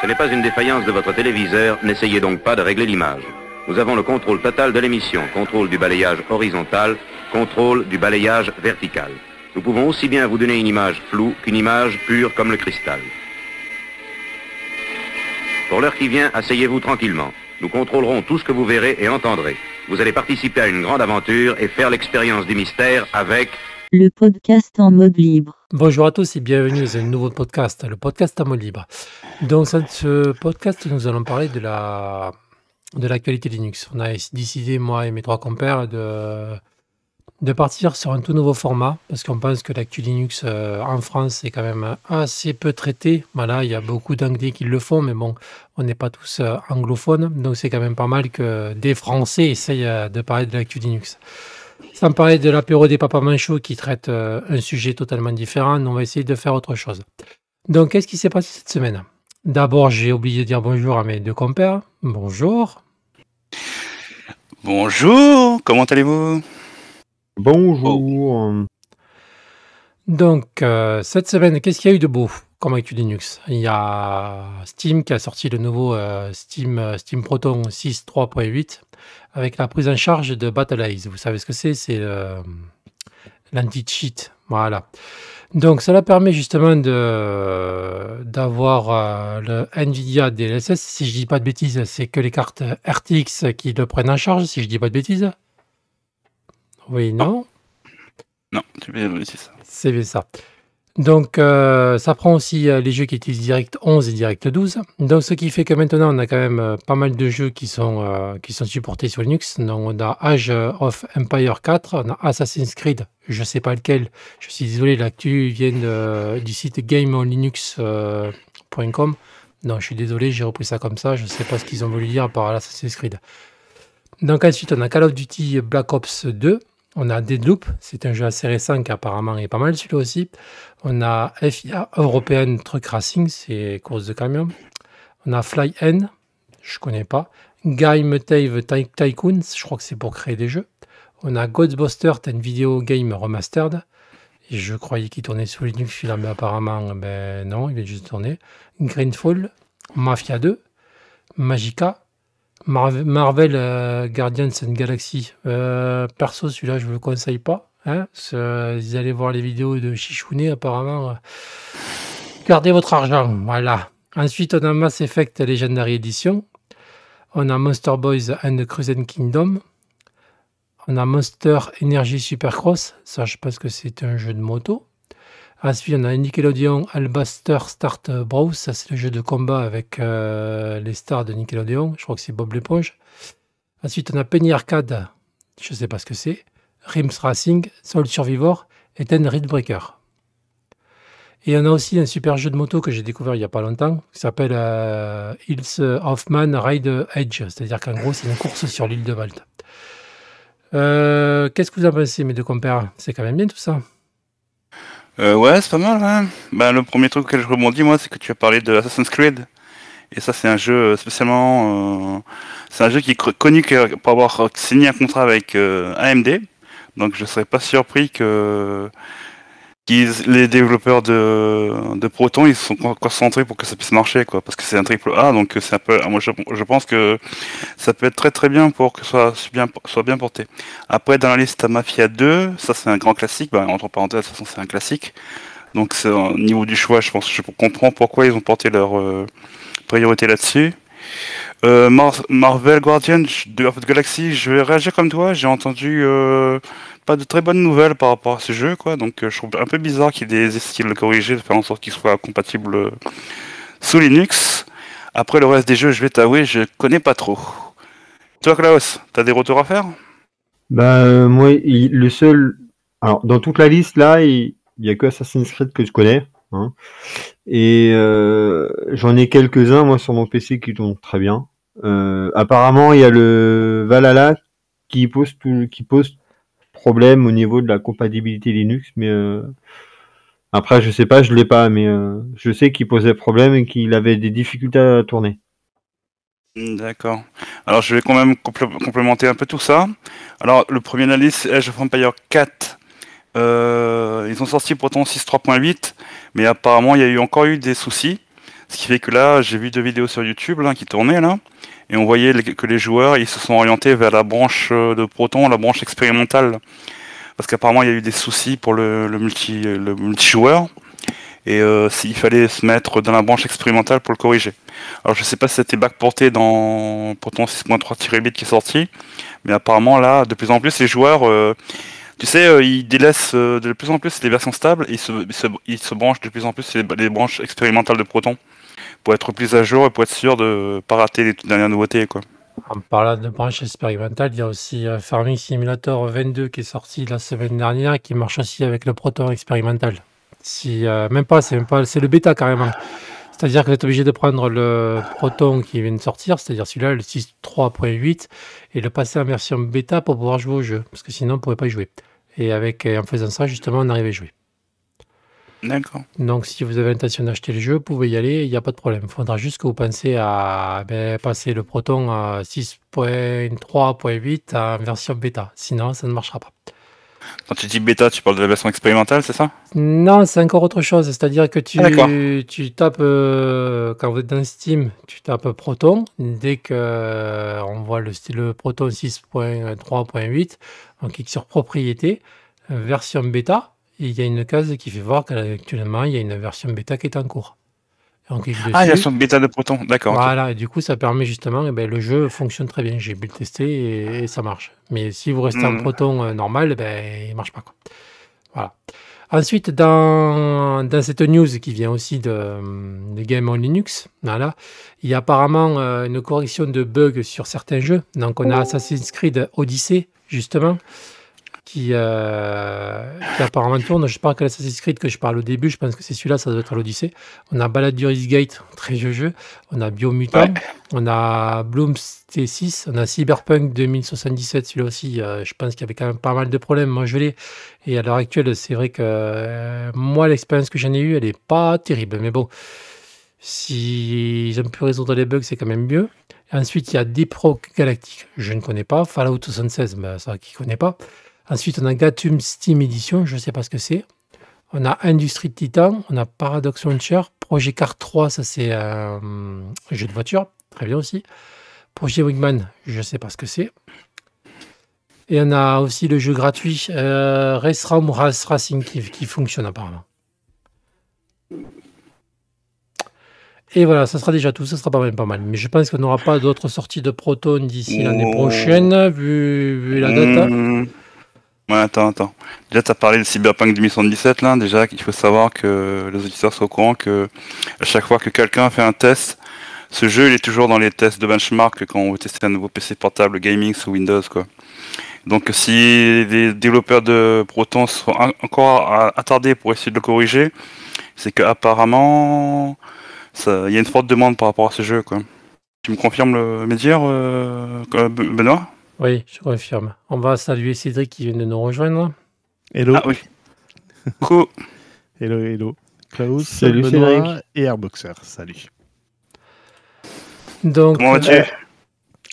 Ce n'est pas une défaillance de votre téléviseur, n'essayez donc pas de régler l'image. Nous avons le contrôle total de l'émission, contrôle du balayage horizontal, contrôle du balayage vertical. Nous pouvons aussi bien vous donner une image floue qu'une image pure comme le cristal. Pour l'heure qui vient, asseyez-vous tranquillement. Nous contrôlerons tout ce que vous verrez et entendrez. Vous allez participer à une grande aventure et faire l'expérience du mystère avec le podcast en mode libre. Bonjour à tous et bienvenue dans un nouveau podcast, le podcast à mot libre. dans ce podcast, nous allons parler de la de l'actualité Linux. On a décidé, moi et mes trois compères, de, de partir sur un tout nouveau format parce qu'on pense que l'actu Linux euh, en France est quand même assez peu traité. Voilà, il y a beaucoup d'anglais qui le font, mais bon, on n'est pas tous euh, anglophones, donc c'est quand même pas mal que des Français essayent euh, de parler de l'actu Linux. Sans parler de l'apéro des papas manchots qui traite euh, un sujet totalement différent, on va essayer de faire autre chose. Donc, qu'est-ce qui s'est passé cette semaine D'abord, j'ai oublié de dire bonjour à mes deux compères. Bonjour. Bonjour, comment allez-vous Bonjour. Oh. Donc, euh, cette semaine, qu'est-ce qu'il y a eu de beau comme Actu Linux Il y a Steam qui a sorti le nouveau euh, Steam Proton 6.3.8 avec la prise en charge de Battle Vous savez ce que c'est C'est euh, l'anti-cheat. Voilà. Donc cela permet justement d'avoir euh, le Nvidia DLSS. Si je dis pas de bêtises, c'est que les cartes RTX qui le prennent en charge, si je dis pas de bêtises. Oui, non Non, c'est bien ça. C'est bien ça. Donc, euh, ça prend aussi euh, les jeux qui utilisent Direct 11 et Direct 12. Donc, ce qui fait que maintenant, on a quand même euh, pas mal de jeux qui sont, qui sont supportés sur Linux. Donc, on a Age of Empire 4, on a Assassin's Creed, je ne sais pas lequel. Je suis désolé, l'actu vient du site gameonlinux.com. donc, je suis désolé, j'ai repris ça comme ça. Je ne sais pas ce qu'ils ont voulu dire par Assassin's Creed. Donc, ensuite, on a Call of Duty Black Ops 2. On a Deadloop, c'est un jeu assez récent qui apparemment est pas mal celui-là aussi. On a FIA European Truck Racing, c'est course de camion. On a Fly N, je connais pas. Game Tave Tycoon, je crois que c'est pour créer des jeux. On a une vidéo Game Remastered. je croyais qu'il tournait sous Linux mais apparemment, ben non, il est juste tourné. Greenfall, Mafia 2, Magica, Marvel Guardians euh, Guardians and Galaxy. Euh, perso, celui-là, je ne le conseille pas. Hein. vous allez voir les vidéos de Chichouné, apparemment. Euh, gardez votre argent. Voilà. Ensuite, on a Mass Effect Legendary Edition. On a Monster Boys and the Crusade Kingdom. On a Monster Energy Supercross. Ça, je pense que c'est un jeu de moto. Ensuite, on a Nickelodeon Albaster Start Bros. Ça, c'est le jeu de combat avec euh, les stars de Nickelodeon. Je crois que c'est Bob l'éponge. Ensuite, on a Penny Arcade. Je ne sais pas ce que c'est. Rims Racing, Soul Survivor et Ten Reed Breaker. Et on a aussi un super jeu de moto que j'ai découvert il n'y a pas longtemps, qui s'appelle euh, Hills Hoffman Ride Edge. C'est-à-dire qu'en gros, c'est une course sur l'île de Malte. Euh, qu'est-ce que vous en pensez, mes deux compères C'est quand même bien tout ça. Euh, ouais, c'est pas mal. Hein. Ben, le premier truc auquel je rebondis, moi, c'est que tu as parlé de Assassin's Creed. Et ça, c'est un jeu euh, spécialement. Euh, c'est un jeu qui est connu pour avoir signé un contrat avec euh, AMD. Donc, je serais pas surpris que les développeurs de, de, Proton, ils sont concentrés pour que ça puisse marcher, quoi, parce que c'est un triple A, donc c'est un peu, moi je, pense que ça peut être très très bien pour que ça soit bien, soit bien porté. Après, dans la liste, à Mafia 2, ça c'est un grand classique, bah, entre parenthèses, de c'est un classique. Donc, au niveau du choix, je pense, je comprends pourquoi ils ont porté leur euh, priorité là-dessus. Euh, Marvel Guardian de Earth Galaxy, je vais réagir comme toi. J'ai entendu euh, pas de très bonnes nouvelles par rapport à ce jeu, quoi. Donc euh, je trouve un peu bizarre qu'il y ait des styles corrigés de faire en sorte qu'il soit compatible sous Linux. Après le reste des jeux, je vais t'avouer, je connais pas trop. Toi, Klaus, as des retours à faire Bah, moi, le seul. Alors, dans toute la liste, là, il n'y a que Assassin's Creed que je connais. Hein. Et euh, j'en ai quelques-uns, moi, sur mon PC qui tournent très bien. Euh, apparemment, il y a le Valhalla qui pose, qui pose problème au niveau de la compatibilité Linux, mais euh, après, je sais pas, je l'ai pas, mais je sais qu'il posait problème et qu'il avait des difficultés à tourner. Hmm, d'accord. Alors, je vais quand même complémenter un peu tout ça. Alors, le premier analyse, je of Empire 4 euh, ils ont sorti pourtant 6.3.8, mais apparemment il y a eu encore eu des soucis. Ce qui fait que là, j'ai vu deux vidéos sur YouTube qui tournaient là, et on voyait que les joueurs ils se sont orientés vers la branche euh, de Proton, la branche expérimentale, parce qu'apparemment il y a eu des soucis pour le, multi multijoueur, et il euh, s'il fallait se mettre dans la branche expérimentale pour le corriger. Alors je ne sais pas si c'était backporté dans Proton 63 bit qui est sorti, mais apparemment là, de plus en plus les joueurs tu sais, euh, ils délaissent euh, de plus en plus les versions stables et ils se, ils branchent de plus en plus sur les, branches expérimentales de Proton pour être plus à jour et pour être sûr de ne pas rater les dernières nouveautés. Quoi. En parlant de branches expérimentales, il y a aussi euh, Farming Simulator 22 qui est sorti la semaine dernière et qui marche aussi avec le Proton expérimental. Si, même pas, c'est même pas, c'est le bêta carrément. C'est-à-dire que vous êtes obligé de prendre le Proton qui vient de sortir, c'est-à-dire celui-là, le 6.3.8, et le passer en version bêta pour pouvoir jouer au jeu, parce que sinon, on ne pourrait pas y jouer. Et avec, euh, en faisant ça, justement, on arrive à jouer. D'accord. Donc, si vous avez l'intention d'acheter le jeu, vous pouvez y aller, il n'y a pas de problème. Il faudra juste que vous pensiez à ben, passer le Proton à 6.3.8 en version bêta. Sinon, ça ne marchera pas. Quand tu dis bêta, tu parles de la version expérimentale, c'est ça Non, c'est encore autre chose. C'est-à-dire que tu, ah, tu tapes, euh, quand vous êtes dans Steam, tu tapes Proton. Dès qu'on euh, on voit le, le Proton 6.3.8, on clique sur propriété, euh, version bêta, il y a une case qui fait voir qu'actuellement, il y a une version bêta qui est en cours. ah, il y a son bêta de Proton, d'accord. Voilà, et du coup, ça permet justement, eh ben, le jeu fonctionne très bien. J'ai pu le tester et, ça marche. Mais si vous restez en hmm. Proton euh, normal, eh ben, il ne marche pas. Voilà. Ensuite, dans, cette news qui vient aussi de, Game on Linux, voilà, il y a apparemment euh, une correction de bugs sur certains jeux. Donc, on a Assassin's Creed Odyssey justement, qui, euh, apparemment tourne. Je parle que l'Assassin's Creed que je parle au début, je pense que c'est celui-là, ça doit être l'Odyssée. On a du Gate, très vieux jeu. On a Biomutant. On a T6, On a Cyberpunk 2077, celui-là aussi. Euh, je pense qu'il y avait quand même pas mal de problèmes. Moi, je l'ai. Et à l'heure actuelle, c'est vrai que euh, moi, l'expérience que j'en ai eue, elle n'est pas terrible. Mais bon, s'ils si ont pu résoudre les bugs, c'est quand même mieux. Ensuite, il y a Deep Rock Galactic, je ne connais pas. Fallout 76, ben, ça qui ne connaît pas. Ensuite, on a Gatum Steam Edition, je ne sais pas ce que c'est. On a Industrie Titan, on a Paradox Launcher, Projet Car 3, ça c'est un jeu de voiture, très bien aussi. Projet Wigman, je ne sais pas ce que c'est. Et on a aussi le jeu gratuit euh, Race Racing qui fonctionne apparemment. Et voilà, ça sera déjà tout, ça sera pas même pas mal. Mais je pense qu'on n'aura pas d'autres sorties de Proton d'ici l'année oh. prochaine, vu, la date. Hein. Mmh. Ouais, attends, attends. Déjà, tu as parlé de Cyberpunk 2017, là. Déjà, il faut savoir que les auditeurs sont au courant que à chaque fois que quelqu'un fait un test, ce jeu, il est toujours dans les tests de benchmark quand on veut un nouveau PC portable gaming sous Windows, quoi. Donc, si les développeurs de Proton sont encore attardés pour essayer de le corriger, c'est qu'apparemment, apparemment il y a une forte demande par rapport à ce jeu. Quoi. Tu me confirmes le média euh, euh Benoît Oui, je confirme. On va saluer Cédric qui vient de nous rejoindre. Hello. Ah oui. hello, hello. Klaus, salut Cédric. et Airboxer, salut. Comment vas-tu euh,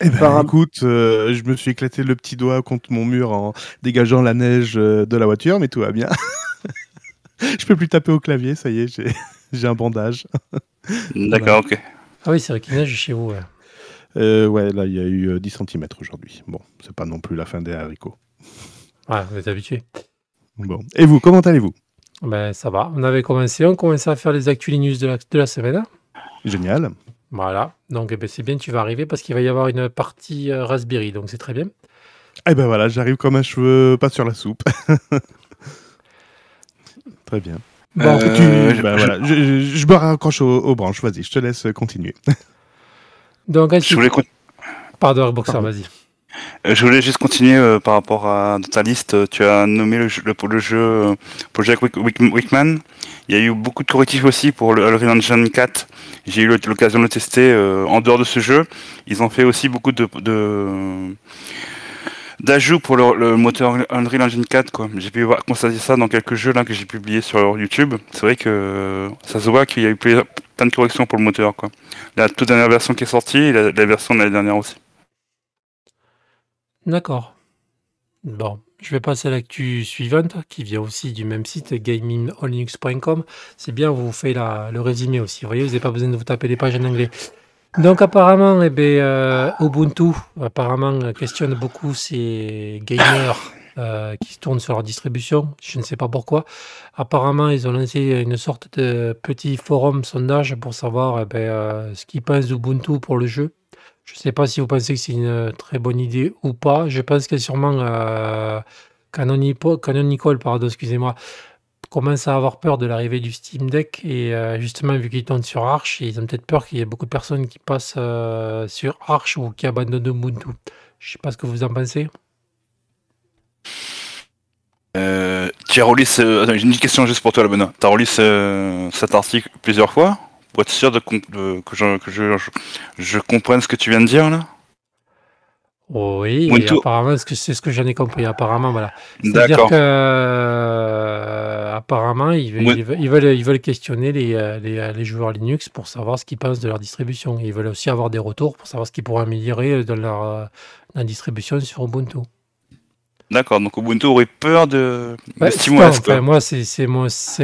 eh ben, Par... écoute, euh, je me suis éclaté le petit doigt contre mon mur en dégageant la neige de la voiture, mais tout va bien. je peux plus taper au clavier, ça y est, j'ai un bandage. D'accord, ok. Ah oui, c'est vrai qu'il neige chez vous. Ouais. Euh, là, il y a eu 10 euh, cm aujourd'hui. Bon, c'est pas non plus la fin des haricots. Ouais, ah, vous êtes habitué. Bon. Et vous, comment allez-vous Ben, ça va. On avait commencé, on commençait à faire les news de la, de la semaine. Génial. Voilà. Donc, eh ben, c'est bien, tu vas arriver parce qu'il va y avoir une partie euh, Raspberry, donc c'est très bien. Eh ben voilà, j'arrive comme un cheveu, pas sur la soupe. très bien. Bon, euh, tu... Bah, je, voilà. je, me raccroche aux, branches. Vas-y, je te laisse continuer. Donc, je voulais Pardon, vas-y. Euh, je voulais juste continuer euh, par rapport à ta liste. Tu as nommé le, jeu, le, jeu Project Wickman. Il y a eu beaucoup de correctifs aussi pour le, le 4. J'ai eu l'occasion de le tester en dehors de ce jeu. Ils ont fait aussi beaucoup de d'ajout pour le, moteur Unreal Engine 4. Quoi. J'ai pu constater ça dans quelques jeux là, que j'ai publiés sur YouTube. C'est vrai que euh, ça se voit qu'il y a eu plein de corrections pour le moteur. Quoi. La toute dernière version qui est sortie et la, version de l'année dernière aussi. D'accord. Bon, je vais passer à l'actu suivante, qui vient aussi du même site, gamingonlinux.com. C'est bien, vous faites le résumé aussi. Vous voyez, vous n'avez pas besoin de vous taper les pages en anglais. Donc apparemment, eh ben, euh, Ubuntu apparemment questionne beaucoup ces gamers euh, qui se tournent sur leur distribution. Je ne sais pas pourquoi. Apparemment, ils ont lancé une sorte de petit forum sondage pour savoir eh ben, euh, ce qu'ils pensent d'Ubuntu pour le jeu. Je ne sais pas si vous pensez que c'est une très bonne idée ou pas. Je pense que sûrement Canon Canonical, pardon, excusez-moi, commencent à avoir peur de l'arrivée du Steam Deck et euh, justement vu qu'ils tournent sur Arch, ils ont peut-être peur qu'il y ait beaucoup de personnes qui passent euh, sur Arch ou qui abandonnent Ubuntu. Je ne sais pas ce que vous en pensez. Euh, j'ai une question juste pour toi, là, Benoît. Tu as relu cet article plusieurs fois pour être sûr de que, je... que comprenne ce que tu viens de dire là oh Oui, apparemment, c'est ce que j'en ai compris. Apparemment, voilà. C'est-à-dire que apparemment, ils, veulent, ils veulent, ils veulent, questionner euh, euh, les, joueurs Linux pour savoir ce qu'ils pensent de leur distribution. Ils veulent aussi avoir des retours pour savoir ce qu'ils pourraient améliorer euh, dans leur, distribution sur Ubuntu. D'accord, donc Ubuntu aurait peur de, bah, moi, c'est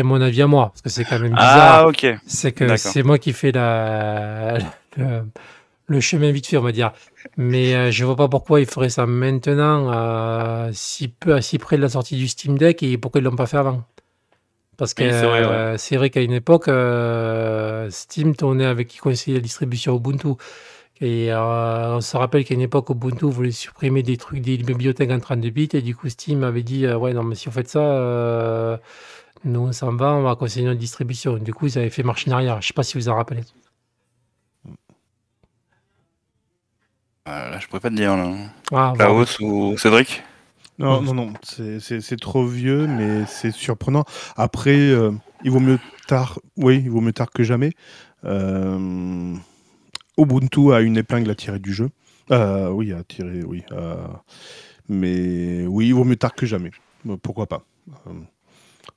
mon, avis à moi, parce que c'est quand même ah, bizarre. ok. C'est que c'est moi qui fais la, le, chemin vite fait, on va dire. Mais je je vois pas pourquoi ils feraient ça maintenant, si peu, si près de la sortie du Steam Deck, et pourquoi ils l'ont pas fait avant. Parce que euh, c'est vrai, qu'à une époque, euh, Steam tournait avec qui conseillait la distribution Ubuntu. Et euh, on se rappelle qu'à une époque, Ubuntu voulait supprimer des trucs, des bibliothèques en train de bits, et du coup, Steam avait dit Ouais, non, mais si vous faites ça, nous, on s'en va, on va conseiller notre distribution. Du coup, ils avaient fait marche en arrière. Je ne sais pas si vous en rappelez. là, je pourrais pas te dire. Là. Ah, ou Cédric non, non, non, c'est trop vieux, mais c'est surprenant. Après, euh, il vaut mieux tard, oui, il vaut mieux tard que jamais. Euh, Ubuntu a une épingle à tirer du jeu. Euh, oui, à tirer, oui. mais oui, il vaut mieux tard que jamais. Pourquoi pas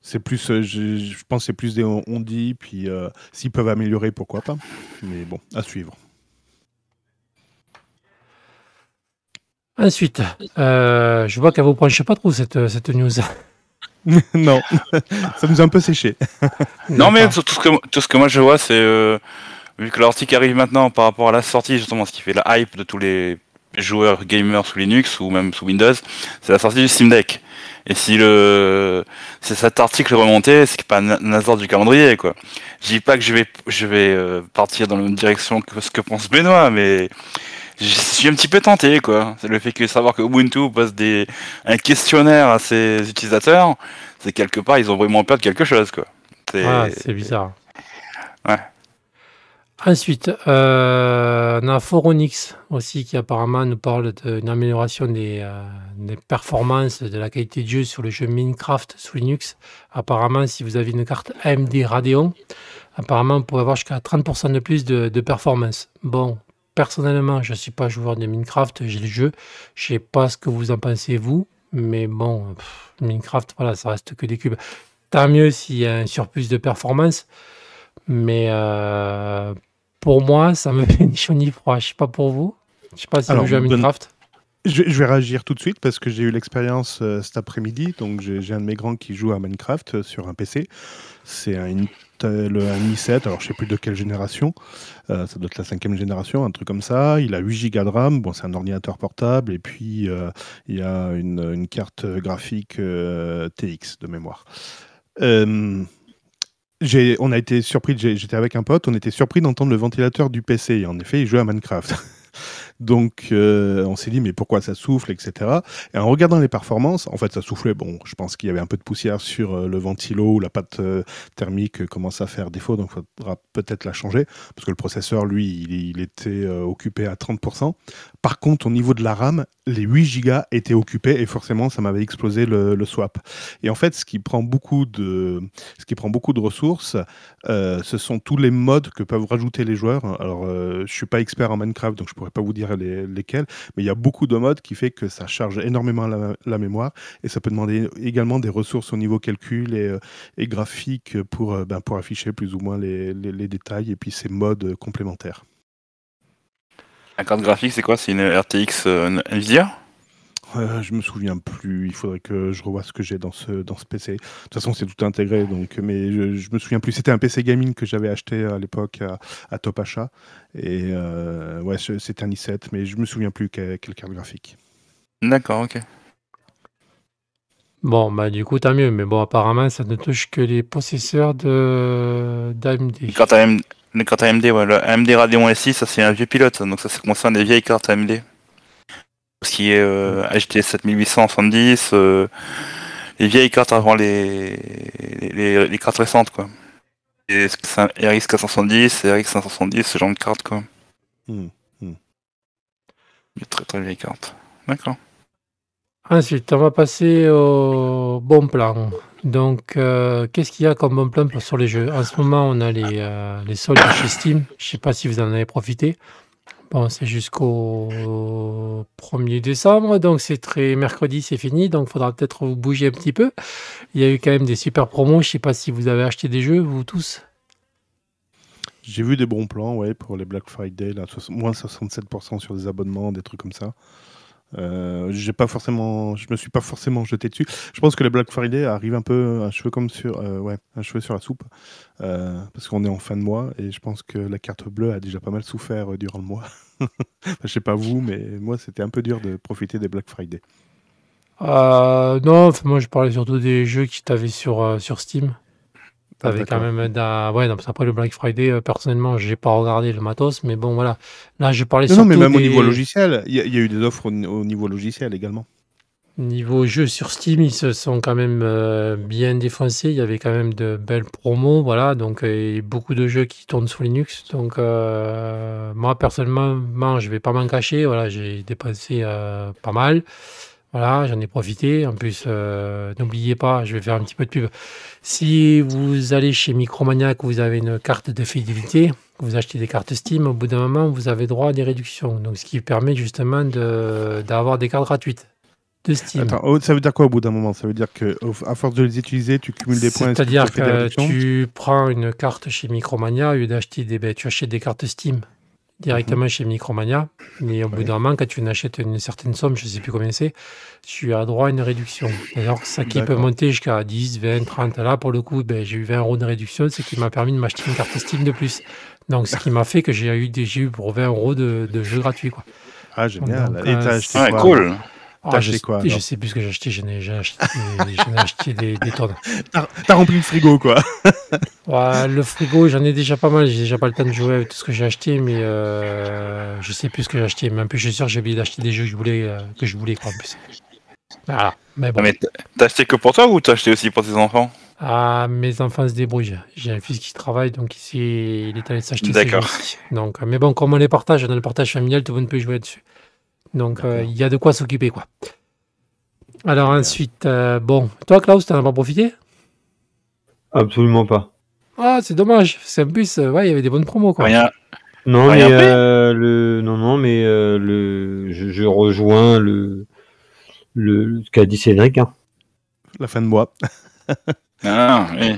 c'est plus, je, je pense, c'est plus des on, on dit, puis s'ils peuvent améliorer, pourquoi pas. Mais bon, à suivre. Ensuite, euh, je vois qu'elle vous sais pas trop cette, cette news. non, ça nous a un peu séché. non, mais tout ce, que, tout ce que moi je vois, c'est euh, vu que l'article arrive maintenant par rapport à la sortie, justement, ce qui fait la hype de tous les joueurs gamers sous Linux ou même sous Windows, c'est la sortie du Steam Deck. Et si le cet article remonté, c'est pas un hasard du calendrier quoi. ne dis pas que je vais je vais euh, partir dans la même direction que ce que pense Benoît, mais je suis un petit peu tenté, quoi. C'est le fait que savoir que Ubuntu pose des, un questionnaire à ses utilisateurs, c'est quelque part, ils ont vraiment peur de quelque chose, quoi. C'est ah, bizarre. Ouais. Ensuite, euh, on a Foronix aussi qui apparemment nous parle d'une amélioration des, euh, des, performances, de la qualité de jeu sur le jeu Minecraft sous Linux. Apparemment, si vous avez une carte AMD Radeon, apparemment, vous pouvez avoir jusqu'à 30% de plus de, de performance. Bon, personnellement, je ne suis pas joueur de Minecraft, j'ai le jeu. Je ne sais pas ce que vous en pensez, vous. Mais bon, Minecraft, voilà, ça reste que des cubes. Tant mieux s'il y a un surplus de performance. Mais euh, pour moi, ça me fait ni chaud ni froid. Je ne sais pas pour vous. Je ne sais pas si vous jouez à Minecraft. Je, vais réagir tout de suite parce que j'ai eu l'expérience euh, cet après-midi. Donc, j'ai un de mes grands qui joue à Minecraft euh, sur un PC. C'est un... Euh, le, Mi 7 alors je ne sais plus de quelle génération, euh, ça doit être la cinquième génération, un truc comme ça. Il a 8 Go de RAM, bon, c'est un ordinateur portable, et puis euh, il y a une, carte graphique TX de mémoire. on a été surpris, j'étais avec un pote, on était surpris d'entendre le ventilateur du PC, en effet, il jouait à Minecraft. Donc, euh, on s'est dit, mais pourquoi ça souffle, etc. Et en regardant les performances, en fait, ça soufflait. Bon, je pense qu'il y avait un peu de poussière sur euh, le ventilo ou la pâte euh, thermique commence à faire défaut, donc il faudra peut-être la changer parce que le processeur, lui, il, était occupé à 30%. Par contre, au niveau de la RAM, les 8 gigas étaient occupés et forcément, ça m'avait explosé le, swap. Et en fait, ce qui prend beaucoup de, ce qui prend beaucoup de ressources, ce sont tous les modes que peuvent rajouter les joueurs. Alors, je je suis pas expert en Minecraft, donc je pourrais pas vous dire lesquels, mais il y a beaucoup de modes qui fait que ça charge énormément la, mémoire et ça peut demander également des ressources au niveau calcul et, euh, graphique pour, euh, ben, pour afficher plus ou moins les, détails et puis ces modes complémentaires. La carte graphique, c'est quoi C'est une RTX euh, Nvidia euh, je me souviens plus. Il faudrait que je revoie ce que j'ai dans ce, dans ce PC. De toute façon, c'est tout intégré, donc, mais je, me souviens plus. C'était un PC gaming que j'avais acheté à l'époque à, Top Achat. Et euh, ouais, c'était un i7, mais je me souviens plus quelle, carte graphique. D'accord, ok. Bon, bah du coup, t'as mieux, mais bon, apparemment, ça ne touche que les possesseurs de d'AMD. Quand à AMD, ouais, le AMD Radeon SI, ça c'est un vieux pilote, donc ça, ça concerne des vieilles cartes AMD qui est euh, 7870, euh, les vieilles cartes avant les, les, cartes récentes, quoi. Et RX 470, RX 570, ce genre de cartes, quoi. Mais hmm, hmm. très très vieilles cartes. D'accord. Ensuite, on va passer au bon plan. Donc, euh, qu'est-ce qu'il y a comme bon plan sur les jeux En ce moment, on a les, euh, les soldes chez Steam. Je ne sais pas si vous en avez profité. Bon, c'est jusqu'au 1er décembre, donc c'est très mercredi, c'est fini, donc il faudra peut-être vous bouger un petit peu. Il y a eu quand même des super promos, je ne sais pas si vous avez acheté des jeux, vous tous. J'ai vu des bons plans, ouais, pour les Black Friday, là, moins 67% sur des abonnements, des trucs comme ça. Euh, j'ai pas forcément, je me suis pas forcément jeté dessus. Je pense que les Black Friday arrivent un peu à cheveu comme sur, euh, un cheveu sur la soupe, euh, parce qu'on est en fin de mois et je pense que la carte bleue a déjà pas mal souffert euh, durant le mois. je sais pas vous, mais moi c'était un peu dur de profiter des Black Friday. non, moi je parlais surtout des jeux qui t'avais sur sur Steam avec quand même après le Black Friday, personnellement euh, personnellement, j'ai pas regardé le matos, mais bon, voilà. Là, je parlais surtout. Non, mais même au niveau logiciel, il y, a eu des offres au, niveau logiciel également. Niveau jeu sur Steam, ils se sont quand même euh, bien défoncés. Il y avait quand même de belles promos, voilà. Donc, euh, beaucoup de jeux qui tournent sous Linux. Donc, moi, personnellement, je vais pas m'en cacher. Voilà, j'ai dépensé pas mal. Voilà, j'en ai profité. En plus, euh, n'oubliez pas, je vais faire un petit peu de pub. Si vous allez chez Micromania que vous avez une carte de fidélité, vous achetez des cartes Steam, au bout d'un moment, vous avez droit à des réductions. Donc, ce qui permet justement d'avoir des cartes gratuites de Steam. Attends, oh, ça veut dire quoi au bout d'un moment Ça veut dire que à force de les utiliser, tu cumules des points. C'est-à-dire que, tu prends une carte chez Micromania, au lieu d'acheter des, bah, tu achètes des cartes Steam directement mhm. chez Micromania. Mais au bout d'un moment, quand tu achètes une certaine somme, je ne sais plus combien c'est, tu as droit à une réduction. D'ailleurs, ça qui peut monter jusqu'à 10, 20, 30. Là, pour le coup, ben, j'ai eu 20 euros de réduction, ce qui m'a permis de m'acheter une carte Steam de plus. Donc, ce qui m'a fait que j'ai eu, des, jeux pour 20 euros de, de jeux gratuits. Quoi. Ah, génial. Et ah, cool. Ah, je, quoi, je sais plus ce que j'ai acheté. J'en ai, acheté, acheté des, tonnes. T'as rempli le frigo, quoi. le frigo, j'en ai déjà pas mal. J'ai déjà pas le temps de jouer avec tout ce que j'ai acheté, mais euh, je sais plus ce que j'ai acheté. mais en plus, je suis sûr, j'ai oublié d'acheter des jeux que je voulais, euh, que je voulais, quoi. En plus. Voilà. Mais bon. Ah, t'as acheté que pour toi ou t'as acheté aussi pour tes enfants ah, mes enfants se débrouillent. J'ai un fils qui travaille, donc ici, il est allé s'acheter. D'accord. Donc, mais bon, comme on les partage, a le partage familial, tout le monde peut jouer dessus donc, euh, il y a de quoi s'occuper, quoi. Alors ensuite, euh, bon, toi, Klaus, t'en as pas profité Absolument pas. Ah, c'est dommage. C'est un plus, euh, ouais, il y avait des bonnes promos, quoi. Non, mais le, non, mais le, je, rejoins le, le ce qu'a dit Cédric. Hein. La fin de bois ah, oui.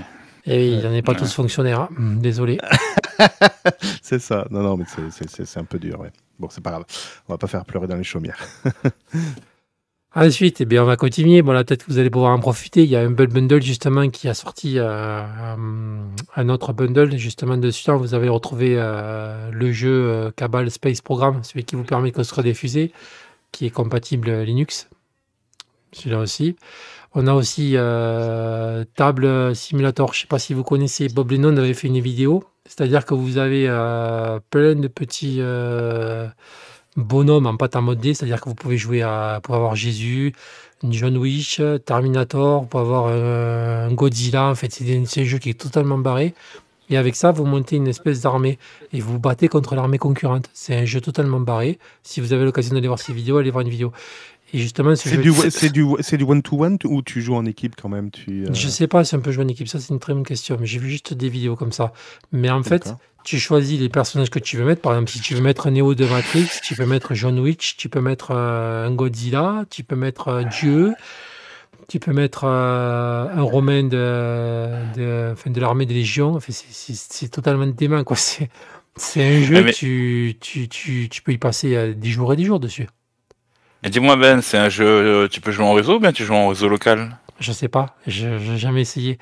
Et eh oui, en est pas tous fonctionnaires, hein. désolé. c'est ça. Non, non, mais c'est un peu dur. Bon, c'est pas grave. On va pas faire pleurer dans les chaumières. Ensuite, eh bien, on va continuer. Bon, là, peut-être que vous allez pouvoir en profiter. Il y a un Bundle, justement, qui a sorti euh, euh, un autre bundle. Justement, dessus, vous avez retrouvé euh, le jeu Cabal Space Program, celui qui vous permet de construire des fusées, qui est compatible Linux. Celui-là aussi. On a aussi Table Simulator. Je ne sais pas si vous connaissez. Bob Lennon avait fait une vidéo c'est-à-dire que vous avez euh, plein de petits euh, bonhommes en pâte à modeler, c'est-à-dire que vous pouvez jouer à, pour avoir Jésus, John Wish, Terminator, pour avoir un Godzilla. En fait, c'est un jeu qui est totalement barré. Et avec ça, vous montez une espèce d'armée et vous battez contre l'armée concurrente. C'est un jeu totalement barré. Si vous avez l'occasion d'aller voir ces vidéos, allez voir une vidéo. Et justement, c'est du, c'est du, one-to-one ou tu joues en équipe quand même Je euh ne Je sais pas si on peut jouer en équipe, ça c'est une très bonne question, mais j'ai vu juste des vidéos comme ça. Mais en fait, tu choisis les personnages que tu veux mettre. Par exemple, si tu veux mettre Neo de Matrix, tu peux mettre John Witch, tu peux mettre euh, un Godzilla, tu peux mettre euh, Dieu, tu peux mettre un Romain de, de, de l'armée des légions. Enfin, c'est totalement dément, quoi. C'est un jeu, eh, tu, tu, tu, tu peux y passer des jours et des jours dessus dis-moi Ben, c'est un jeu, euh, tu peux jouer en réseau ou bien tu joues en réseau local Je sais pas, je n'ai jamais essayé.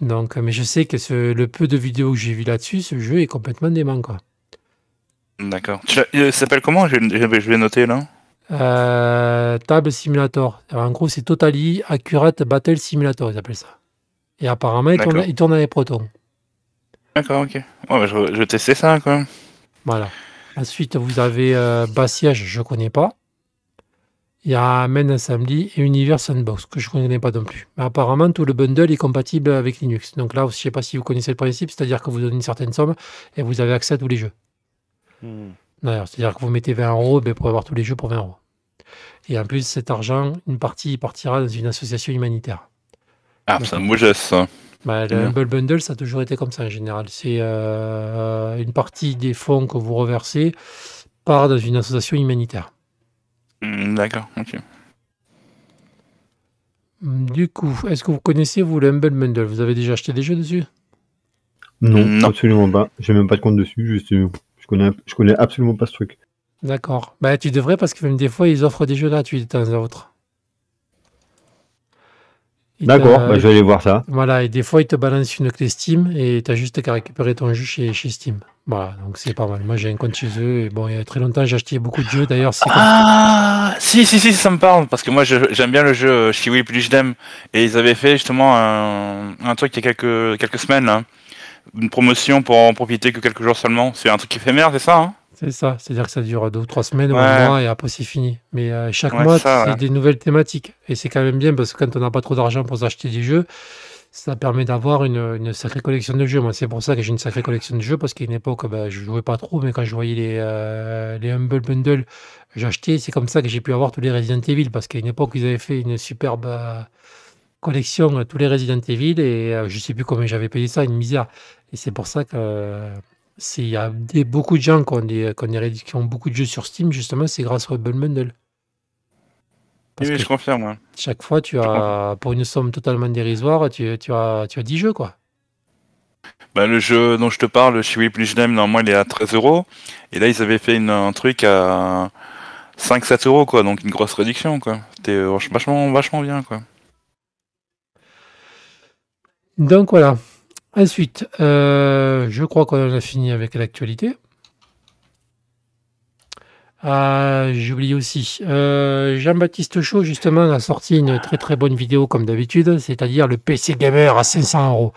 Donc, euh, mais je sais que le peu de vidéos que j'ai vu là-dessus, ce jeu est complètement dément quoi. D'accord. Il s'appelle comment je, vais noter là. Euh, table Simulator. en gros, c'est Totally Accurate Battle Simulator, ils appellent ça. Et apparemment, il tourne avec les protons. D'accord, ok. je, vais tester ça quand même. Voilà. Ensuite, vous avez euh, je je connais pas. Il y a Main Assembly et Universe Sandbox, que je ne connais pas non plus. Mais apparemment, tout le bundle est compatible avec Linux. Donc là, je ne sais pas si vous connaissez le principe, c'est-à-dire que vous donnez une certaine somme et vous avez accès à tous les jeux. Hmm. c'est-à-dire que vous mettez 20 euros ben, pour avoir tous les jeux pour 20 euros. Et en plus, cet argent, une partie partira dans une association humanitaire. Ah, c'est un ça. Bah, le Bundle, ça a toujours été comme ça en général. C'est euh, une partie des fonds que vous reversez part dans une association humanitaire. Hmm, d'accord, ok. Du coup, est-ce que vous connaissez, vous, le Humble Mundle Vous avez déjà acheté des jeux dessus non, absolument pas. J'ai même pas de compte dessus. Euh, je connais, connais absolument pas ce truc. D'accord. Bah, tu devrais parce que même des fois, ils offrent des jeux gratuits de temps à autre. D'accord, bah, je vais aller voir ça. Voilà, et des fois, ils te balancent une clé Steam et tu as juste qu'à récupérer ton jeu chez, chez Steam. Voilà, donc c'est pas mal. Moi, j'ai un compte chez eux et bon, il y a très longtemps, j'ai acheté beaucoup de jeux d'ailleurs. Ah, si, si, si, ça me parle parce que moi, j'aime bien le jeu chez je l'aime. et ils avaient fait justement un, truc il y a quelques, quelques semaines, une promotion pour en profiter que quelques jours seulement. C'est un truc éphémère, c'est ça hein c'est ça, c'est-à-dire que ça dure deux ou trois semaines, ou un mois, et après c'est fini. Mais euh, chaque mois, c'est des nouvelles thématiques. Et c'est quand même bien parce que quand on n'a pas trop d'argent pour acheter des jeux, ça permet d'avoir une, sacrée collection de jeux. Moi, c'est pour ça que j'ai une sacrée collection de jeux parce qu'à une époque, je bah, je jouais pas trop, mais quand je voyais les, euh, les Humble Bundle, j'achetais. C'est comme ça que j'ai pu avoir tous les Resident Evil parce qu'à une époque, ils avaient fait une superbe. Euh, collection tous les Resident Evil et je ne sais plus combien j'avais payé ça, une misère. Et c'est pour ça que il y a beaucoup de gens qui ont, des, qui, ont beaucoup de jeux sur Steam, justement, c'est grâce au Rebel Bundle. oui, je confirme. Chaque fois, tu as, pour une somme totalement dérisoire, tu, as, tu as 10 jeux, quoi. Bah, le jeu dont je te parle, chez Whiplash.nem, normalement, il est à 13 euros. Et là, ils avaient fait un truc à 5-7 euros, quoi. Donc, une grosse réduction, quoi. Euh, C'était vachement, vachement bien, quoi. Donc, voilà. Ensuite, euh, je crois qu'on a fini avec l'actualité. Ah, J'oublie aussi. Euh, Jean-Baptiste Chaud, justement, a sorti une très très bonne vidéo comme d'habitude, c'est-à-dire le PC Gamer à 500 euros.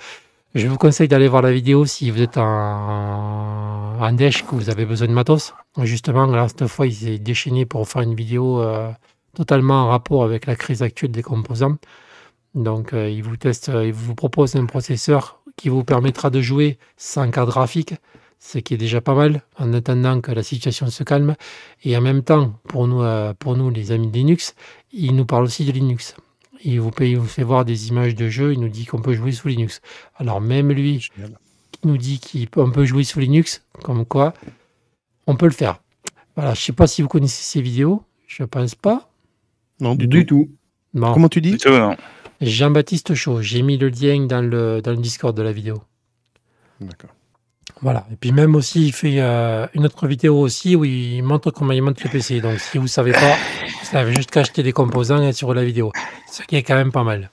Je vous conseille d'aller voir la vidéo si vous êtes en, déche, que vous avez besoin de matos. Justement, là, cette fois, il s'est déchaîné pour faire une vidéo euh, totalement en rapport avec la crise actuelle des composants. Donc, il, vous teste, il vous propose un processeur qui vous permettra de jouer sans carte graphique, ce qui est déjà pas mal en attendant que la situation se calme. Et en même temps, pour nous, euh, pour nous les amis de Linux, il nous parle aussi de Linux. Il vous, fait voir des images de jeux, il nous dit qu'on peut jouer sous Linux. Alors même lui, qui nous dit qu'on peut jouer sous Linux, comme quoi, on peut le faire. Voilà, je ne sais pas si vous connaissez ces vidéos, je ne pense pas. Non, du, tout. Comment tu dis Jean-Baptiste Chaud. J'ai mis le lien dans le, dans Discord de la vidéo. D'accord. Voilà. Et puis même aussi, il fait euh, une autre vidéo aussi où il montre comment il monte le PC. Donc si vous ne savez pas, vous savez juste qu'acheter des composants hein, sur la vidéo. Ce qui est quand même pas mal.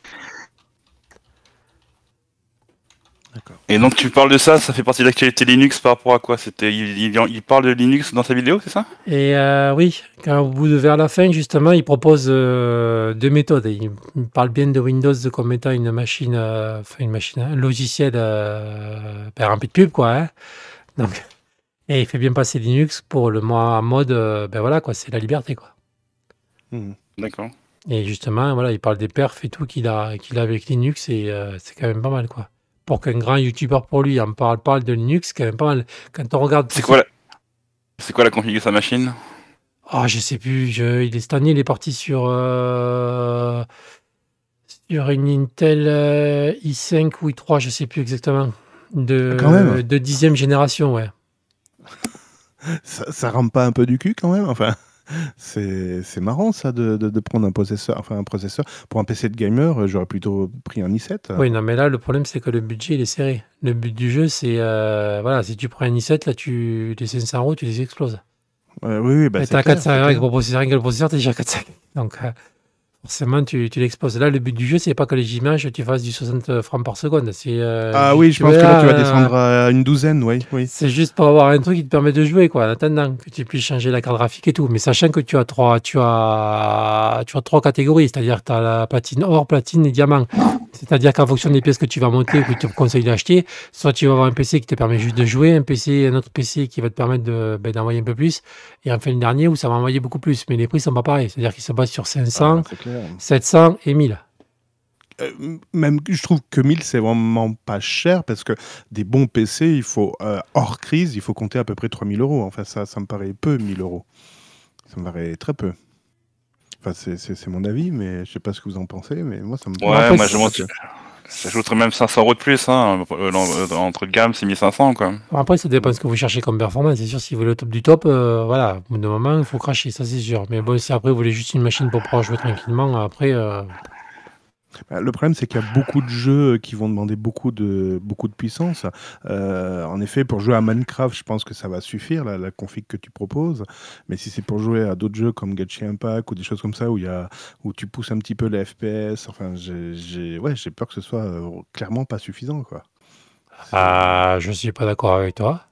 Et donc tu parles de ça, ça fait partie de l'actualité Linux par rapport à quoi C'était il, il, parle de Linux dans sa vidéo, c'est ça Et euh, oui, quand, au bout vers la fin justement, il propose euh, deux méthodes. Il, parle bien de Windows comme étant une machine, euh, enfin une machine, un logiciel rempli de pub quoi. Hein. donc et il fait bien passer Linux pour le mode, ben voilà quoi, c'est la liberté quoi. Hmm. D'accord. Et justement, voilà, il parle des perfs et tout qu'il a, qu'il a avec Linux et c'est quand même pas mal quoi pour qu'un grand youtubeur pour lui en parle, parle de Linux, quand même pas mal. Quand on regarde. C'est quoi, la... configuration de sa machine Ah, je sais plus. Il est, cette année, il est parti sur. Euh, une Intel euh, i5 ou i3, je sais plus exactement. De, ah, quand même. de dixième génération, ouais. Ça, ça, rampe pas un peu du cul quand même, enfin c'est marrant ça de, de, prendre un processeur, enfin un processeur. Pour un PC de gamer, euh, j'aurais plutôt pris un i7. Oui, non, mais là le problème c'est que le budget il est serré. Le but du jeu c'est euh, voilà, si tu prends un i7 là tu les 500 tu les exploses. Euh, oui, oui, bah, t'as 400 avec le processeur, avec le processeur t'es déjà 400. Donc euh... Forcément, tu, tu l'exposes. Là, le but du jeu, c'est pas que les images, tu fasses du 60 francs par seconde. C'est, euh, ah oui, je pense que là, tu vas euh, descendre à euh, une douzaine, oui. C'est juste pour avoir un truc qui te permet de jouer, quoi, en attendant que tu puisses changer la carte graphique et tout. Mais sachant que tu as trois, tu as, tu as trois catégories, c'est-à-dire tu as la platine or, platine et diamant. C'est-à-dire qu'en fonction des pièces que tu vas monter ou que tu te conseilles d'acheter, soit tu vas avoir un PC qui te permet juste de jouer, un PC, un autre PC qui va te permettre ben, d'envoyer un peu plus, et enfin le dernier où ça va envoyer beaucoup plus. Mais les prix ne sont pas pareils. C'est-à-dire qu'ils se basent sur 500, 700 ah, et 1000 euh, même je trouve que 1000 c'est vraiment pas cher parce que des bons PC il faut euh, hors crise il faut compter à peu près 3000 euros enfin ça ça me paraît peu 1000 euros ça me paraît très peu Enfin, c'est mon avis, mais je sais pas ce que vous en pensez, mais moi ça me. Ouais, moi je J'ajouterais même 500 euros de plus, hein, euh, euh, entre gamme, c'est 1500 quoi. Après, ça dépend de ce que vous cherchez comme performance. C'est sûr, si vous voulez le top du top, euh, voilà, au bout d'un moment, il faut cracher, ça c'est sûr. Mais bon, si après vous voulez juste une machine pour pouvoir jouer tranquillement, après. Bah, le problème, c'est qu'il y a beaucoup de jeux qui vont demander beaucoup de, beaucoup de puissance. Euh, en effet, pour jouer à Minecraft, je pense que ça va suffire, la, la config que tu proposes. Mais si c'est pour jouer à d'autres jeux comme Genshin Impact ou des choses comme ça, où, y a, où tu pousses un petit peu les FPS, enfin, j'ai ouais, peur que ce soit euh, clairement pas suffisant. Quoi. Ah, je ne suis pas d'accord avec toi.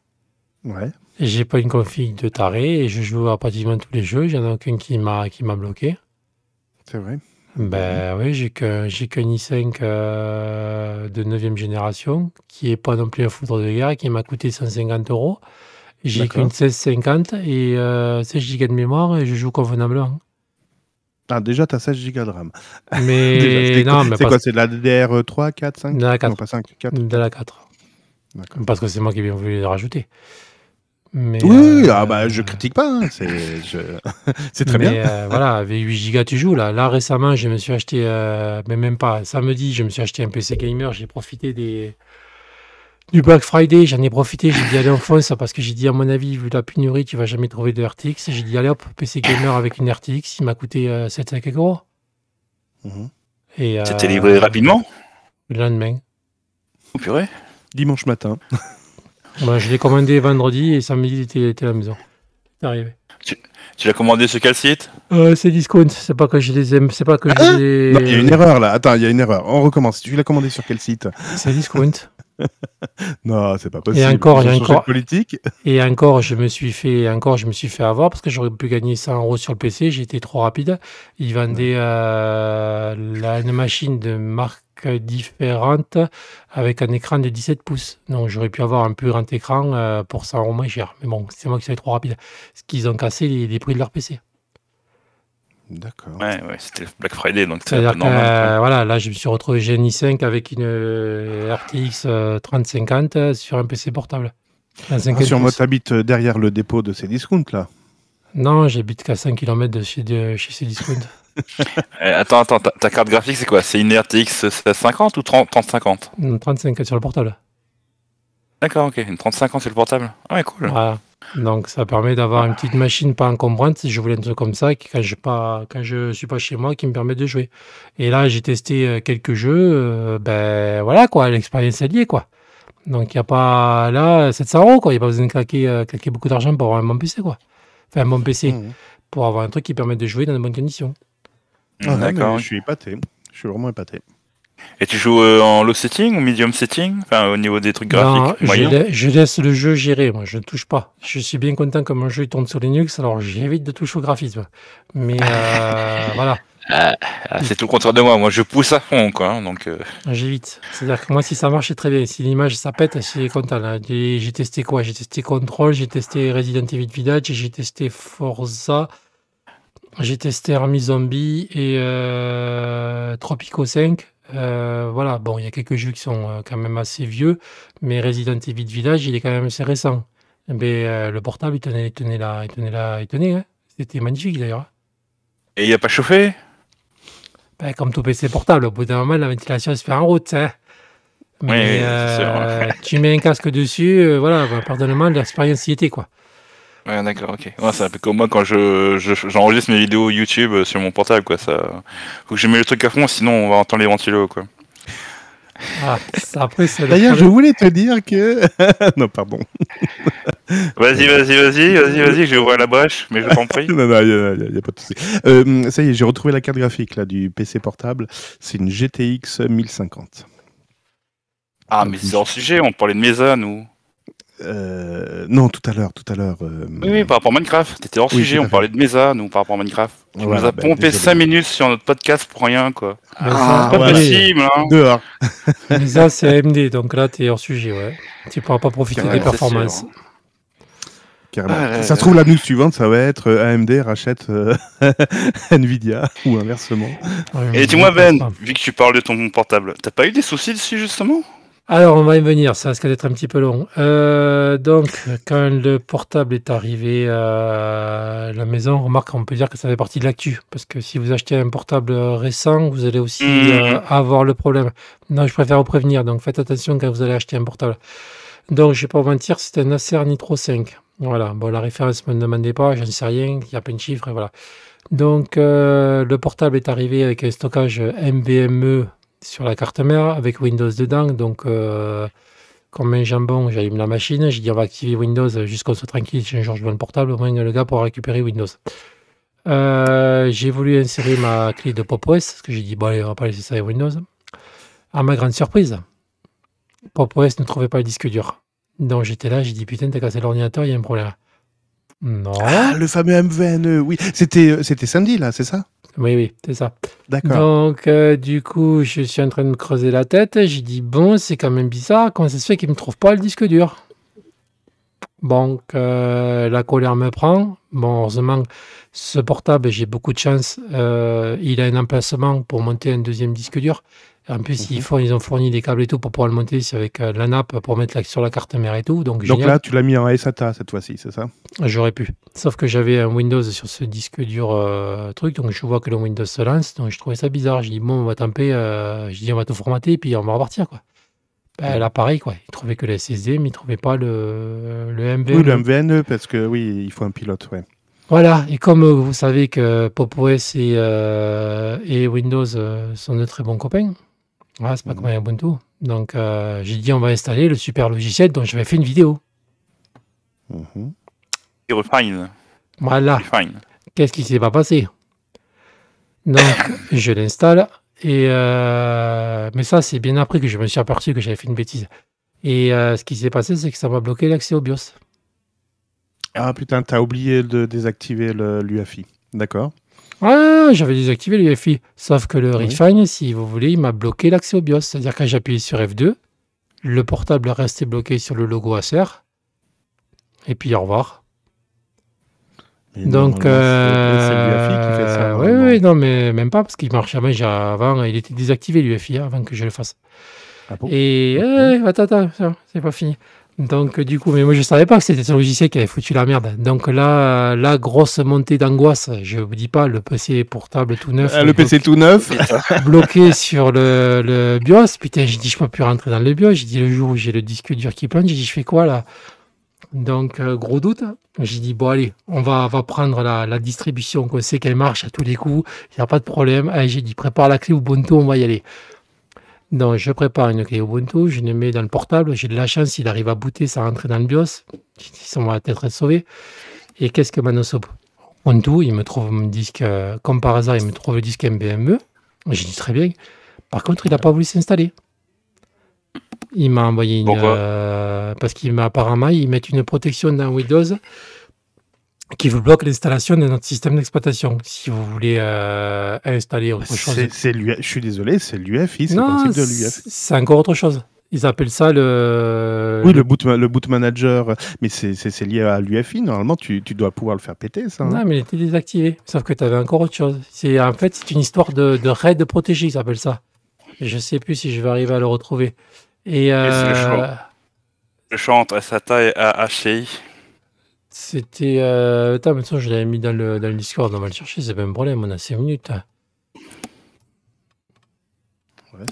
Ouais. J'ai pas une config de taré et je joue à pratiquement tous les jeux. Il J'en a aucun qui m'a bloqué. C'est vrai. Mmh ben oui, j'ai qu'un j'ai i5 euh, de 9e génération qui est pas non plus un foudre de guerre qui m'a coûté 150 euros. J'ai D'accord. qu'une 1650 et euh, 16 Go de mémoire et je joue convenablement. Ah, déjà, tu as 16 Go de RAM. Mais mais c'est quoi C'est de la DDR3, 4, 5 De la 4. Non, pas 5, 4. de la 4. D'accord. Parce que c'est moi qui ai bien voulu les rajouter oui, euh, ah bah, je critique pas, hein. c'est très bien. Euh, voilà, avec 8 gigas tu joues là. Là récemment, je me suis acheté, euh, mais même pas, samedi, je me suis acheté un PC gamer, j'ai profité des... du Black Friday, j'en ai profité, j'ai dit allez en ça parce que j'ai dit à mon avis, vu la pénurie, tu vas jamais trouver de RTX. J'ai dit allez hop, PC gamer avec une RTX, il m'a coûté 700 euros. Mm-hmm. et C'était livré rapidement Le lendemain. Oh purée, dimanche matin. Bah, je l'ai commandé vendredi et samedi, il était, à la maison. arrivé. Tu, l'as commandé sur quel site euh, C'est Discount. C'est pas que je les aime. C'est pas que ah il y a une erreur là. Attends, il y a une erreur. On recommence. Tu l'as commandé sur quel site C'est Discount. non, c'est pas possible. Et encore, politique. et encore, je me suis fait, encore, je me suis fait avoir parce que j'aurais pu gagner 100 euros sur le PC. J'étais trop rapide. Ils vendaient euh, la, une machine de marque différente avec un écran de 17 pouces. Donc j'aurais pu avoir un plus grand écran euh, pour 100 euros moins cher. Mais bon, c'est moi qui suis trop rapide. Ce qu'ils ont cassé les, prix de leur PC. D'accord. Ouais, ouais, c'était Black Friday, donc c'est normal. voilà, là, je me suis retrouvé j'ai 5 avec une euh, RTX 3050 euh, sur un PC portable. Ah, sur si on derrière le dépôt de ces discounts, là. Non, j'habite qu'à 5 km de chez, de, chez eh, attends, attends, ta, carte graphique, c'est quoi C'est une RTX 50 ou 30, 3050 Une 35 sur le portable. D'accord, ok. Une 3050 sur le portable. Ah ouais, cool. Donc ça permet d'avoir une petite machine pas encombrante, si je voulais un truc comme ça, qui, quand, je pas, quand je suis pas chez moi, qui me permet de jouer. Et là, j'ai testé euh, quelques jeux, euh, ben voilà quoi, l'expérience est liée quoi. Donc il n'y a pas là 700 euros quoi, il n'y a pas besoin de claquer, euh, claquer beaucoup d'argent pour avoir un bon PC quoi enfin un PC, mmh, mmh. pour avoir un truc qui permet de jouer dans de bonnes conditions. Mmh, ah, d'accord. Je suis épaté. Je suis vraiment épaté. Et tu joues euh, en low setting ou medium setting Enfin, au niveau des trucs graphiques je, laisse le jeu gérer, moi, je ne touche pas. Je suis bien content que mon jeu tourne sur Linux, alors j'évite de toucher au graphisme. Mais euh, voilà. Ah, ah, c'est tout le contraire de moi. Moi, je pousse à fond, quoi. Hein, donc, j'ai euh. ah, j'évite. C'est-à-dire que moi, si ça marche, c'est très bien. Si l'image ça pète, c'est content. Hein. Là. J'ai testé quoi J'ai testé Control, j'ai testé Resident Evil Village, j'ai testé Forza, j'ai testé Army Zombie et euh, Tropico 5. Euh, voilà. Bon, il y a quelques jeux qui sont quand même assez vieux, mais Resident Evil Village, il est quand même assez récent. Mais le portable, il tenait, il tenait là, il tenait là, il tenait. Hein. C'était magnifique d'ailleurs. Et il a pas chauffé ben, comme tout PC portable, au bout d'un moment, la ventilation se fait en route. Hein. Mais euh, tu mets un casque dessus, euh, voilà, pardonnement pardonne-moi, l'expérience y était, quoi. Ouais, d'accord, ok. c'est un peu comme moi quand j'enregistre mes vidéos YouTube euh, sur mon portable, quoi. Ça, faut que je mette le truc à fond, sinon on va entendre les ventilos, quoi. Ah, après, D'ailleurs, je voulais te dire que. non, pardon. vas-y, vas-y, vas-y, vas-y, vas-y, Je ouvert la brèche, mais je t'en prie. non, non, il n'y a, pas de souci. Euh, ça y est, j'ai retrouvé la carte graphique là, du PC portable. C'est une GTX 1050. Ah, mais c'est hors sujet, on parlait de maison nous. Euh, non, tout à l'heure, tout à l'heure. Euh, oui, par rapport à Minecraft. T'étais hors sujet, on parlait de Mesa, nous, par rapport à Minecraft. Tu nous as ben, pompé 5 minutes sur notre podcast pour rien, quoi. Ah, c'est pas possible, hein. Dehors. Mesa, c'est AMD, donc là, tu es hors sujet, ouais. Tu pourras pas profiter des performances. Carrément. Ah, ça se trouve, la news suivante, ça va être euh, AMD rachète Nvidia ou inversement. Et dis-moi, Ben, vu que tu parles de ton portable, t'as pas eu des soucis dessus, justement alors, on va y venir, ça risque d'être un petit peu long. Euh, donc, quand le portable est arrivé à la maison, remarque, on peut dire que ça fait partie de l'actu. Parce que si vous achetez un portable récent, vous allez aussi mmh. euh, avoir le problème. Non, je préfère vous prévenir, donc faites attention quand vous allez acheter un portable. Donc, je ne vais pas vous mentir, c'est un Acer Nitro 5. Voilà, bon, la référence ne me demandez pas, je ne sais rien, il y a plein de chiffres, voilà. Donc, euh, le portable est arrivé avec un stockage MBME sur la carte mère avec Windows dedans. Donc, euh, comme un jambon, j'allume la machine, je dit on va activer Windows jusqu'au soit tranquille j'ai un jour je portable, au moins le gars pour récupérer Windows. Euh, j'ai voulu insérer ma clé de PopOS, parce que j'ai dit bon allez, on va pas laisser ça avec Windows. À ma grande surprise, PopOS ne trouvait pas le disque dur. Donc j'étais là, j'ai dit putain t'as cassé l'ordinateur, il y a un problème. Non. Ah, le fameux MVNE, oui. Euh, c'était samedi, là, c'est ça oui, oui, c'est ça. D'accord. Donc, euh, du coup, je suis en train de me creuser la tête. J'ai dit, bon, c'est quand même bizarre. Comment ça se fait qu'il ne me trouve pas le disque dur Donc, euh, la colère me prend. Bon, heureusement, ce portable, j'ai beaucoup de chance. Euh, il a un emplacement pour monter un deuxième disque dur. En plus, mhm. ils, ont fourni des câbles et tout pour pouvoir le monter avec euh, la nappe pour mettre sur la carte mère et tout. Donc, donc là, tu l'as mis en SATA cette fois-ci, c'est ça J'aurais pu. Sauf que j'avais un Windows sur ce disque dur euh, truc, donc je vois que le Windows se lance. Donc je trouvais ça bizarre. Je dis, bon, on va tamper, euh, je dis, on va tout formater et puis on va repartir. quoi. Ben, mhm. là, quoi. Il trouvait que le SSD, mais ne trouvait pas le, le MVNE. Oui, le MVNE, parce que oui, il faut un pilote, ouais. Voilà, et comme vous savez que PopOS et, et Windows sont de très bons copains, ah, c'est pas mhm. comme Ubuntu. Donc, euh, j'ai dit, on va installer le super logiciel dont j'avais fait une vidéo. Mhm. refine. Voilà. Qu'est-ce qui s'est pas passé Donc, je l'installe. Et euh, Mais ça, c'est bien après que je me suis aperçu que j'avais fait une bêtise. Et euh, ce qui s'est passé, c'est que ça m'a bloqué l'accès au BIOS. Ah putain, t'as oublié de désactiver l'UAFI. D'accord. Ah, j'avais désactivé le Sauf que le Refine, si vous voulez, il m'a bloqué l'accès au BIOS. C'est-à-dire que quand appuyé sur F2, le portable resté bloqué sur le logo Acer. Et puis au revoir. Donc, euh, fait oui, oui, non, mais même pas parce qu'il marche jamais. Avant, il était désactivé l'UFI avant que je le fasse. Ah et ah attends, attends, c'est pas fini. Donc du coup, mais moi je savais pas que c'était un logiciel qui avait foutu la merde. Donc là, la grosse montée d'angoisse. Je vous dis pas le PC portable tout neuf. Ah, le PC tout neuf. bloqué sur le, BIOS. Putain, j'ai dit je peux plus rentrer dans le BIOS. J'ai dit le jour où j'ai le disque dur qui plante, j'ai dit je fais quoi là Donc euh, gros doute. J'ai dit bon allez, on va prendre la, distribution qu'on sait qu'elle marche à tous les coups. Il n'y a pas de problème. j'ai dit prépare la clé Ubuntu, on va y aller. Donc, je prépare une clé Ubuntu, je le mets dans le portable. J'ai de la chance, il arrive à booter ça rentre dans le BIOS. sont va être être sauvé. Et qu'est-ce que Manosop Ubuntu, il me trouve mon disque, euh, comme par hasard, il me trouve le disque MBME. J'ai dit très bien. Par contre, il n'a pas voulu s'installer. Il m'a envoyé une. Euh, parce qu'il m'a apparemment, il met une protection dans Windows qui vous bloque l'installation de notre système d'exploitation. Si vous voulez euh, installer autre chose. je suis désolé, c'est l'UFI, c'est le de C'est encore autre chose. Ils appellent ça le. Oui, le, boot, le boot manager. Mais c'est, lié à l'UFI. Normalement, tu, tu, dois pouvoir le faire péter, ça. Hein. Non, mais il était désactivé. Sauf que tu avais encore autre chose. C'est, en fait, c'est une histoire de, de raid protégé, ils appellent ça. Je ne sais plus si je vais arriver à le retrouver. Et. Euh... le chant. Le entre SATA et AHI. C'était. Euh... Attends, maintenant je l'avais mis dans le, dans le Discord, on va le chercher, c'est pas un problème, on a 5 minutes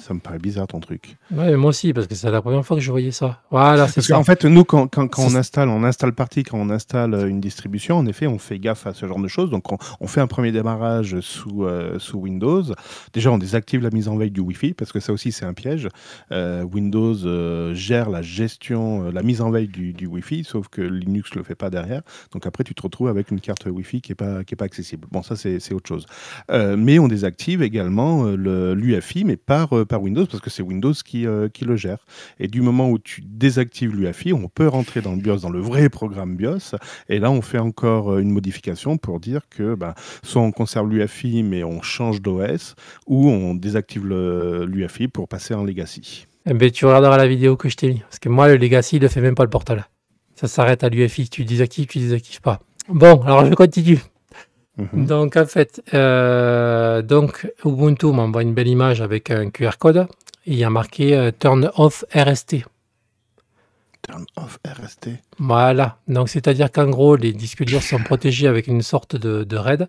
ça me paraît bizarre ton truc. moi aussi, parce que c'est la première fois que je voyais ça. Voilà, c'est En fait, nous, quand, on installe, on installe partie, quand on installe euh, une distribution, en effet, on fait gaffe à ce genre de choses. Donc, on, fait un premier démarrage sous, euh, sous Windows. Déjà, on désactive la mise en veille du Wi-Fi, parce que ça aussi, c'est un piège. Euh, Windows gère la gestion, la mise en veille du, Wi-Fi, sauf que Linux le fait pas derrière. Donc, après, tu te retrouves avec une carte Wi-Fi qui est pas, qui est pas accessible. Bon, ça, c'est autre chose. mais on désactive également l'UFI, mais par euh, par, Windows parce que c'est Windows qui, euh, qui le gère. Et du moment où tu désactives l'UFI, on peut rentrer dans le BIOS, dans le vrai programme BIOS. Et là, on fait encore euh, une modification pour dire que bah, soit on conserve l'UFI, mais on change d'OS, ou on désactive l'UFI pour passer en Legacy. Eh ben, tu regarderas la vidéo que je t'ai mis. Parce que moi, le Legacy, ne fait même pas le portal. Ça s'arrête à l'UFI. Tu désactives, tu désactives pas. Bon, alors je continue. Mhm. Donc en fait, euh, donc Ubuntu m'envoie une belle image avec un QR code. il y a marqué euh, Turn off RST. Turn off RST. Voilà. Donc c'est-à-dire qu'en gros, les disques durs sont protégés avec une sorte de, RAID.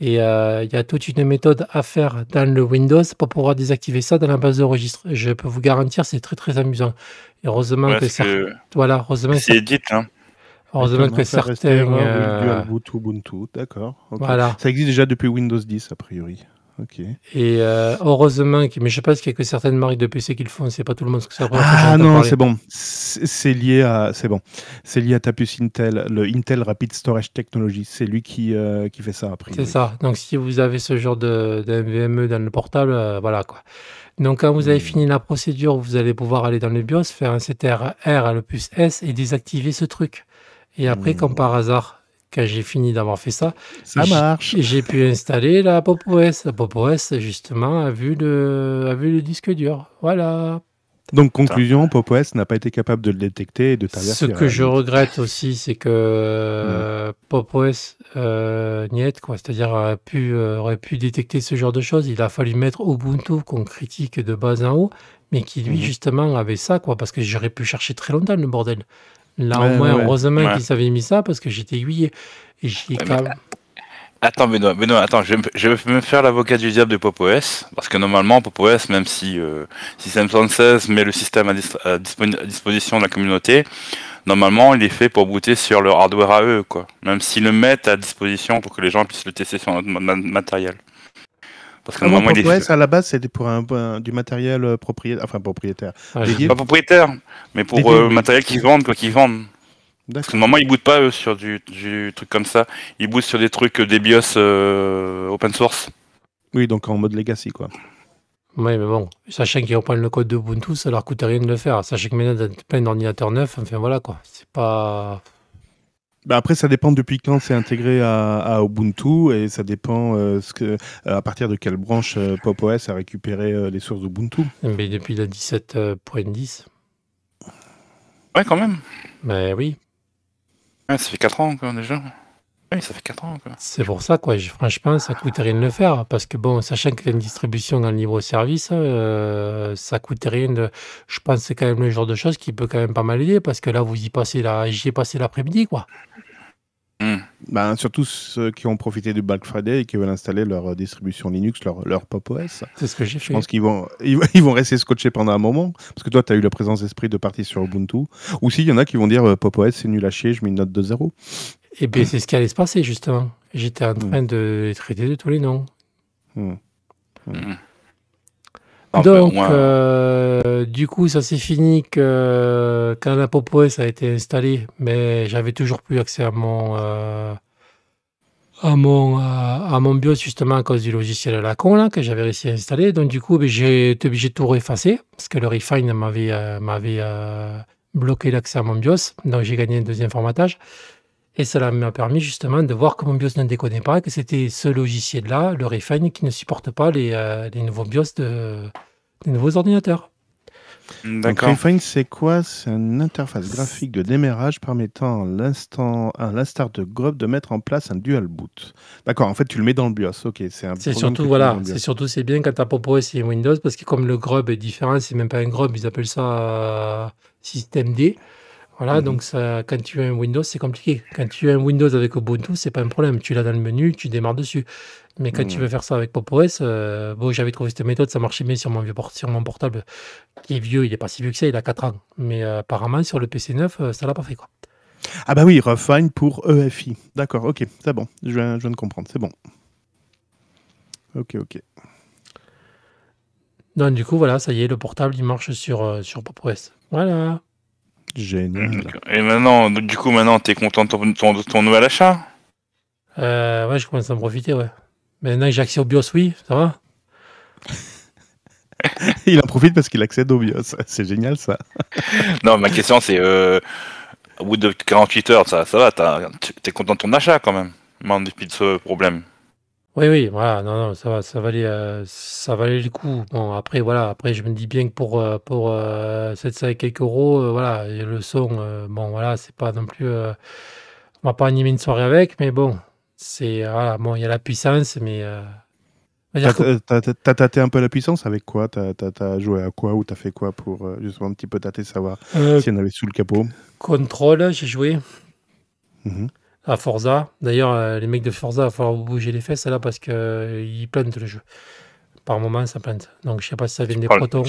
Et euh, il y a toute une méthode à faire dans le Windows pour pouvoir désactiver ça dans la base de registre. Je peux vous garantir, c'est très très amusant. Et heureusement que ça. Voilà, heureusement. C'est ça... édite, hein heureusement que certains... Euh... Ubuntu, d'accord. Ça existe déjà depuis Windows 10, a priori. Ok. Et euh, heureusement, mais je ce qu'il y a que certaines marques de PC qui le font, c'est pas tout le monde ce que ça Ah non, c'est bon. C'est lié à c'est bon. C'est lié à ta puce Intel, le Intel Rapid Storage Technology, c'est lui qui, euh, qui fait ça priori. C'est ça. Donc si vous avez ce genre de, de e dans le portable, euh, voilà quoi. Donc quand vous avez hmm. fini la procédure, vous allez pouvoir aller dans le BIOS, faire un CTRR à l'opus S et désactiver ce truc. Et après, hmm. comme par hasard, quand j'ai fini d'avoir fait ça, ça marche. J'ai pu installer la Pop OS. La Pop justement, a vu le, a vu le disque dur. Voilà. Donc, conclusion, Pop n'a pas été capable de le détecter et de Ce que hein. je regrette aussi, c'est que PopOS hmm. Pop euh, n'y quoi. C'est-à-dire, aurait pu, euh, aurait pu détecter ce genre de choses. Il a fallu mettre Ubuntu, qu'on critique de bas en haut, mais qui, lui, hmm. justement, avait ça, quoi. Parce que j'aurais pu chercher très longtemps le bordel. Là, au moins, heureusement qu'ils avaient mis ça parce que j'étais aiguillé. Et Attends, Benoît, Benoît, attends, je vais, me faire l'avocat du diable de Pop!OS, parce que normalement, Pop!OS, même si, euh, si Samsung 16 met le système à, à, disposition de la communauté, normalement, il est fait pour booter sur leur hardware à eux, quoi. Même s'ils le mettent à disposition pour que les gens puissent le tester sur notre matériel. Parce que moment, il est... à la base, c'était pour un, du matériel euh, propriétaire, enfin propriétaire. Ah, pas propriétaire, mais pour euh, matériel qu'ils vendent, quoi, qu'ils vendent. Parce que normalement, ils bootent pas sur du, truc comme ça. Ils bootent sur des trucs, euh, des BIOS open source. Oui, donc en mode legacy, quoi. Oui, mais bon, sachant qu'ils reprennent le code de Ubuntu, ça leur coûte rien de le faire. Sachez que maintenant, pas plein d'ordinateurs neufs, enfin voilà, quoi. C'est pas. Bah, après, ça dépend depuis quand c'est intégré à, Ubuntu et ça dépend euh, euh, à partir de quelle branche euh, Pop OS a récupéré les sources d'Ubuntu. Mais depuis la 17.10. Ouais, quand même. Bah oui. ça fait 4 ans déjà. Oui, ça fait 4 ans. C'est pour ça, quoi. franchement, ça coûte rien de le faire. Parce que, bon, sachant a une distribution dans le libre service, ça coûte rien de. Je pense que c'est quand même le genre de choses qui peut quand même pas mal aider. Parce que là, vous y passez la... j'y ai passé l'après-midi, quoi. Hmm. Ben, surtout ceux qui ont profité du Black Friday et qui veulent installer leur euh, distribution Linux, leur, leur Pop OS. C'est ce que j'ai fait. Je pense qu'ils vont, ils, vont rester scotchés pendant un moment, parce que toi, tu as eu la présence d'esprit de partir sur Ubuntu. Ou s'il y en a qui vont dire euh, Pop OS, c'est nul à chier, je mets une note de zéro. Et eh bien, c'est ce qui allait se passer, justement. J'étais en hmm. train de les traiter de tous les noms. Hmm. Ah, ben, Donc, euh, du coup, ça s'est fini que quand la a été installé, mais j'avais toujours plus accès à mon, euh, à mon, euh, à mon BIOS justement à cause du logiciel à la con que j'avais réussi à installer. Donc, du coup, ben, j'ai été obligé de tout effacer parce que le refine m'avait, m'avait bloqué l'accès à mon BIOS. Donc, j'ai gagné un deuxième formatage. Et cela m'a permis justement de voir que mon BIOS ne déconnait pas, que c'était ce logiciel-là, le Refine, qui ne supporte pas les, euh, nouveaux BIOS de, des nouveaux ordinateurs. Mm, d'accord. Refine, c'est quoi C'est une interface graphique de démarrage permettant à l'instar de Grub, de mettre en place un dual boot. D'accord, en fait, tu le mets dans le BIOS. Ok, c'est un C'est surtout, voilà, c'est surtout, c'est bien quand tu as proposé Windows, parce que comme le Grub est différent, c'est même pas un Grub, ils appellent ça euh, système D. Voilà, mhm. donc ça, quand tu as un Windows, c'est compliqué. Quand tu as un Windows avec Ubuntu, c'est pas un problème. Tu l'as dans le menu, tu démarres dessus. Mais quand tu mhm. veux faire ça avec Pop!OS, euh, bon, j'avais trouvé cette méthode, ça marchait bien sur mon, vieux portable, qui est vieux, il est pas si vieux que ça, il a 4 ans. Mais euh, apparemment, sur le PC9, ça euh, ça l'a pas fait, quoi. Ah bah oui, Refine pour EFI. D'accord, ok, c'est bon. Je viens, je de comprendre, c'est bon. Ok, ok. Donc du coup, voilà, ça y est, le portable, il marche sur, sur PopOS. Voilà. Génial. Et maintenant, du coup, maintenant, t'es content de ton, nouvel achat euh, Ouais, je commence à en profiter, ouais. Maintenant que j'ai accès au BIOS, oui, ça va Il en profite parce qu'il accède au BIOS. C'est génial, ça. non, ma question, c'est euh, au bout de 48 heures, ça, ça va, es content de ton achat quand même, malgré de ce problème oui, oui, voilà, non, non, ça va, ça valait, euh, ça valait le coup. Bon, après, voilà, après, je me dis bien que pour, euh, pour euh, cette 700 et quelques euros, voilà, et le son, bon, voilà, c'est pas non plus, on va pas animer une soirée avec, mais bon, c'est, voilà, bon, il y a la puissance, mais as T'as tâté un peu la puissance avec quoi T'as as joué à quoi ou tu as fait quoi pour justement un petit peu tâter, savoir si s'il y en avait sous le capot Contrôle, j'ai joué. Mmh à Forza. D'ailleurs, euh, les mecs de Forza, il va falloir bouger les fesses là parce qu'ils euh, plantent le jeu. Par moment, ça plante. Donc, je sais pas si ça vient des protos.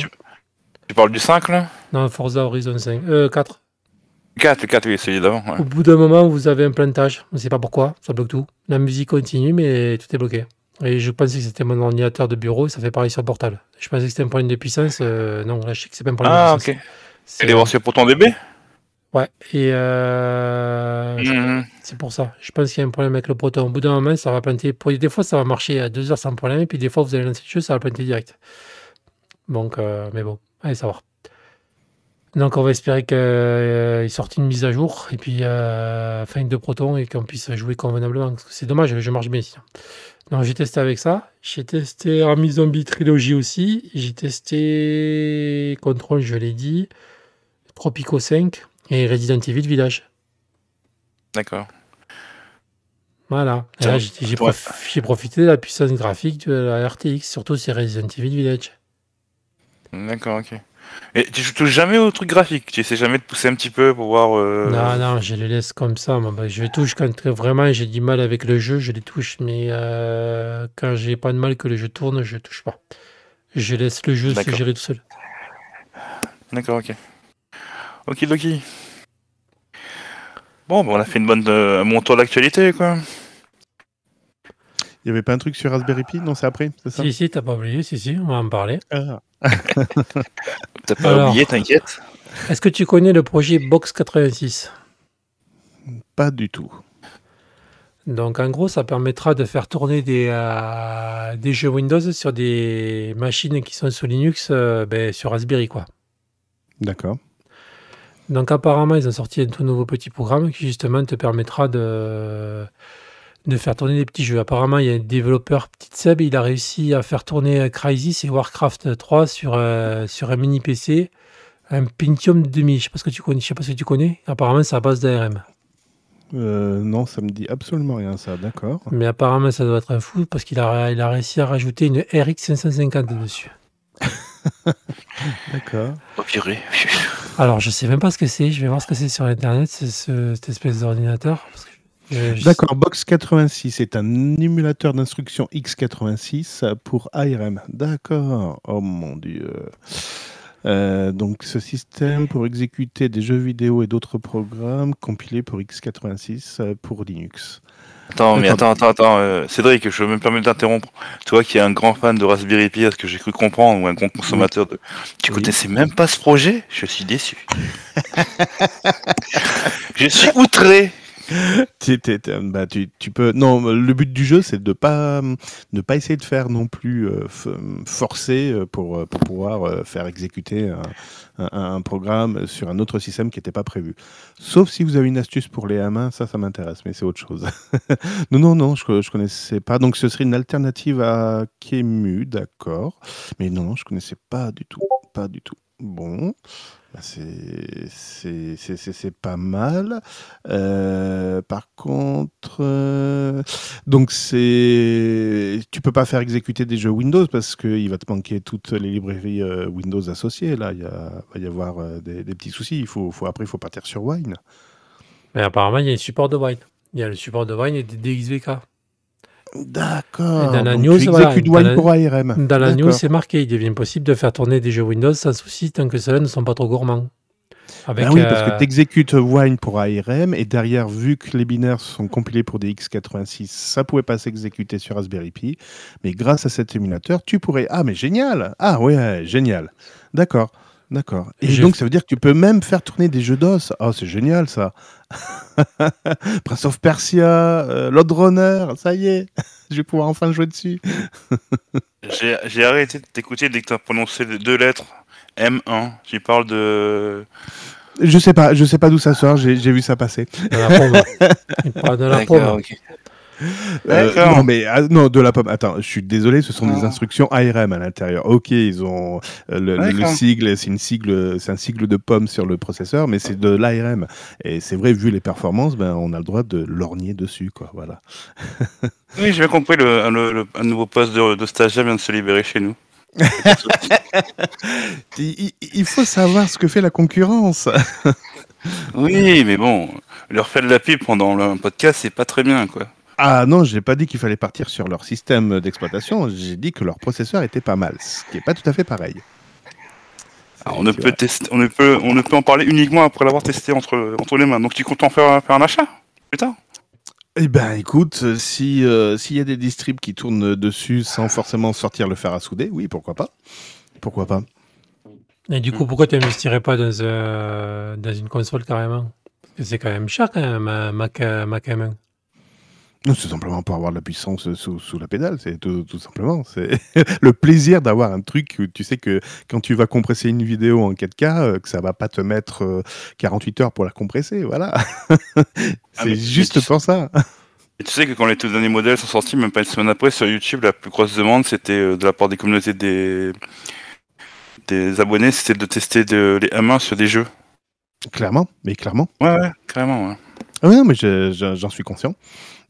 Tu, parles du 5 là Non, Forza Horizon 5. Euh, 4. 4, 4, oui, celui d'avant. Au bout d'un moment, vous avez un plantage. On ne sait pas pourquoi, ça bloque tout. La musique continue, mais tout est bloqué. Et je pensais que c'était mon ordinateur de bureau, ça fait pareil sur le portable. Je pensais que c'était un problème de puissance. Euh, non, là, je sais que c'est pas un problème ah, de puissance. Ah, ok. C'est les pour ton DB Ouais, et euh, mhm. c'est pour ça. Je pense qu'il y a un problème avec le proton. Au bout d'un moment, ça va planter. Des fois, ça va marcher à deux heures sans problème, et puis des fois, vous allez lancer le jeu, ça va planter direct. Donc, euh, mais bon, allez savoir. Donc, on va espérer qu'il euh, sorte une mise à jour, et puis fin de proton, et qu'on puisse jouer convenablement. c'est dommage, je marche bien ici. Donc, j'ai testé avec ça. J'ai testé Army Zombie Trilogy aussi. J'ai testé Control, je l'ai dit. Tropico 5. Et Resident Evil Village. D'accord. Voilà. j'ai profité de la puissance graphique de la RTX, surtout sur Resident Evil Village. D'accord, ok. Et tu touches jamais aux trucs graphiques Tu essaies jamais de pousser un petit peu pour voir. Euh, non, non, je les laisse comme ça. Bah, je les touche quand vraiment j'ai du mal avec le jeu, je les touche, mais euh, quand j'ai pas de mal que le jeu tourne, je touche pas. Je laisse le jeu se gérer tout seul. D'accord, ok. Ok, Loki. Bon, bah, on a fait une bonne mon euh, tour d'actualité, quoi. Il y avait pas un truc sur Raspberry Pi Non, c'est après, c'est ça Si, si, t'as pas oublié, si, si, on va en parler. Ah. t'as pas oublié, t'inquiète. Est-ce que tu connais le projet Box 86 Pas du tout. Donc en gros, ça permettra de faire tourner des, euh, des jeux Windows sur des machines qui sont sous Linux, euh, ben, sur Raspberry, quoi. D'accord. Donc apparemment, ils ont sorti un tout nouveau petit programme qui justement te permettra de, de faire tourner des petits jeux. Apparemment, il y a un développeur Petite Seb, il a réussi à faire tourner euh, Crysis et Warcraft 3 euh, sur, euh, sur un mini PC, un Pentium 2000. Je ne sais, pas ce que tu connais, tu connais. Apparemment, c'est à base d'ARM. non, ça me dit absolument rien, ça, d'accord. Mais apparemment, ça doit être un fou parce qu'il a, a réussi à rajouter une RX 550 dessus. d'accord. Oh, purée. Alors, je sais même pas ce que c'est. Je vais voir ce que c'est sur Internet, c'est cette espèce d'ordinateur. D'accord, Box 86 est un émulateur d'instruction x86 pour ARM. D'accord. Oh mon dieu. Euh, donc ce système pour exécuter des jeux vidéo et d'autres programmes compilés pour x86 euh, pour Linux. Attends, mais attends, attends, attends, euh, Cédric, je me permets d'interrompre. Toi qui es un grand fan de Raspberry Pi, à ce que j'ai cru comprendre, ou un grand consommateur de. Tu connaissais même pas ce projet Je suis déçu. je suis outré. Bah, tu, peux. Non, le but du jeu, c'est de pas ne pas essayer de faire non plus euh, forcer euh, euh, pour, pouvoir faire exécuter un, programme sur un autre système qui n'était pas prévu. Sauf si vous avez une astuce pour les M1, ça, ça m'intéresse, mais c'est autre chose. non, non, non, je, ne connaissais pas. Donc, ce serait une alternative à Kemu, d'accord. Mais non, je connaissais pas du tout, pas du tout. Bon. Bah, c'est pas mal. Euh, par contre, euh, donc c'est tu peux pas faire exécuter des jeux Windows parce qu'il va te manquer toutes les librairies euh, Windows associées. Là, il va y avoir des, petits soucis. Il faut, faut après, il faut sur Wine. Mais apparemment, il y a support de Wine. Il y a le support de Wine et des DXVK. D'accord. Dans la pour ARM. Dans c'est marqué. Il devient possible de faire tourner des jeux Windows sans souci tant que ceux-là ne sont pas trop gourmands. Ah oui, parce euh, que tu exécutes Wine pour ARM et derrière, vu que les binaires sont compilés pour des x86, ça pouvait pas s'exécuter sur Raspberry Pi. Mais grâce à cet émulateur, tu pourrais. Ah, mais génial Ah, ouais, génial. D'accord. D'accord. Et, donc, ça veut dire que tu peux même faire tourner des jeux d'os. oh, c'est génial, ça. Prince of Persia, euh, Lord Runner, ça y est, je vais pouvoir enfin jouer dessus. j'ai arrêté de t'écouter dès que tu as prononcé deux lettres M1. Tu parle de. Je sais pas, je sais pas d'où ça sort, j'ai vu ça passer. de euh, non, mais ah, non, de la pomme. Attends, je suis désolé, ce sont des ah. instructions ARM à l'intérieur. Ok, ils ont euh, le, sigle, c'est une sigle, c'est un sigle de pomme sur le processeur, mais c'est de l'ARM. Et c'est vrai, vu les performances, ben, on a le droit de lorgner dessus, quoi. Voilà. oui, j'ai compris. Le, un nouveau poste de, de stagiaire vient de se libérer chez nous. il, faut savoir ce que fait la concurrence. oui, mais bon, leur faire de la pipe pendant un podcast, c'est pas très bien, quoi. Ah non, je n'ai pas dit qu'il fallait partir sur leur système d'exploitation, j'ai dit que leur processeur était pas mal, ce qui n'est pas tout à fait pareil. Ah, on, ne peut on, ne peut, on ne peut en parler uniquement après l'avoir testé entre, entre les mains. Donc tu comptes en faire, un achat Putain eh ben écoute, si euh, s'il y a des distribs qui tournent dessus sans forcément sortir le fer à souder, oui, pourquoi pas Pourquoi pas Et du coup, pourquoi tu n'investirais pas dans, euh, dans une console carrément c'est quand même cher quand même, un Mac M1. Non, C'est simplement pour avoir de la puissance euh, sous, sous la pédale, c'est tout, tout, simplement. C'est le plaisir d'avoir un truc où tu sais que quand tu vas compresser une vidéo en 4K, euh, que ça va pas te mettre 48 euh, heures pour la compresser, voilà. Ah, c'est juste pour ça. Et tu sais que quand les deux derniers modèles sont sortis, même pas une semaine après, sur YouTube, la plus grosse demande, c'était de la part des communautés des, des abonnés, c'était de tester de... les M1 sur des jeux. Clairement, mais clairement. Ouais, ouais, clairement, ouais. Ah non, mais j'en suis conscient.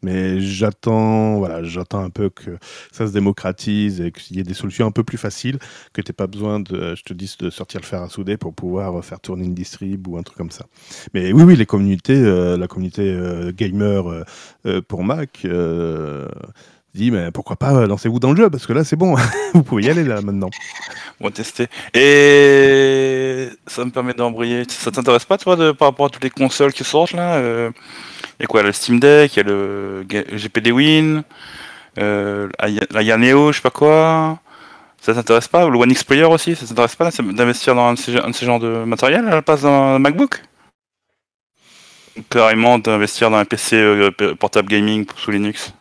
Mais j'attends, voilà, j'attends un peu que ça se démocratise et qu'il y ait des solutions un peu plus faciles, que tu n'aies pas besoin de, je te dis, de sortir le fer à souder pour pouvoir faire tourner une distrib ou un truc comme ça. Mais oui, oui, les communautés, euh, la communauté euh, gamer euh, pour Mac dit mais pourquoi pas lancez-vous dans le jeu parce que là c'est bon, vous pouvez y aller là maintenant. On va tester. Et ça me permet d'embrayer. Ça t'intéresse pas toi de, par rapport à toutes les consoles qui sortent là il y a quoi Le Steam Deck, il y a le GPD Win, euh, la Yaneo, je sais pas quoi. Ça t'intéresse pas Le One X Player aussi, ça t'intéresse pas d'investir dans un de, ces, de, genres de matériel à la place d'un MacBook Carrément d'investir dans un PC euh, portable gaming sous Linux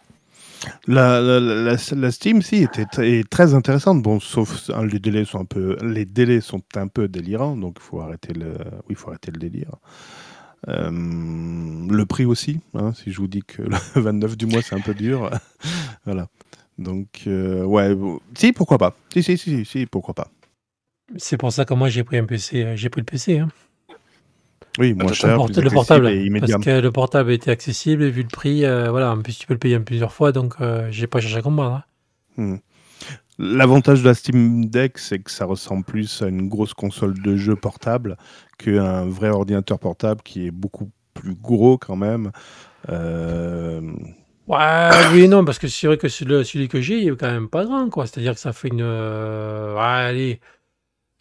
la, Steam, si, était est très intéressante. Bon, sauf hein, les délais sont un peu, les délais sont un peu délirants, donc faut arrêter le, oui, faut arrêter le délire. Euh, le prix aussi, hein, si je vous dis que le 29 du mois c'est un peu dur. voilà. Donc, euh, ouais, si, pourquoi pas. Si, si, si, si, pourquoi pas. C'est pour ça que moi j'ai pris un PC, euh, j'ai pris le PC. Hein. Oui, bah, moi, cher, le, portable, Parce que le portable était accessible et vu le prix, voilà, en plus tu peux le payer plusieurs fois, donc j'ai pas cherché à comprendre. Hein. Hmm. L'avantage de la Steam Deck, c'est que ça ressemble plus à une grosse console de jeu portable qu'à un vrai ordinateur portable qui est beaucoup plus gros quand même. Euh, ouais, oui et non, parce que c'est vrai que celui que j'ai, il est quand même pas grand, quoi. C'est-à-dire que ça fait une. Euh,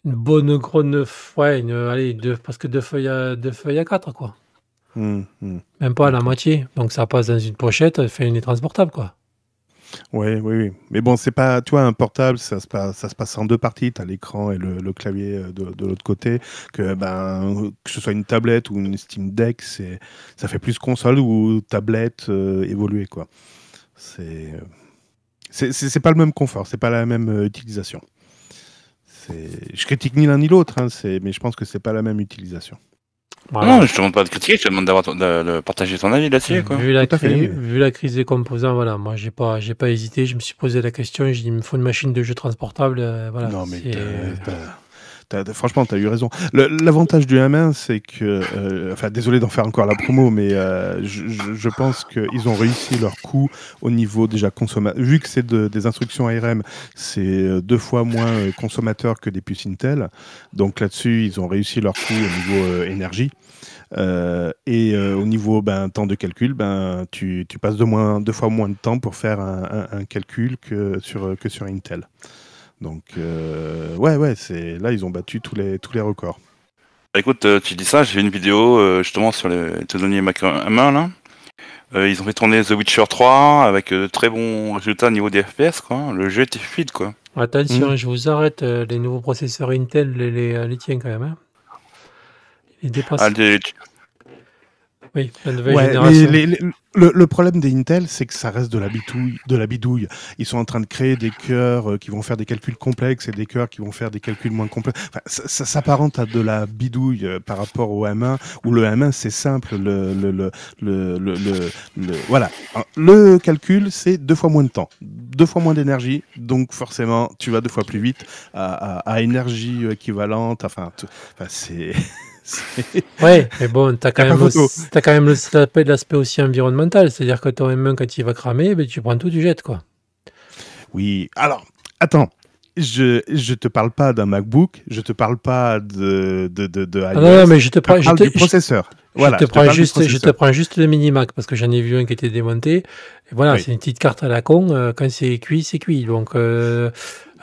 une bonne grosse Ouais, une, allez, deux, que deux feuilles, à, deux feuilles à quatre, quoi. Hum, hum. Même pas à la moitié. Donc ça passe dans une pochette, fait une transportable, quoi. Oui, oui, oui. Mais bon, c'est pas, tu vois, un portable, ça se passe, en deux parties. Tu as l'écran et le, clavier euh, de, l'autre côté. Que, ben, ce soit une tablette ou une Steam Deck, ça fait plus console ou tablette euh, évoluée, quoi. C'est, c'est, pas le même confort, c'est pas la même euh, utilisation. je critique ni l'un ni l'autre, hein, mais je pense que c'est pas la même utilisation. Non, je te demande pas de critiquer, je te demande d'avoir de, partager ton avis là-dessus. Vu, la crise, vu la crise des composants, voilà, moi j'ai pas, j'ai pas hésité, je me suis posé la question, j'ai dit il me faut une machine de jeu transportable. Euh, voilà, non euh, franchement, tu as eu raison. L'avantage du M1, c'est que. Euh, enfin, désolé d'en faire encore la promo, mais euh, je, pense qu'ils ont réussi leur coût au niveau déjà consommateur. Vu que c'est des instructions ARM, c'est euh, deux fois moins consommateur que des puces Intel. Donc là-dessus, ils ont réussi leur coût au niveau énergie. et au niveau ben, temps de calcul, ben, tu, passes de moins, deux fois moins de temps pour faire un, un calcul que sur, que sur Intel. Donc, euh, ouais, ouais, c'est là, ils ont battu tous les, tous les records. Bah, écoute, euh, tu dis ça, j'ai une vidéo euh, justement sur les Tony Mac à là. ils ont fait tourner The Witcher 3 avec de très bons résultats au niveau des FPS, quoi. Hein. Le jeu était fluide, quoi. Attention, mm. je vous arrête, les nouveaux processeurs Intel, les, les, tiens quand même. Ils hein. dépassent. Ah, oui, le, problème des Intel, c'est que ça reste de la, bidouille. de la bidouille. Ils sont en train de créer des cœurs euh, qui vont faire des calculs complexes et des cœurs qui vont faire des calculs moins complexes. Enfin, ça, ça s'apparente à de la bidouille euh, par rapport au M1, où le M1, c'est simple. Le, le, le, voilà. Le calcul, c'est deux fois moins de temps, deux fois moins d'énergie. Donc, forcément, tu vas deux fois plus vite à, à, à énergie équivalente. Enfin, enfin c'est. ouais, mais bon, t'as quand, même as quand même l'aspect aussi environnemental, c'est-à-dire que toi même 1 quand il va cramer, ben, tu prends tout, tu jettes, quoi. Oui, alors, attends, je ne te parle pas d'un MacBook, je te parle pas de de de, ah non, non, mais je te prends, du processeur. Je, te prends juste je te prends juste le mini Mac parce que j'en ai vu un qui était démonté. Et voilà, c'est une petite carte à la con. Euh, quand c'est cuit, c'est cuit. Donc euh,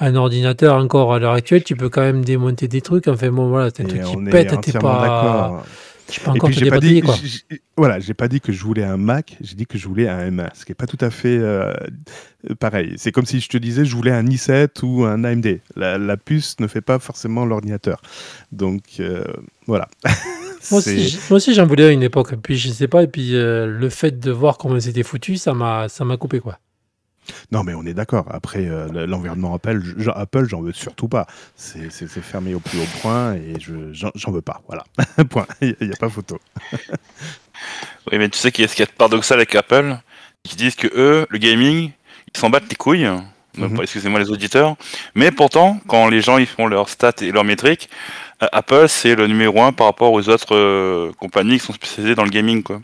un ordinateur encore à l'heure actuelle, tu peux quand même démonter des trucs. Enfin bon, voilà, c'est un truc qui pète, t'es pas. suis pas encore n'ai pas dit, quoi. Voilà, j'ai pas dit que je voulais un Mac, j'ai dit que je voulais un M1, ce qui est pas tout à fait euh, pareil. C'est comme si je te disais je voulais un i7 ou un AMD. La, puce ne fait pas forcément l'ordinateur. Donc euh, voilà. Moi aussi, j'en voulais à une époque, Et puis je sais pas, et puis euh, le fait de voir comment c'était foutu, ça m'a coupé quoi. Non, mais on est d'accord. Après, euh, l'environnement Apple, Apple, j'en veux surtout pas. C'est fermé au plus haut point et j'en veux pas. Voilà. point. Il n'y a, pas photo. oui, mais tu sais qu'il y a ce qu'il est paradoxal avec Apple, qui disent que eux, le gaming, ils s'en battent les couilles. Mhm. Excusez-moi les auditeurs, mais pourtant, quand les gens ils font leurs stats et leurs métriques, euh, Apple c'est le numéro un par rapport aux autres euh, compagnies qui sont spécialisées dans le gaming. Quoi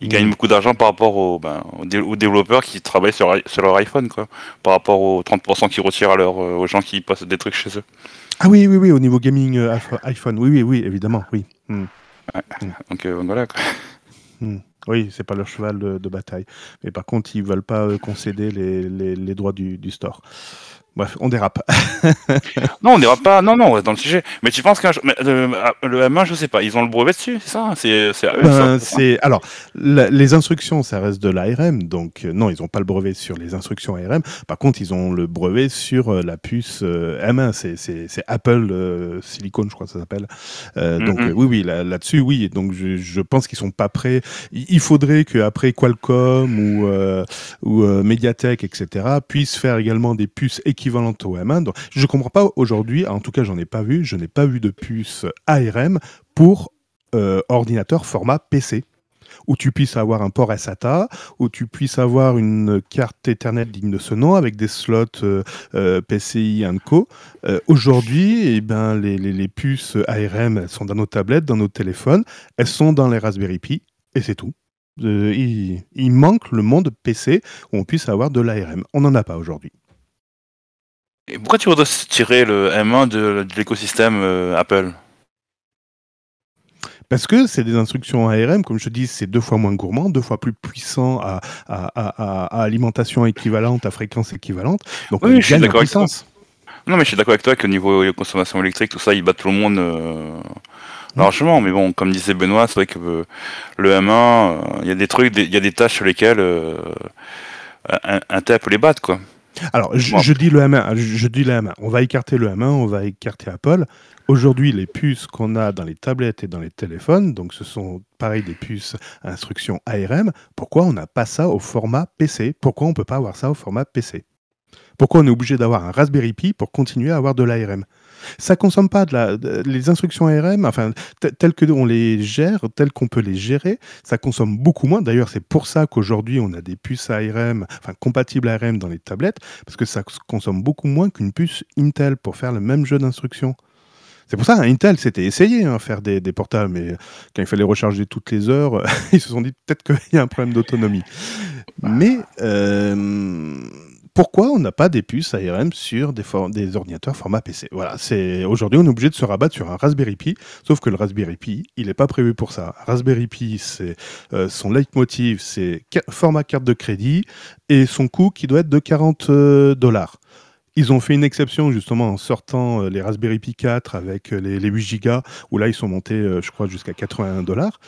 ils gagnent mm. beaucoup d'argent par rapport aux, ben, développeurs qui travaillent sur, leur iPhone, quoi, par rapport aux 30% qu'ils retirent à leur, euh, aux gens qui passent des trucs chez eux. Ah oui, oui, oui, au niveau gaming euh, iPhone, oui, oui, oui, évidemment, oui. Mm. donc euh, voilà. Oui, mm. Oui, c'est pas leur cheval de, bataille. Mais par contre, ils veulent pas concéder les, droits du, du store. Bref, on dérape. non, on dérape pas. Non, non, on reste dans le sujet. Mais tu penses que euh, le, M1, je sais pas, ils ont le brevet dessus, c'est ça C'est c'est ben, alors les instructions, ça reste de l'ARM, donc euh, non, ils ont pas le brevet sur les instructions ARM. Par contre, ils ont le brevet sur euh, la puce M1. C'est Apple Silicon, je crois que ça s'appelle. Mm, donc mm. oui, oui, là-dessus, oui. Donc je, je pense qu'ils sont pas prêts. Il faudrait que après Qualcomm ou, ou Mediatek, etc., puissent faire également des puces équivalentes Hein. je ne comprends pas aujourd'hui, en tout cas j'en ai pas vu, je n'ai pas vu de puce ARM pour euh, ordinateur format PC où tu puisses avoir un port SATA, où tu puisses avoir une carte Ethernet digne de ce nom avec des slots euh, euh PCI Co. Euh, aujourd'hui, eh ben, les, puces ARM sont dans nos tablettes, dans nos téléphones, elles sont dans les Raspberry Pi et c'est tout. il, il, manque le monde PC où on puisse avoir de l'ARM. On n'en a pas aujourd'hui pourquoi tu voudrais tirer le M1 de, l'écosystème euh, Apple parce que c'est des instructions ARM, comme je dis, c'est deux fois moins gourmand, deux fois plus puissant à, alimentation équivalente, à fréquence équivalente. Donc je suis puissance. Non, mais je suis d'accord avec toi qu'au niveau consommation électrique, tout ça, il battent tout le monde euh, largement. Mais bon, comme disait Benoît, c'est vrai que euh, le M1, il y a des trucs, il y a des tâches sur lesquelles un, un, peut les battre, quoi. Alors, je, dis le M1, je, dis le On va écarter le M1, on va écarter Apple. Aujourd'hui, les puces qu'on a dans les tablettes et dans les téléphones, donc ce sont pareil des puces à instruction ARM. Pourquoi on n'a pas ça au format PC Pourquoi on ne peut pas avoir ça au format PC Pourquoi on est obligé d'avoir un Raspberry Pi pour continuer à avoir de l'ARM ça consomme pas de la. les instructions ARM, enfin, telles que les gère, telles qu'on peut les gérer, ça consomme beaucoup moins. D'ailleurs, c'est pour ça qu'aujourd'hui, on a des puces ARM, enfin, compatibles ARM dans les tablettes, parce que ça consomme beaucoup moins qu'une puce Intel pour faire le même jeu d'instructions. C'est pour ça, Intel s'était essayé à hein, faire des, portables, mais quand il fallait recharger toutes les heures, ils se sont dit peut-être qu'il y a un problème d'autonomie. Bah. Mais euh, pourquoi on n'a pas des puces ARM sur des, ordinateurs format PC Voilà, c'est aujourd'hui on est obligé de se rabattre sur un Raspberry Pi, sauf que le Raspberry Pi, il n'est pas prévu pour ça. Raspberry Pi, c'est euh, son leitmotiv, c'est format carte de crédit et son coût qui doit être de 40 euh, dollars. Ils ont fait une exception justement en sortant euh, les Raspberry Pi 4 avec les, les 8 Go, où là ils sont montés, je crois, jusqu'à 81 dollars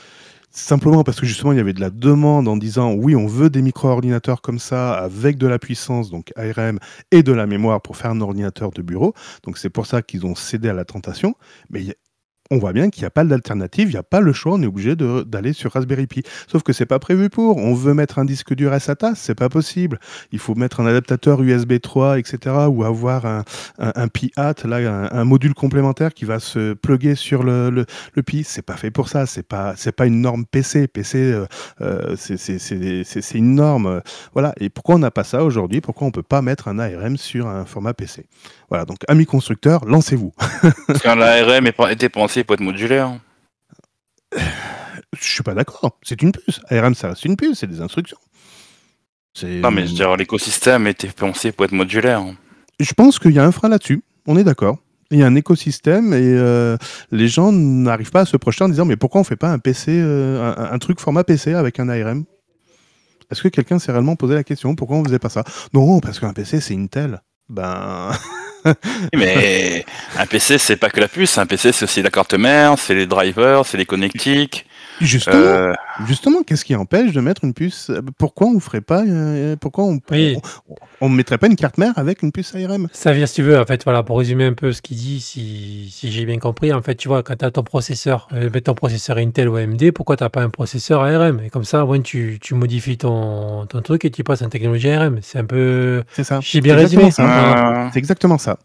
simplement parce que justement il y avait de la demande en disant oui on veut des micro-ordinateurs comme ça avec de la puissance donc ARM et de la mémoire pour faire un ordinateur de bureau donc c'est pour ça qu'ils ont cédé à la tentation mais on voit bien qu'il n'y a pas d'alternative, il n'y a pas le choix, on est obligé d'aller sur Raspberry Pi. Sauf que c'est pas prévu pour. On veut mettre un disque dur SATA, c'est pas possible. Il faut mettre un adaptateur USB 3, etc. ou avoir un, Pi hat, là, un, module complémentaire qui va se plugger sur le, le, Pi. C'est pas fait pour ça. C'est pas, pas une norme PC. PC, euh, euh, c'est une norme. Euh, voilà. Et pourquoi on n'a pas ça aujourd'hui Pourquoi on ne peut pas mettre un ARM sur un format PC Voilà. Donc, amis constructeurs, lancez-vous. Parce qu'un ARM est, été pensé pour être modulaire. Je suis pas d'accord. C'est une puce. ARM, ça reste une puce, c'est des instructions. Non, mais je veux dire, l'écosystème était pensé pour être modulaire. Je pense qu'il y a un frein là-dessus. On est d'accord. Il y a un écosystème et euh, les gens n'arrivent pas à se projeter en disant mais pourquoi on fait pas un PC, euh, un, un, truc format PC avec un ARM Est-ce que quelqu'un s'est réellement posé la question pourquoi on faisait pas ça Non, parce qu'un PC c'est Intel ben. mais un PC, c'est pas que la puce. Un PC, c'est aussi la carte mère, c'est les drivers, c'est les connectiques. Juste... Euh, Justement, qu'est-ce qui empêche de mettre une puce euh, Pourquoi on ferait pas euh, Pourquoi on, on, mettrait pas une carte mère avec une puce ARM Ça vient si tu veux. En fait, voilà, pour résumer un peu ce qu'il dit, si, j'ai bien compris, en fait, tu vois, quand tu as ton processeur, euh, ben, ton processeur Intel ou AMD, pourquoi t'as pas un processeur ARM Et comme ça, tu, tu modifies ton, truc et tu passes en technologie ARM. C'est un peu. C'est ça. J'ai bien résumé. Ah. C'est exactement ça.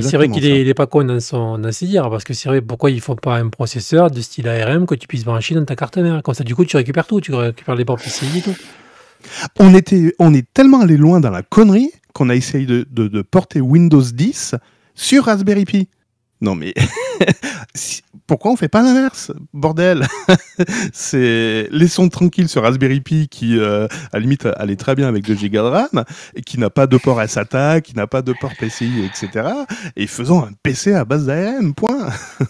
C'est vrai qu'il n'est pas con dans, son, ses parce que c'est vrai, pourquoi il ne faut pas un processeur de style ARM que tu puisses brancher dans ta carte mère Comme ça, du coup, tu récupères tout, tu récupères les ports PCI et tout. On, était, on est tellement allé loin dans la connerie qu'on a essayé de, de, porter Windows 10 sur Raspberry Pi. Non, mais pourquoi on fait pas l'inverse Bordel C'est laissons tranquille ce Raspberry Pi qui, euh, à limite, allait très bien avec 2 Go de RAM, et qui n'a pas de port SATA, qui n'a pas de port PCI, etc. Et faisons un PC à base d'AM. point.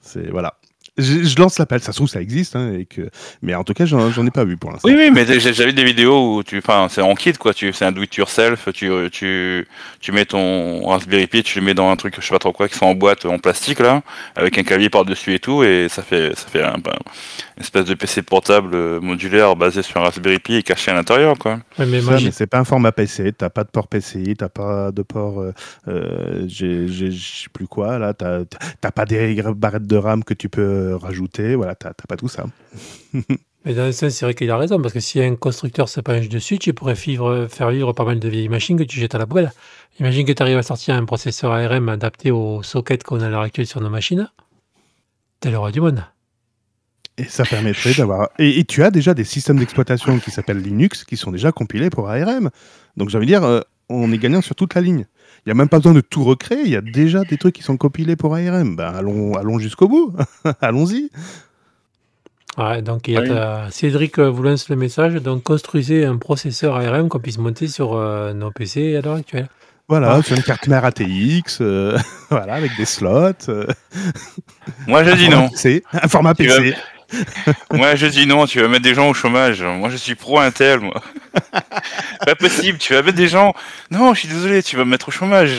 C'est voilà. Je, lance l'appel, ça se trouve ça existe, hein, et que... mais en tout cas j'en ai pas vu pour l'instant. Oui, oui, mais j'avais des vidéos où tu, enfin, c'est en kit quoi, tu, c'est un do it yourself, tu, tu, tu mets ton Raspberry Pi, tu le mets dans un truc, je sais pas trop quoi, qui sont en boîte en plastique là, avec un clavier par dessus et tout, et ça fait, ça fait un, une espèce de PC portable euh, modulaire basé sur un Raspberry Pi caché à l'intérieur quoi. mais c'est pas un format PC, t'as pas de port PCI, t'as pas de port, euh, euh je sais plus quoi là, t'as pas des barrettes de RAM que tu peux rajouter, Voilà, t'as pas tout ça. Mais dans le sens, c'est vrai qu'il a raison, parce que si un constructeur se penche dessus, tu pourrais vivre, faire vivre pas mal de vieilles machines que tu jettes à la poubelle. Imagine que tu arrives à sortir un processeur ARM adapté aux sockets qu'on a à l'heure actuelle sur nos machines. T'es le roi du monde. Et ça permettrait d'avoir. Et, tu as déjà des systèmes d'exploitation qui s'appellent Linux qui sont déjà compilés pour ARM. Donc j'ai envie de dire, euh, on est gagnant sur toute la ligne. Il n'y a même pas besoin de tout recréer. Il y a déjà des trucs qui sont compilés pour ARM. Ben, allons, jusqu'au bout. Allons-y. donc ah Cédric vous lance le message. Donc construisez un processeur ARM qu'on puisse monter sur euh, nos PC à l'heure actuelle. Voilà, ah. sur une carte mère ATX, euh, voilà, avec des slots. Euh. Moi je dis non. C'est un format PC. moi, je dis non, tu vas mettre des gens au chômage. Moi, je suis pro Intel, moi. pas possible, tu vas mettre des gens. Non, je suis désolé, tu vas me mettre au chômage.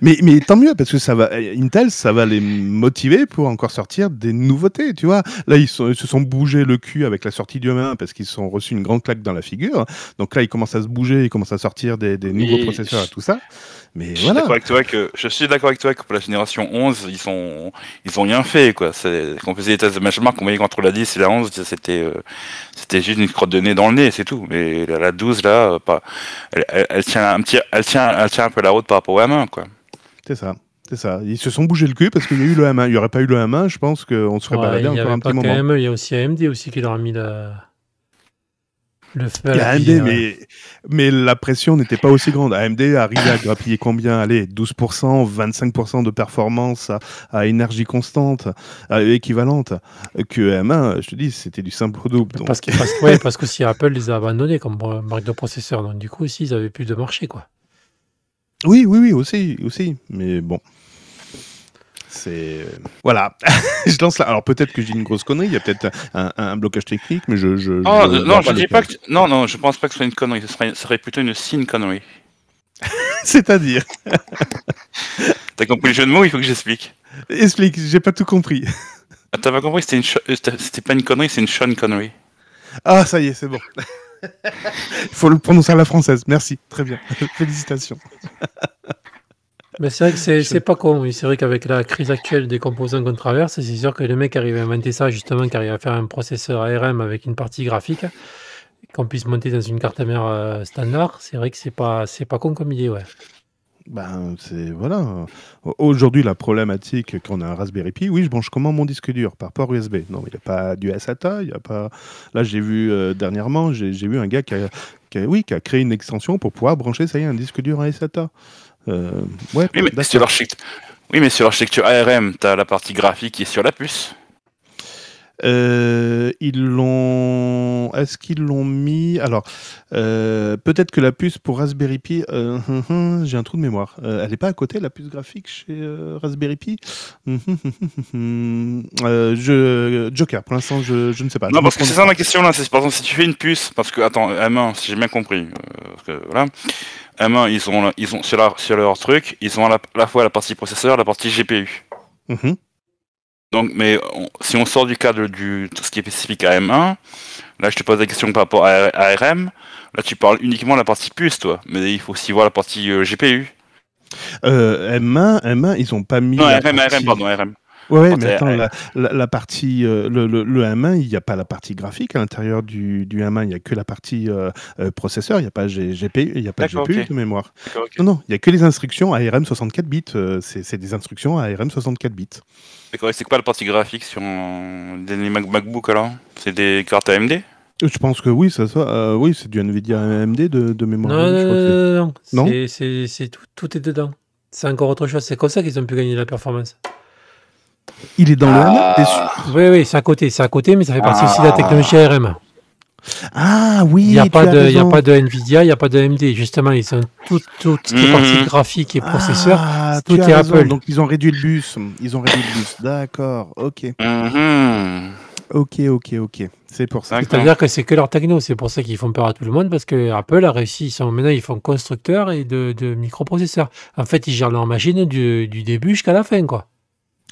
mais, mais tant mieux, parce que ça va, Intel, ça va les motiver pour encore sortir des nouveautés, tu vois. Là, ils, se sont bougés le cul avec la sortie du m parce qu'ils se sont une grande claque dans la figure. Donc là, ils commencent à se bouger, ils commencent à sortir des, nouveaux processeurs et tout ça je Suis avec toi que, je suis d'accord avec toi que pour la génération 11, ils sont, ils ont rien fait, quoi. Quand on faisait les tests de benchmark, on voyait qu'entre la 10 et la 11, c'était, euh, c'était juste une crotte de nez dans le nez, c'est tout. Mais la, 12, là, pas, elle, tient un petit, elle tient, elle tient un peu la route par rapport à la 1 quoi. C'est ça. C'est ça. Ils se sont bougés le cul parce qu'il y a eu le M1. Il n'y aurait pas eu le M1, je pense qu'on se serait pas baladé encore un petit moment. E, il y a aussi AMD aussi qui leur a mis la. Le feu AMD, hein. mais, mais la pression n'était pas aussi grande. AMD arrivait à grappiller combien Allez, 12%, 25% de performance à, énergie constante, équivalente. Que M1, je te dis, c'était du simple double. Parce, que, parce que si Apple les a abandonnés comme marque de processeur, donc du coup, aussi, ils avaient plus de marché, quoi. Oui, oui, oui, aussi, aussi. Mais bon. C'est euh, voilà. je lance là. Alors peut-être que j'ai une grosse connerie. Il y a peut-être un, blocage technique, mais je. Oh, non, je dis pas non, je pense pas que ce soit une connerie. Ce serait, plutôt une sin connerie. C'est-à-dire. T'as compris le jeu de mots Il faut que j'explique. Explique. J'ai pas tout compris. Ah, t'as pas compris euh, C'était pas une connerie. C'est une Sean connerie Ah, ça y est, c'est bon. Il faut le prononcer à la française. Merci. Très bien. Félicitations. Mais c'est vrai que c'est, pas con, C'est vrai qu'avec la crise actuelle des composants qu'on traverse, c'est sûr que le mec arrive à inventer ça, justement, qui arrive à faire un processeur ARM avec une partie graphique, qu'on puisse monter dans une carte mère euh, standard, c'est vrai que c'est pas, c'est pas con comme idée, ouais. Ben, c'est voilà. Aujourd'hui, la problématique qu'on a un Raspberry Pi, oui, je branche comment mon disque dur par port USB Non, il n'y a pas du SATA, il a pas. Là, j'ai vu euh, dernièrement, j'ai vu un gars qui a, qui oui, qui a créé une extension pour pouvoir brancher, ça y est, un disque dur en SATA. Euh, ouais, oui, mais sur l'architecture ARM, tu as la partie graphique qui est sur la puce. Euh, ils l'ont. Est-ce qu'ils l'ont mis Alors, euh, peut-être que la puce pour Raspberry Pi. Euh, hum, hum, hum, j'ai un trou de mémoire. elle n'est pas à côté la puce graphique chez Raspberry Pi. je... Joker. Pour l'instant, je... ne sais pas. Non, parce que c'est ça ma question là. par exemple si tu fais une puce, parce que attends, M1, si j'ai bien compris, voilà. M1, ils ont, ils ont sur, leur, leur truc, ils ont à la, la fois la partie processeur, la partie GPU. Donc, mais si on sort du cadre du ce qui est spécifique à M1, là je te pose la question par rapport à, ARM, là tu parles uniquement de la partie puce, toi, mais il faut aussi voir la partie GPU. Euh, M1, euh, M1, ils ont pas mis. Non, RM, pardon, RM. Ouais, mais attends, la, partie, le, le, M1, il n'y a pas la partie graphique à l'intérieur du, du M1, il n'y a que la partie processeur, il n'y a pas GPU, il a pas GPU de mémoire. Non, non, il n'y a que les instructions ARM 64 bits, c'est des instructions ARM 64 bits. c'est quoi la partie graphique sur les MacBook alors C'est des cartes AMD je pense que oui, ça, ça oui, c'est du Nvidia AMD de, de mémoire. Non, non, non, C'est tout, tout, est dedans. C'est encore autre chose. C'est comme ça qu'ils ont pu gagner la performance. Il est dans ah. le Oui, oui, c'est à côté, c'est à côté, mais ça fait partie aussi de la ah. technologie ARM. Ah oui, il n'y a, pas de, a pas de Nvidia, il n'y a pas de AMD. Justement, ils sont toutes tout, mhm. ah, tout les parties graphiques et processeur tout est Apple. Donc ils ont réduit le bus. Ils ont réduit le bus. D'accord. Ok. Mhm. Ok, ok, ok. C'est pour ça. C'est-à-dire que c'est que leur techno. C'est pour ça qu'ils font peur à tout le monde parce que Apple a réussi. Ils sont, maintenant, ils font constructeur et de, microprocesseurs. En fait, ils gèrent leur machine du, du début jusqu'à la fin, quoi.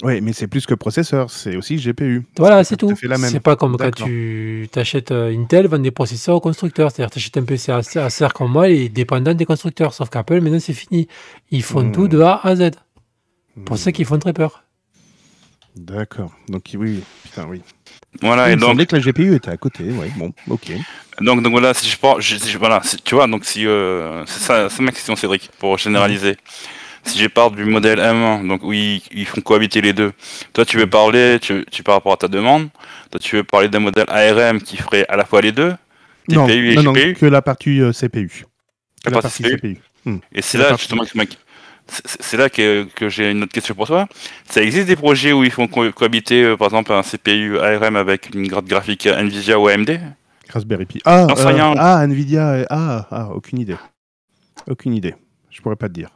Oui, mais c'est plus que processeur, c'est aussi GPU. Voilà, c'est tout. C'est pas comme quand tu t'achètes euh, Intel, vendre des processeurs aux constructeurs. C'est-à-dire, tu achètes un PC à, à serre comme moi, il est dépendant des constructeurs. Sauf qu'Apple, maintenant, c'est fini. Ils font hmm. tout de A à Z. Pour ça hmm. qu'ils font très peur. D'accord. Donc, oui, putain, oui. Voilà, et donc. que la GPU était à côté, Oui, bon, ok. Donc, donc voilà, si je, prends, voilà, tu vois, donc si. Euh, c'est ma question, Cédric, pour généraliser. Hmm si je parle du modèle M1, donc où ils, font cohabiter les deux, toi tu veux parler, tu, par rapport à ta demande, toi tu veux parler d'un modèle ARM qui ferait à la fois les deux, TPU et non, GPU. Non, que la partie euh, CPU. la, partie, CPU. Hmm. Et c'est là justement que C'est là que, que j'ai une autre question pour toi. Ça existe des projets où ils font cohabiter, euh, par exemple, un CPU ARM avec une carte graphique Nvidia ou AMD Raspberry Pi. Ah, euh, ah Nvidia. Ah, ah, aucune idée. Aucune idée. Je pourrais pas te dire.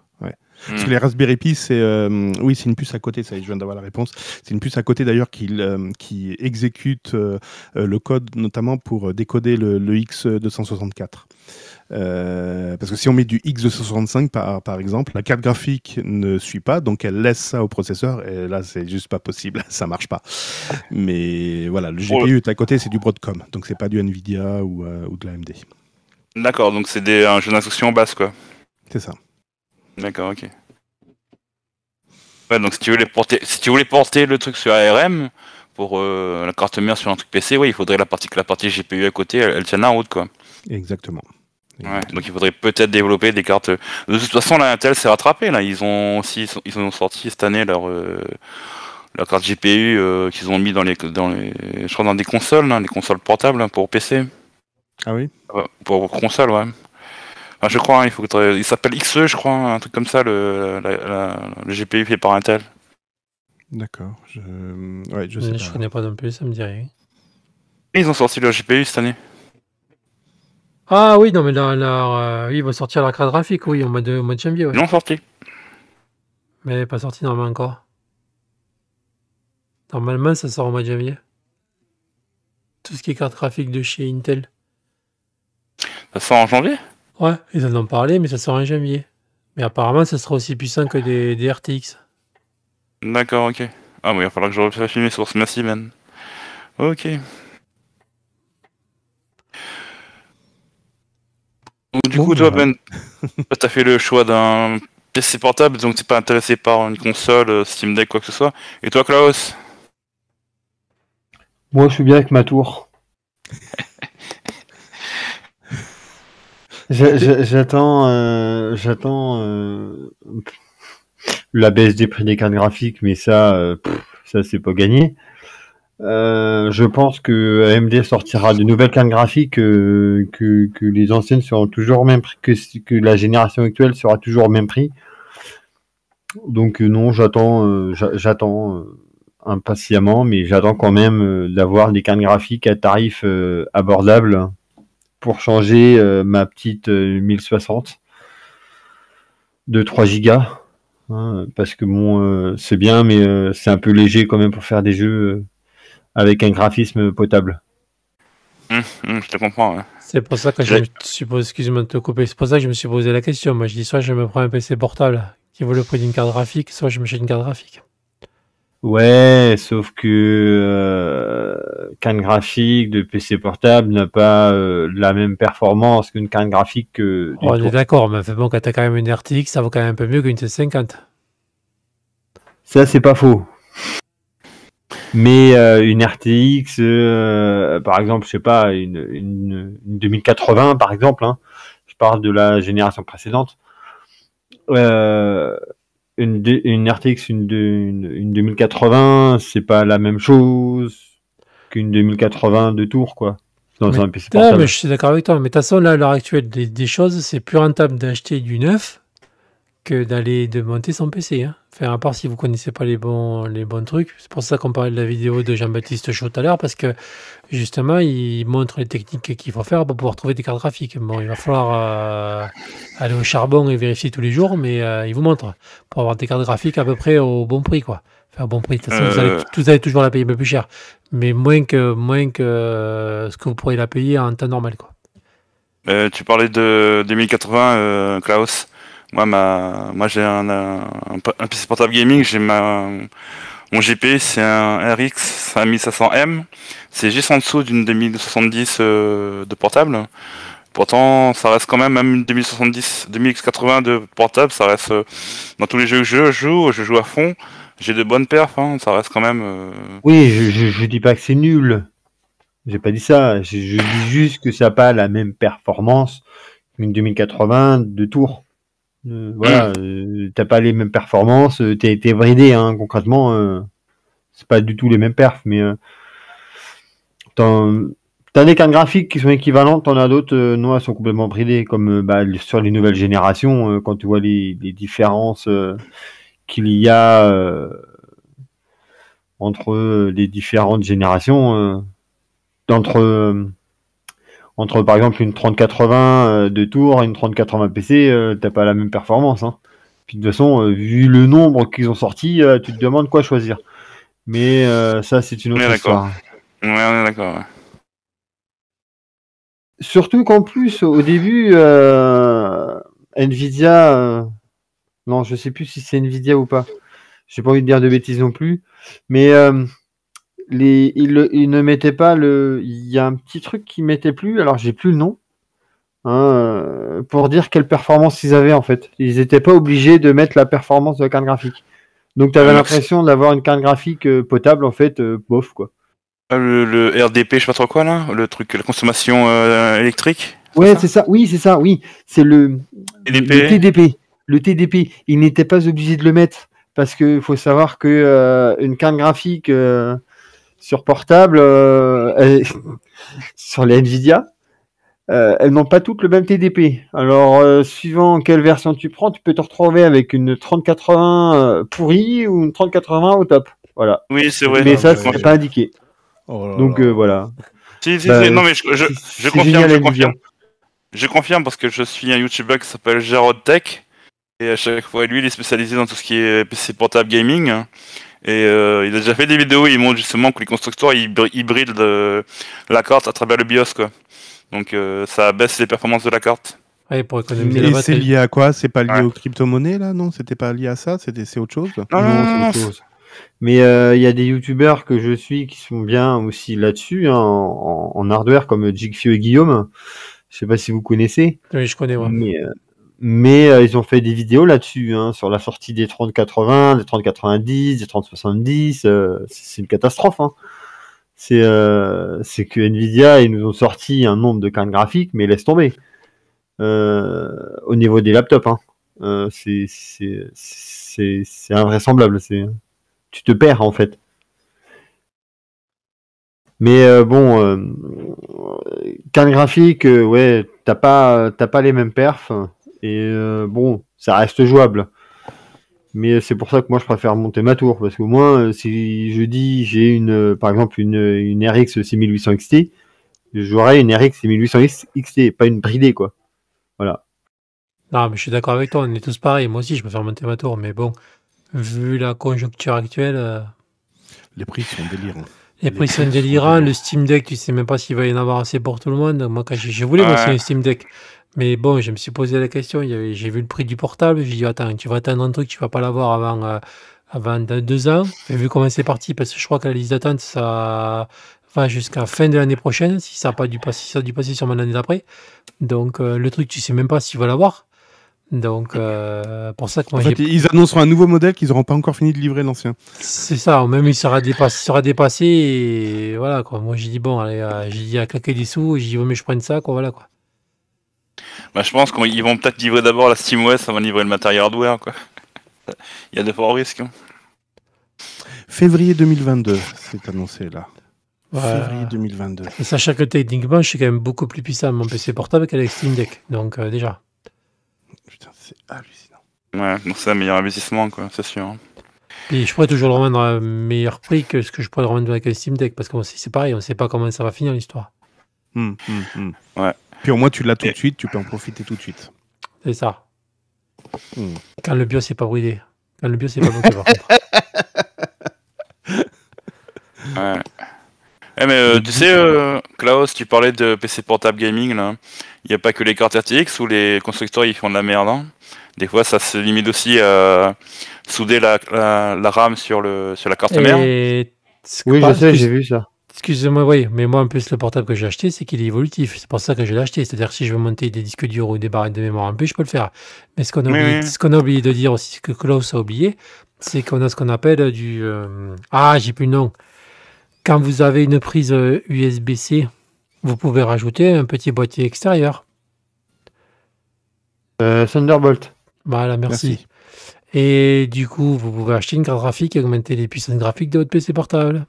Hmm. Parce que les Raspberry Pi, c'est euh, oui, c'est une puce à côté. Ça, je viens d'avoir la réponse. C'est une puce à côté d'ailleurs qui, euh, qui exécute euh, le code, notamment pour décoder le, X264. parce que si on met du X265 par, par exemple, la carte graphique ne suit pas, donc elle laisse ça au processeur, et là c'est juste pas possible, ça marche pas. Mais voilà, le GPU est à côté, c'est du Broadcom, donc c'est pas du Nvidia ou, ou de l'AMD. D'accord, donc c'est un jeu d'instruction basse quoi. C'est ça. D'accord, ok. donc si tu, voulais porter, si tu voulais porter le truc sur ARM, pour euh, la carte mère sur un truc PC, oui, il faudrait la partie, que la partie GPU à côté, elle, tienne la route, quoi. Exactement. donc il faudrait peut-être développer des cartes. De toute façon, la Intel s'est rattrapé. Là, ils ont aussi, ils ont sorti cette année leur euh, la carte GPU euh, qu'ils ont mis dans les dans les, je crois dans des consoles, les consoles portables pour PC. Ah oui. Ah bah, pour, pour console, ouais. Ah, je crois, hein, il, il s'appelle XE, je crois, un truc comme ça, le, la, le GPU fait par Intel. D'accord. Je... Ouais, je Je connais pas non plus, ça me dirait. Ils ont sorti le GPU cette année. Ah oui, non, mais là, euh, ils vont sortir la carte graphique, oui, au mois de, janvier. Ils l'ont sorti. Mais pas sorti normalement encore. Normalement, ça sort au mois de janvier. Tout ce qui est carte graphique de chez Intel. Ça sort en janvier Ouais, ils en ont parlé, mais ça sort en janvier. Mais apparemment, ça sera aussi puissant que des, des RTX. D'accord, ok. Ah, oui, il va falloir que je refasse mes sources. Merci, Ben. Ok. Donc, du coup, toi, bah. Ben, t'as fait le choix d'un PC portable, donc t'es pas intéressé par une console, euh, Steam Deck, quoi que ce soit. Et toi, Klaus Moi, je suis bien avec ma tour. J'attends, euh, j'attends euh, la baisse des prix des cartes graphiques, mais ça, euh, ça c'est pas gagné. je pense que AMD sortira de nouvelles cartes graphiques que, les anciennes seront toujours au même prix, que, la génération actuelle sera toujours au même prix. Donc non, j'attends, j'attends impatiemment, mais j'attends quand même d'avoir des cartes graphiques à tarif abordable pour changer euh, ma petite 1060 euh, de 3 gigas. Hein, parce que bon, euh, c'est bien, mais c'est un peu léger quand même pour faire des jeux avec un graphisme potable. Hum, hum, je te comprends. Hein. C'est pour ça que je, suppose me suis posé, excuse-moi de te couper, c'est pour ça que je me suis posé la question. Moi, je dis soit je me prends un PC portable qui vaut le prix d'une carte graphique, soit je me jette une carte graphique. Ouais, sauf que euh, graphique de PC portable n'a pas euh, la même performance qu'une carte graphique. que On oh, est d'accord, mais bon, quand t'as quand même une RTX, ça vaut quand même un peu mieux qu'une T50. Ça, c'est pas faux. Mais euh, une RTX, euh, par exemple, je sais pas, une, une, 2080, par exemple, hein, je parle de la génération précédente une, une RTX, une, une, une 2080, c'est pas la même chose qu'une 2080 de tour, quoi. Dans mais, un mais je suis d'accord avec toi, mais de toute façon, là, à l'heure actuelle des, des choses, c'est plus rentable d'acheter du neuf que d'aller monter son PC. faire un à part si vous connaissez pas les bons, les bons trucs. C'est pour ça qu'on parlait de la vidéo de Jean-Baptiste Chaud tout à l'heure, parce que justement, il montre les techniques qu'il faut faire pour pouvoir trouver des cartes graphiques. Bon, il va falloir euh, aller au charbon et vérifier tous les jours, mais euh, il vous montre pour avoir des cartes graphiques à peu près au bon prix, quoi. Enfin, bon prix. De toute euh. vous, allez, toujours la payer un peu plus cher, mais moins que, moins que ce que vous pourrez la payer en temps normal, quoi. tu parlais de 2080, Klaus. Moi, ma, moi j'ai un, un, PC portable gaming, j'ai ma, mon GP, c'est un RX 5500M. C'est juste en dessous d'une 2070 euh, de portable. Pourtant, ça reste quand même, même une 2070, 2080 de portable, ça reste, euh, dans tous les jeux que je joue, je joue à fond, j'ai de bonnes perfs, hein, ça reste quand même. Euh, oui, je, je, dis pas que c'est nul. J'ai pas dit ça. Je, je dis juste que ça n'a pas la même performance qu'une 2080 de tour. Euh, voilà, mm. euh, t'as pas les mêmes performances, euh, t'es été bridé, hein, concrètement, c'est pas du tout les mêmes perfs, mais t'en as des cartes graphiques qui sont équivalentes, t'en as d'autres, non, elles sont complètement bridées, comme bah, sur les nouvelles générations, quand tu vois les, les différences qu'il y a entre les différentes générations, d'entre entre par exemple une 3080 euh, de tour et une 3080 PC, euh, t'as pas la même performance. Hein. Puis de toute façon, euh, vu le nombre qu'ils ont sorti, tu te demandes quoi choisir. Mais ça, c'est une autre histoire. Ouais, on est d'accord. Surtout qu'en plus, au début, Nvidia, non, je sais plus si c'est Nvidia ou pas. J'ai pas envie de dire de bêtises non plus, mais il ne mettait pas le. Il y a un petit truc qui mettait plus, alors j'ai plus le nom, hein, euh, pour dire quelle performance ils avaient en fait. Ils n'étaient pas obligés de mettre la performance de la carte graphique. Donc tu avais l'impression d'avoir une carte graphique euh, potable en fait, euh, bof quoi. Ah, le, RDP, je sais pas trop quoi là, le truc, la consommation électrique. Ouais, c'est ça. Oui, c'est ça. Oui, c'est le, TDP. le TDP. Le TDP. Il n'était pas obligé de le mettre parce que faut savoir que une carte graphique sur portable, euh, sur les Nvidia, euh, elles n'ont pas toutes le même TDP. Alors, euh, suivant quelle version tu prends, tu peux te retrouver avec une 3080 pourrie ou une 3080 au top. Voilà. Oui, c'est vrai. Mais ça, n'est pas indiqué. Oh Donc voilà. Si, si, bah, si. Non, mais je, confirme, je confirme. Je confirme parce que je suis un YouTuber qui s'appelle Jarod Tech. Et à chaque fois, lui, il est spécialisé dans tout ce qui est PC portable gaming. Et euh, il a déjà fait des vidéos il montre justement que les constructeurs ils, la carte à travers le BIOS. Quoi. Donc euh, ça baisse les performances de la carte. Ouais, pour économiser Mais c'est lié à quoi C'est pas lié aux crypto-monnaies là Non C'était pas lié à ça C'était C'est autre chose Non, mais euh, il y a des youtubeurs que je suis qui sont bien aussi là-dessus, hein, en, en, hardware, comme Jigfio et Guillaume. Je sais pas si vous connaissez. Oui, je connais, moi mais euh, ils ont fait des vidéos là-dessus, hein, sur la sortie des 3080, des 3090, des 3070. Euh, c'est une catastrophe. Hein. Euh, c'est que Nvidia, ils nous ont sorti un nombre de cartes graphiques, mais laisse tomber. au niveau des laptops, hein. c'est invraisemblable. Tu te perds en fait. Mais bon, cartes graphiques, graphique, ouais, t'as pas, pas les mêmes perfs. Et euh, bon, ça reste jouable. Mais c'est pour ça que moi je préfère monter ma tour, parce qu'au moins, euh, si je dis j'ai une, euh, par exemple une, RX 6800 XT, je jouerai une RX 6800 XT, pas une bridée quoi. Voilà. Non, mais je suis d'accord avec toi, on est tous pareils. Moi aussi, je préfère monter ma tour, mais bon, vu la conjoncture actuelle. Les prix sont délirants. Les prix sont délirants. Le Steam Deck, tu sais même pas s'il va y en avoir assez pour tout le monde. Moi, quand je, voulais un Steam Deck, mais bon, je me suis posé la question, j'ai vu le prix du portable, j'ai dit, attends, tu vas attendre un truc, tu vas pas l'avoir avant, euh, avant deux ans. J'ai vu comment c'est parti, parce que je crois que la liste d'attente, ça va jusqu'à fin de l'année prochaine, si ça a pas dû passer, ça passer sur l'année d'après. Donc euh, le truc, tu sais même pas s'il va l'avoir. Donc, euh, pour ça que moi, en ils annonceront un nouveau modèle qu'ils n'auront pas encore fini de livrer l'ancien. C'est ça, même il sera dépassé, sera dépassé voilà quoi. Moi j'ai dit bon, allez, euh, j'ai dit à claquer des sous, j'ai dit mais je prenne ça quoi, voilà quoi. Bah, je pense qu'ils vont peut-être livrer d'abord la SteamOS avant de livrer le matériel hardware. Quoi. Il y a de forts risques. Hein. Février 2022, c'est annoncé là. Février 2022. sachant que techniquement, je suis quand même beaucoup plus puissant à mon PC portable qu'avec Steam Deck. Donc euh, déjà. Putain, c'est hallucinant. Ouais, c'est un meilleur investissement, quoi, c'est sûr. Hein. je pourrais toujours le revendre à un meilleur prix que ce que je pourrais le revendre avec un Steam Deck, parce que c'est pareil, on ne sait pas comment ça va finir l'histoire. Mmh, mmh, Ouais. Puis au moins, tu l'as tout de suite, tu peux en profiter tout de suite. C'est ça. Hmm. Quand le bio, c'est pas bridé. Quand le bio, c'est pas bloqué, par contre. Ouais. Eh, mais euh, tu sais, euh, Klaus, tu parlais de PC portable gaming, là. Il n'y a pas que les cartes RTX ou les constructeurs ils font de la merde. Hein. Des fois, ça se limite aussi à souder la, la, RAM sur, le, sur la carte mère. Oui, je sais, j'ai vu ça. Excusez-moi, oui, mais moi en plus le portable que j'ai acheté, c'est qu'il est évolutif. C'est pour ça que je l'ai acheté. C'est-à-dire si je veux monter des disques durs ou des barrettes de mémoire en plus, je peux le faire. Mais ce qu'on a, oublié de dire aussi, ce que Klaus a oublié, c'est qu'on a ce qu'on appelle du... Euh, ah, j'ai plus le nom. Quand vous avez une prise USB-C, euh, vous pouvez rajouter un petit boîtier extérieur. Euh, Thunderbolt. Voilà, merci. merci. Et du coup, vous pouvez acheter une carte graphique et augmenter les puissances graphiques de votre PC portable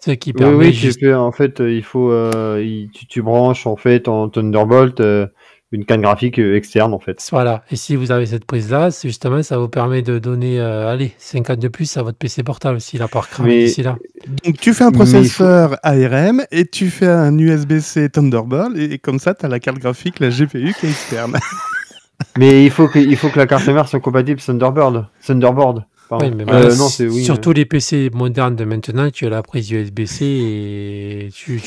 qui oui, oui tu en fait, euh, il faut, euh, tu, branches en fait en Thunderbolt euh, une carte graphique externe en fait. Voilà. Et si vous avez cette prise là, justement, ça vous permet de donner, allez, 50 de plus à votre PC portable s'il a pas cramé d'ici là. Donc tu fais un processeur ARM et tu fais un USB-C Thunderbolt et, comme ça, tu as la carte graphique, la GPU qui est externe. Mais il faut que, il faut que la carte mère soit compatible Thunderbolt, Thunderbolt. Oui, mais euh, surtout les PC modernes de maintenant, tu as la prise USB-C et tu,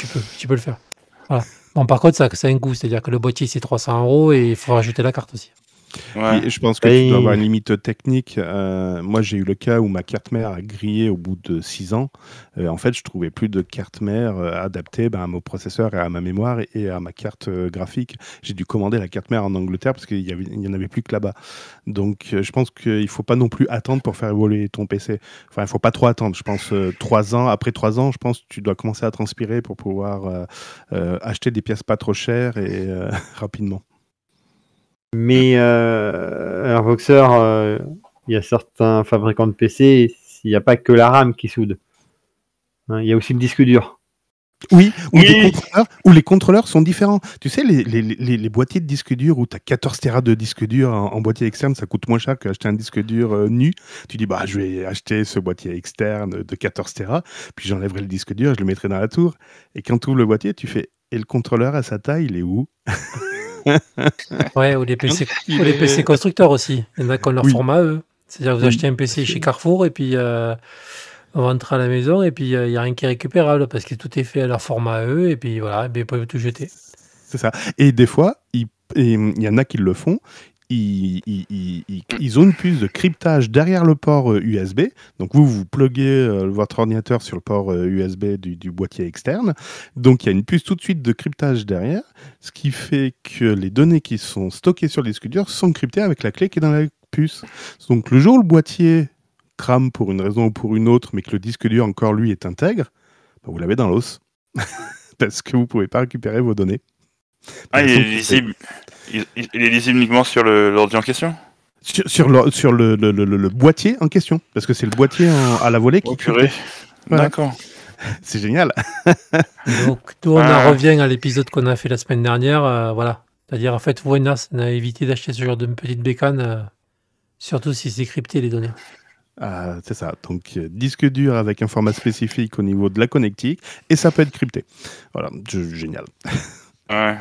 peux, le faire. Bon, par contre, ça, a un goût, c'est-à-dire que le boîtier c'est 300 euros et il faut rajouter la carte aussi je pense que tu dois avoir une limite technique. Euh, moi, j'ai eu le cas où ma carte mère a grillé au bout de 6 ans. Euh, en fait, je trouvais plus de carte mère euh, adaptée ben, à mon processeur et à ma mémoire et à ma carte graphique. J'ai dû commander la carte mère en Angleterre parce qu'il n'y en avait plus que là-bas. Donc, je pense qu'il ne faut pas non plus attendre pour faire évoluer ton PC. Enfin, il ne faut pas trop attendre. Je pense 3 ans, après 3 ans, je pense que tu dois commencer à transpirer pour pouvoir acheter des pièces pas trop chères et rapidement. Mais un euh, Voxer, euh, il y a certains fabricants de PC, il n'y a pas que la RAM qui soude. Hein, il y a aussi le disque dur. Oui, ou, les contrôleurs sont différents. Tu sais, les, boîtiers de disque dur où tu as 14 Tera de disque dur en, boîtier externe, ça coûte moins cher qu'acheter un disque dur euh, nu. Tu dis, bah, je vais acheter ce boîtier externe de 14 Tera, puis j'enlèverai le disque dur, je le mettrai dans la tour. Et quand tu ouvres le boîtier, tu fais, et le contrôleur à sa taille, il est où ouais, ou les PC, constructeurs aussi. Il y en a qui ont leur format, eux. C'est-à-dire que vous achetez un PC chez Carrefour et puis euh, on rentre à la maison et puis il euh, n'y a rien qui est récupérable parce que tout est fait à leur format, eux. Et puis voilà, ils peuvent tout jeter. C'est ça. Et des fois, hum, il y en a qui le font ils, ont une puce de cryptage derrière le port USB. Euh, Donc vous, vous pluguez euh, votre ordinateur sur le port USB euh, du, boîtier externe. Donc il y a une puce tout de suite de cryptage derrière, ce qui fait que les données qui sont stockées sur le disque dur sont cryptées avec la clé qui est dans la puce. Donc le jour où le boîtier crame pour une raison ou pour une autre, mais que le disque dur encore lui est intègre, ben, vous l'avez dans l'os. Parce que vous ne pouvez pas récupérer vos données. Ah, il, est lisible. Il, est uniquement sur l'ordi en question sur, sur, le, boîtier en question, parce que c'est le boîtier à la volée qui. Oh, D'accord. C'est génial. Donc, on en ah. revient à l'épisode qu'on a fait la semaine dernière. Euh, voilà. C'est-à-dire, en fait, vous, a évité d'acheter ce genre de petite bécane, euh, surtout si c'est crypté les données. Ah, c'est ça. Donc, euh, disque dur avec un format spécifique au niveau de la connectique, et ça peut être crypté. Voilà, génial. Ouais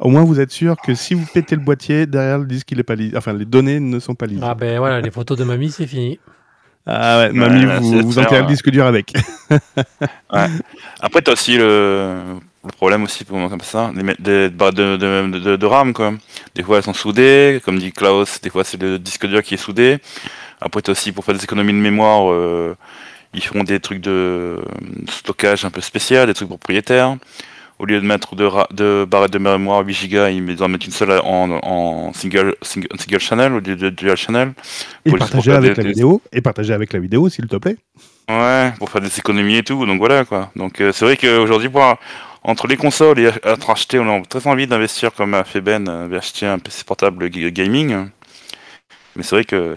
au moins vous êtes sûr que si vous pétez le boîtier, derrière le disque, il est pas Enfin, les données ne sont pas lisses. Ah ben voilà, les photos de mamie, c'est fini. Ah ouais, mamie, vous, vous enterrez le euh, disque dur avec. ouais. Après, t'as aussi le, problème aussi pour comme ça, des, bah, de, de, RAM quoi. Des fois elles sont soudées, comme dit Klaus, des fois c'est le disque dur qui est soudé. Après as aussi pour faire des économies de mémoire, euh, ils font des trucs de stockage un peu spécial, des trucs propriétaires au lieu de mettre deux, deux barrettes de mémoire 8 Go, ils en mettre une seule en, single, channel au lieu de dual channel. Et partager avec la vidéo, et partager avec la vidéo, s'il te plaît. Ouais, pour faire des économies et tout, donc voilà quoi. Donc euh, c'est vrai qu'aujourd'hui, pour entre les consoles et être acheté, on a très envie d'investir comme a fait Ben, euh, d'acheter un PC portable gaming. Mais c'est vrai que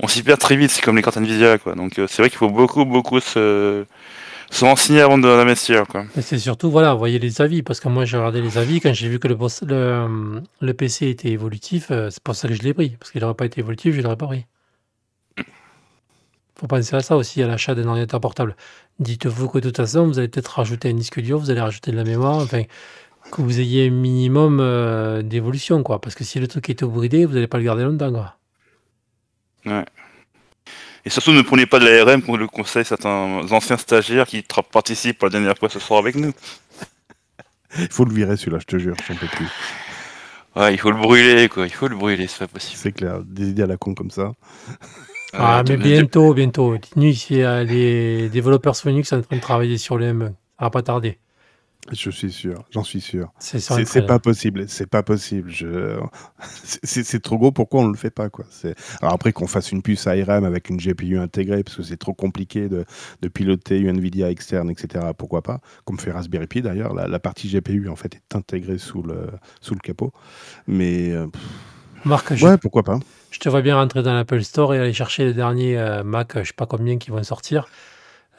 on s'y perd très vite, c'est comme les cartes Nvidia quoi. Donc euh, c'est vrai qu'il faut beaucoup beaucoup se sont signé avant de la Mais C'est surtout, voilà, voyez les avis, parce que moi j'ai regardé les avis, quand j'ai vu que le, PC était évolutif, euh, c'est pour ça que je l'ai pris, parce qu'il n'aurait pas été évolutif, je ne l'aurais pas pris. faut penser à ça aussi, à l'achat d'un ordinateur portable. Dites-vous que de toute façon, vous allez peut-être rajouter un disque dur, vous allez rajouter de la mémoire, enfin, que vous ayez un minimum euh, d'évolution, quoi, parce que si le truc est tout bridé, vous n'allez pas le garder longtemps, quoi. Ouais. Et surtout, ne prenez pas de l'ARM comme le conseil certains anciens stagiaires qui participent pour la dernière fois ce soir avec nous. il faut le virer celui-là, je te jure, peux plus. Ouais, il faut le brûler, quoi. Il faut le brûler, c'est pas possible. C'est clair, des idées à la con comme ça. Ah, mais bientôt, bientôt. ici, les développeurs qui sont en train de travailler sur le À pas tarder. Je suis sûr, j'en suis sûr. C'est pas possible, c'est pas possible. Je... C'est trop gros, pourquoi on le fait pas quoi Alors après qu'on fasse une puce ARM avec une GPU intégrée, parce que c'est trop compliqué de, piloter une NVIDIA externe, etc. Pourquoi pas Comme fait Raspberry Pi d'ailleurs, la, partie GPU en fait est intégrée sous le, sous le capot. Mais... Euh, Marc, ouais, je, pourquoi pas Je te vois bien rentrer dans l'Apple Store et aller chercher les derniers euh, Mac, je sais pas combien, qui vont sortir.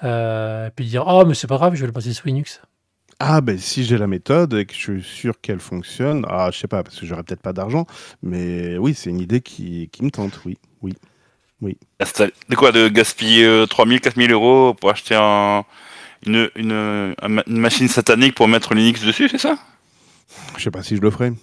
Euh, puis dire, oh mais c'est pas grave, je vais le passer sous Linux. Ah ben si j'ai la méthode et que je suis sûr qu'elle fonctionne, ah je sais pas parce que j'aurais peut-être pas d'argent, mais oui c'est une idée qui, qui me tente, oui, oui, oui. De quoi de gaspiller 3000, euh, 4000 euros pour acheter un, une, une, machine satanique pour mettre Linux dessus, c'est ça Je sais pas si je le ferais.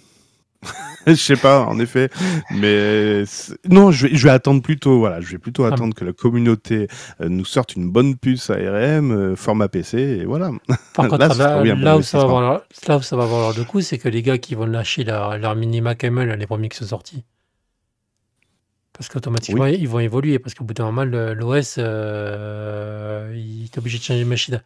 je sais pas, en effet. Mais non, je vais, attendre plutôt. Voilà, je vais plutôt ah attendre que la communauté euh, nous sorte une bonne puce ARM, euh, format PC, et voilà. Par contre, ah bah, là, où ça va avoir leur, ça va avoir de coup, c'est que les gars qui vont lâcher leur, leur mini ML, les premiers qui sont sortis. Parce qu'automatiquement, ils vont évoluer. Parce qu'au bout d'un moment, l'OS, euh, il est obligé de changer de machine.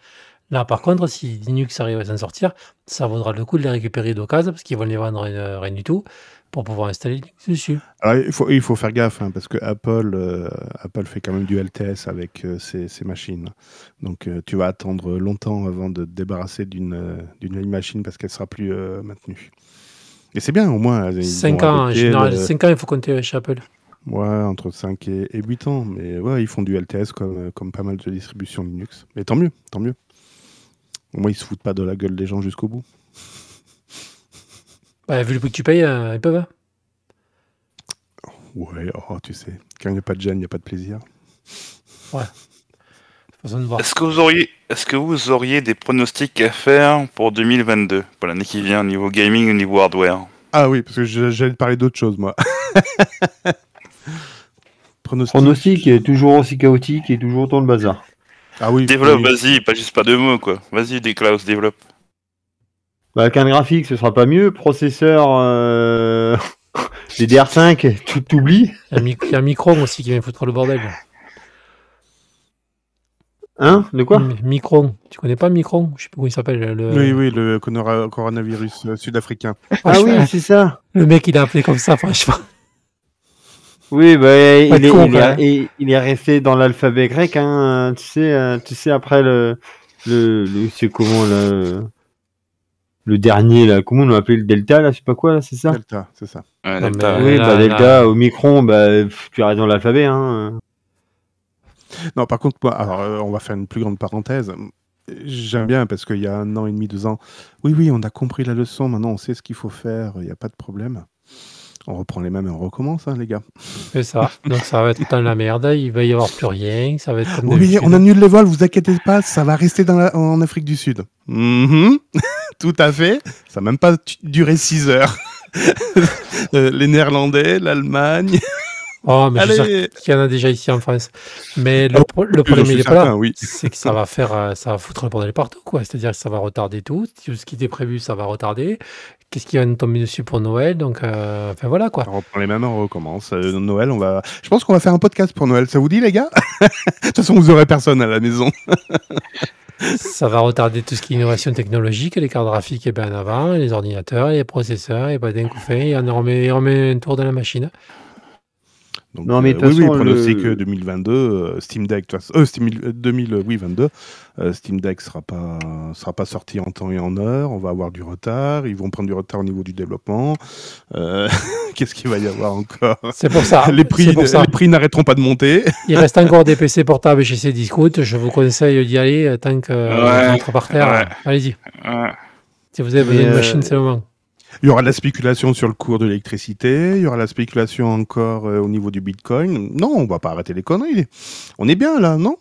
Là, par contre, si Linux arrive à s'en sortir, ça vaudra le coup de les récupérer d'occasion parce qu'ils vont les vendre euh, rien, du tout pour pouvoir installer Linux dessus. il faut, il faut faire gaffe hein, parce que Apple, euh, Apple fait quand même du LTS avec euh, ces ses, machines. Donc, tu vas attendre longtemps avant de te débarrasser d'une vieille machine parce qu'elle sera plus maintenue. Et c'est bien, au moins. 5 ans, ans, il faut compter chez Apple. Ouais, entre 5 et 8 ans. Mais ouais, ils font du LTS comme, comme pas mal de distributions Linux. Mais tant mieux, tant mieux. Au moins, ils se foutent pas de la gueule des gens jusqu'au bout. Bah, vu le prix que tu payes, euh, ils peuvent. Hein. ouais, oh, tu sais, quand il n'y a pas de gêne, il n'y a pas de plaisir. Ouais. Est-ce que, vous auriez, est-ce que vous auriez des pronostics à faire pour 2022, pour l'année qui vient, au niveau gaming, au niveau hardware Ah oui, parce que j'allais parler d'autre chose, moi. pronostic. pronostic est toujours aussi chaotique et toujours autant le bazar. Ah développe, vas-y, pas juste pas deux mots, quoi. Vas-y, des développe. Bah, avec un graphique, ce sera pas mieux. Processeur. Euh... DDR5, tu t'oublies. Il y a un micro aussi qui vient foutre le bordel. Hein De quoi Micron. Tu connais pas Micron Je sais plus comment il s'appelle. Le... Oui, oui, le coronavirus euh, sud-africain. Ah, ah oui, c'est ça. Le mec, il a appelé comme ça, franchement. Oui, bah, il, est, il, resté dans l'alphabet grec, hein, tu, sais, euh, tu sais, après le. le, c'est comment le, le dernier, là, comment on l'a appelé le Delta, là, je sais pas quoi, c'est ça Delta, c'est ça. Ah, oui, bah, Delta, au Omicron, bah, tu restes dans l'alphabet. Hein. Non, par contre, moi, alors, euh, on va faire une plus grande parenthèse. J'aime bien parce qu'il y a un an et demi, deux ans, oui, oui, on a compris la leçon, maintenant on sait ce qu'il faut faire, il n'y a pas de problème. On reprend les mêmes et on recommence, hein, les gars. C'est ça. Donc ça va être de la merde. Il va y avoir plus rien. Ça va être comme oui, on annule les vols. Vous inquiétez pas, ça va rester dans en Afrique du Sud. Mhm. Tout à fait. Ça n'a même pas duré 6 heures. Euh, les Néerlandais, l'Allemagne. Oh, mais Allez. y en a déjà ici en France. Mais le, oh, problème, il pas là. C'est que ça va faire, euh, ça va foutre le bordel partout, C'est-à-dire que ça va retarder tout. tout. Ce qui était prévu, ça va retarder qu'est-ce qui va nous tomber dessus pour Noël. Donc, euh, enfin voilà quoi. On reprend les mêmes on recommence. Euh, Noël, on va. Je pense qu'on va faire un podcast pour Noël. Ça vous dit, les gars De toute façon, vous aurez personne à la maison. ça va retarder tout ce qui est innovation technologique, les cartes graphiques et eh bien avant, les ordinateurs, les processeurs, et pas d'un coup fait, on remet, on remet un tour dans la machine non, mais euh, oui, que 2022, euh, Steam Deck, euh, Steam, 2000, oui, 22, Steam Deck sera pas sera pas sorti en temps et en heure. On va avoir du retard. Ils vont prendre du retard au niveau du développement. Euh, qu'est-ce qu'il va y avoir encore C'est pour ça. Les prix, les prix n'arrêteront pas de monter. Il reste encore des PC portables chez Cdiscount. Je vous conseille d'y aller tant que ouais, par terre. Allez-y. Si vous avez une machine, c'est le moment. Il y aura de la spéculation sur le cours de l'électricité, il y aura de la spéculation encore euh, au niveau du Bitcoin. Non, on va pas arrêter les conneries. On est bien là, non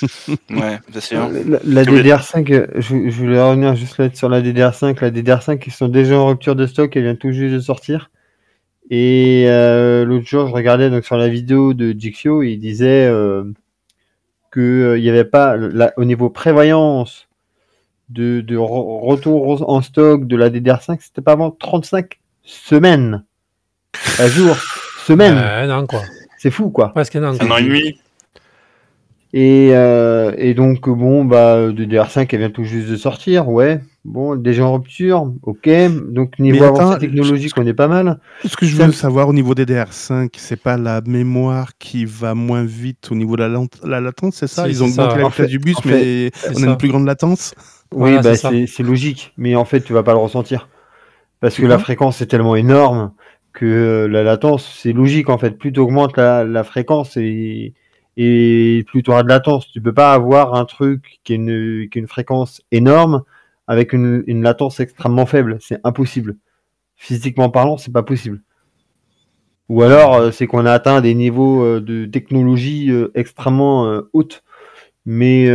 ouais, c'est sûr. Euh, la, DDR5, euh, je, je, voulais revenir juste là sur la DDR5. La DDR5, ils sont déjà en rupture de stock, elle vient tout juste de sortir. Et l'autre jour, je regardais donc sur la vidéo de Jixio, il disait euh, qu'il n'y avait pas, au niveau prévoyance de, retour en stock de la DDR5, c'était pas avant 35 semaines. à jour, semaine. Euh, c'est fou, quoi. Un an et demi. Et, euh, et, donc, bon, bah, DDR5, elle vient tout juste de sortir, ouais. Bon, déjà en rupture, ok. Donc, niveau avancée technologique, on est pas mal. Ce que je veux savoir au niveau DDR5, c'est pas la mémoire qui va moins vite au niveau de la, latence, c'est ça Ils ont augmenté la vitesse du bus, mais on a une plus grande latence oui, bah, c'est logique, mais en fait, tu vas pas le ressentir. Parce que la fréquence est tellement énorme que euh, la latence, c'est logique en fait. Plus tu augmentes la, fréquence et, et plus tu auras de latence. Tu peux pas avoir un truc qui est une, qui une fréquence énorme avec une, latence extrêmement faible. C'est impossible. Physiquement parlant, c'est pas possible. Ou alors, euh, c'est qu'on a atteint des niveaux euh, de technologie extrêmement hautes. Mais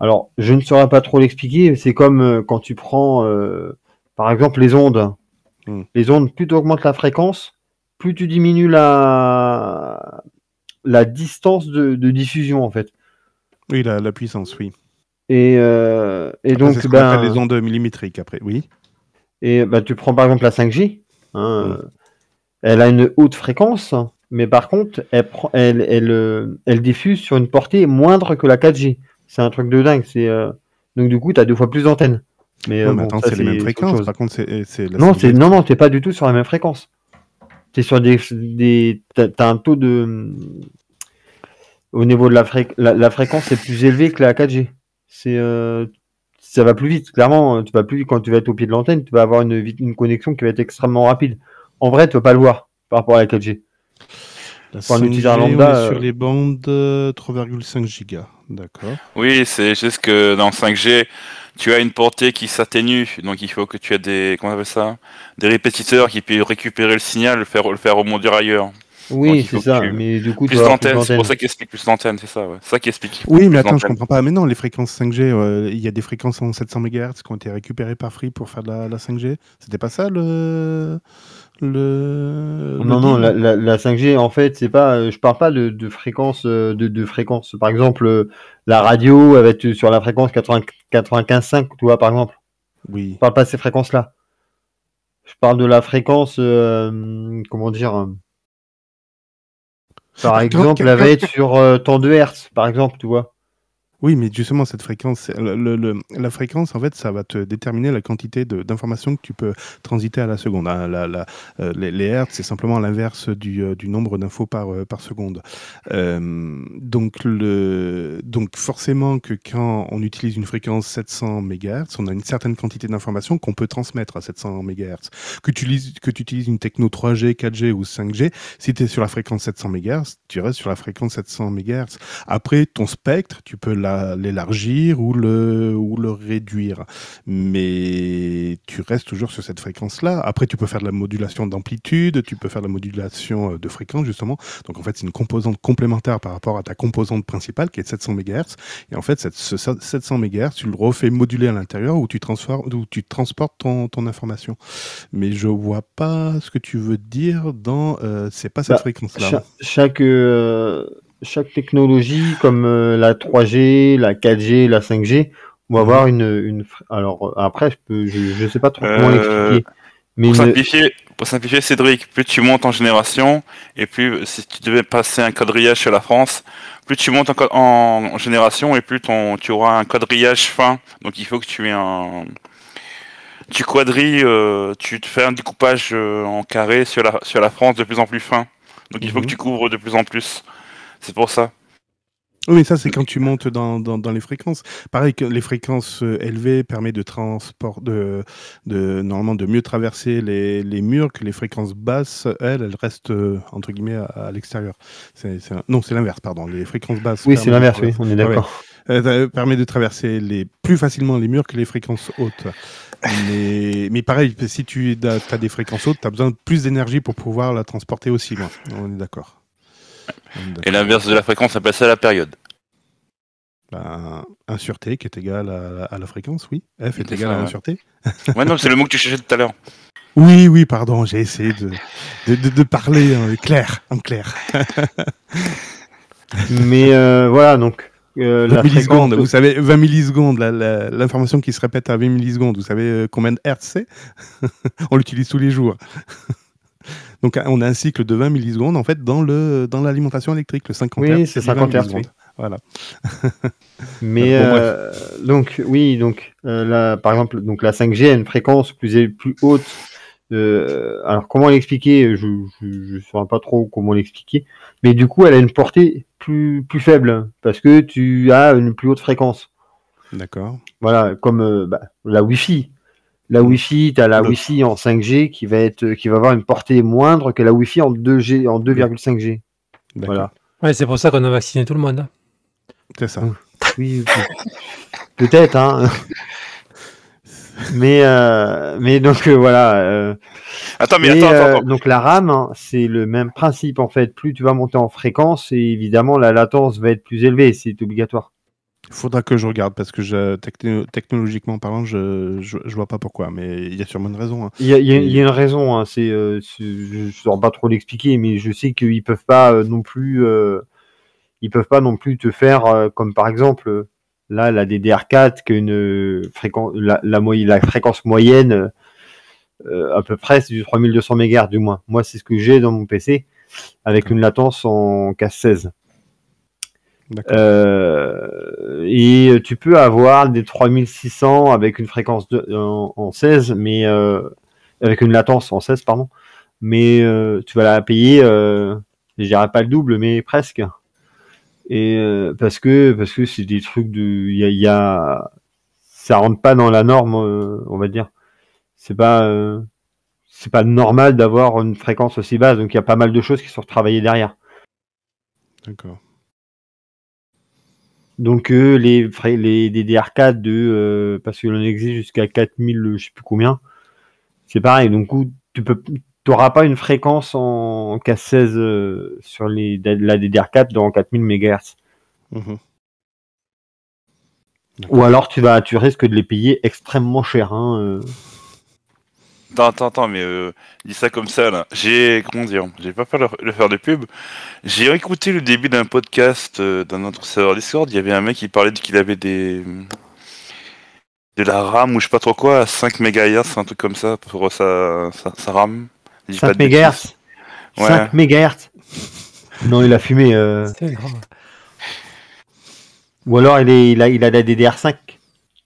alors, je ne saurais pas trop l'expliquer. C'est comme euh, quand tu prends, euh, par exemple, les ondes. Hmm. Les ondes, plus tu augmentes la fréquence, plus tu diminues la, la distance de, diffusion, en fait. Oui, la, puissance, oui. Et, euh, et après, donc, ce ben les ondes millimétriques après, oui. Et ben, tu prends par exemple la 5G. Hein, hmm. euh, elle a une haute fréquence, mais par contre, elle, elle, elle, elle diffuse sur une portée moindre que la 4G c'est un truc de dingue. C'est euh, donc du coup, tu as deux fois plus d'antennes. Mais, non, euh, c'est les mêmes fréquences. non, c'est non, non, t'es pas du tout sur la même fréquence. T'es sur des, t'as un taux de au niveau de la, la, fréquence est plus élevée que la 4G. C'est euh, ça va plus vite. Clairement, tu vas plus quand tu vas être au pied de l'antenne, tu vas avoir une, une connexion qui va être extrêmement rapide. En vrai, tu vas pas le voir par rapport à la 4G. La sur les bandes 3,5 gigas. D'accord. Oui, c'est juste que dans 5G, tu as une portée qui s'atténue, donc il faut que tu aies des, comment ça des répétiteurs qui puissent récupérer le signal, le faire, le faire remonter ailleurs. Oui, c'est ça. Mais du coup, plus d'antennes, c'est pour ça qu'il explique plus d'antennes, c'est ça, Oui, mais attends, je comprends pas. Mais non, les fréquences 5G, euh, il y a des fréquences en 700 MHz qui ont été récupérées par Free pour faire de la, la 5G. C'était pas ça le le. Non, non, la, la, 5G, en fait, c'est pas. Euh, je parle pas de, fréquence, euh, de, fréquence. Par exemple, euh, la radio elle va être sur la fréquence 95.5, tu vois, par exemple. Oui. Je parle pas de ces fréquences-là. Je parle de la fréquence, comment dire. Par ah, exemple, elle va être sur tant de hertz, par exemple, tu vois. Oui, mais justement, cette fréquence, la fréquence, en fait, ça va te déterminer la quantité d'informations que tu peux transiter à la seconde. Hein, euh, les, hertz, c'est simplement l'inverse du, euh, nombre d'infos par, euh, seconde. donc, forcément, que quand on utilise une fréquence 700 MHz, on a une certaine quantité d'informations qu'on peut transmettre à 700 MHz. Que tu, que tu utilises une techno 3G, 4G ou 5G, si tu es sur la fréquence 700 MHz, tu restes sur la fréquence 700 MHz. Après, ton spectre, tu peux l'élargir ou le, ou le réduire. Mais tu restes toujours sur cette fréquence-là. Après, tu peux faire de la modulation d'amplitude, tu peux faire de la modulation euh, de fréquence, justement. Donc, en fait, c'est une composante complémentaire par rapport à ta composante principale qui est de 700 MHz. Et en fait, cette, ce 700 MHz, tu le refais moduler à l'intérieur où tu, où tu transportes ton, ton, information. Mais je vois pas ce que tu veux dire dans Ce euh, c'est pas cette bah, fréquence-là. chaque. Euh, chaque technologie, comme euh, la 3G, la 4G, la 5G, on va avoir une, une... Alors euh, après, je ne sais pas trop comment euh, l'expliquer. Mais pour, simplifier, pour simplifier, Cédric, plus tu montes en génération, et plus si tu devais passer un quadrillage sur la France, plus tu montes en, en génération, et plus ton, tu auras un quadrillage fin. Donc il faut que tu aies un... Tu quadrilles, tu te fais un découpage en carré sur la, sur la France de plus en plus fin. Donc il faut que mhm. tu couvres de plus en plus. C'est pour ça. Oui, mais ça, c'est quand tu montes dans, les fréquences. Pareil que les fréquences euh, élevées permettent de transport, de, de, normalement, de mieux traverser les, murs que les fréquences basses, elles, elles restent, euh, entre guillemets, à, l'extérieur. non, c'est l'inverse, pardon. Les fréquences basses. Oui, c'est l'inverse, oui, on est d'accord. Ah euh, permet de traverser les, plus facilement les murs que les fréquences hautes. Mais, mais pareil, si tu as des fréquences hautes, tu as besoin de plus d'énergie pour pouvoir la transporter aussi loin. On est d'accord. Et l'inverse de la fréquence, appelle ça la période. Ben, sur T qui est égal à, la fréquence, oui. F est, égal à 1 sur T. ouais, non, c'est le mot que tu cherchais tout à l'heure. Oui, oui, pardon, j'ai essayé de, de, de, parler hein, en clair. En clair. Mais euh, voilà, donc. 20 euh, millisecondes, vous savez, 20 millisecondes, l'information qui se répète à 20 millisecondes, vous savez euh, combien de Hertz c'est On l'utilise tous les jours. Donc on a un cycle de 20 millisecondes en fait dans le dans l'alimentation électrique, le 50 Hz. Oui, c'est 50 Hz. Voilà. Mais euh, donc oui, donc euh, par exemple, donc la 5G a une fréquence plus plus haute. Euh, alors comment l'expliquer Je ne saurais pas trop comment l'expliquer. Mais du coup, elle a une portée plus plus faible parce que tu as une plus haute fréquence. D'accord. Voilà, comme bah, la Wi-Fi. La Wi-Fi, tu as la Wi-Fi en 5G qui va, être, qui va avoir une portée moindre que la Wi-Fi en 2G, en 2,5G. Voilà. Ouais, c'est pour ça qu'on a vacciné tout le monde. Hein. C'est ça. Oui, peut-être. Hein. Euh, euh, euh, mais mais donc voilà. attends, mais, attends, attends, Donc la RAM, hein, c'est le même principe en fait. Plus tu vas monter en fréquence, évidemment la latence va être plus élevée, c'est obligatoire. Il faudra que je regarde parce que technologiquement parlant, je, ne vois pas pourquoi, mais il y a sûrement une raison. Hein. Il y, a une raison, hein, euh, c'est, je ne saurais pas trop l'expliquer, mais je sais qu'ils peuvent pas euh, non plus, euh, peuvent pas non plus te faire comme par exemple là la DDR4 a une fréquence, la, fréquence moyenne à peu près c'est du 3200 MHz du moins. Moi c'est ce que j'ai dans mon PC avec une latence en casse 16 euh, et tu peux avoir des 3600 avec une fréquence en, 16, mais euh, avec une latence en 16, pardon. Mais euh, tu vas la payer, je dirais pas le double, mais presque. Et parce que parce que c'est des trucs de, il y a, ça rentre pas dans la norme, on va dire. C'est pas c'est pas normal d'avoir une fréquence aussi basse, donc il y a pas mal de choses qui sont retravaillées derrière. D'accord. Donc les, les, les, de euh, parce que l'on existe jusqu'à 4000 je sais plus combien. C'est pareil donc tu peux pas une fréquence en, K16 euh, sur les la DDR4 dans 4000 MHz. Ou alors tu vas tu risques de les payer extrêmement cher hein, euh. Attends, attends, attends, mais euh, dis ça comme ça là. J'ai, comment dire, j'ai pas peur le faire de pub. J'ai écouté le début d'un podcast euh, d'un autre serveur Discord. Il y avait un mec qui parlait qu'il avait des. de la RAM ou je sais pas trop quoi, à 5 MHz, un truc comme ça, pour sa, sa, RAM. 5 MHz 5 MHz Non, il a fumé. Euh. Ou alors il, est, il, a, il a la DDR5,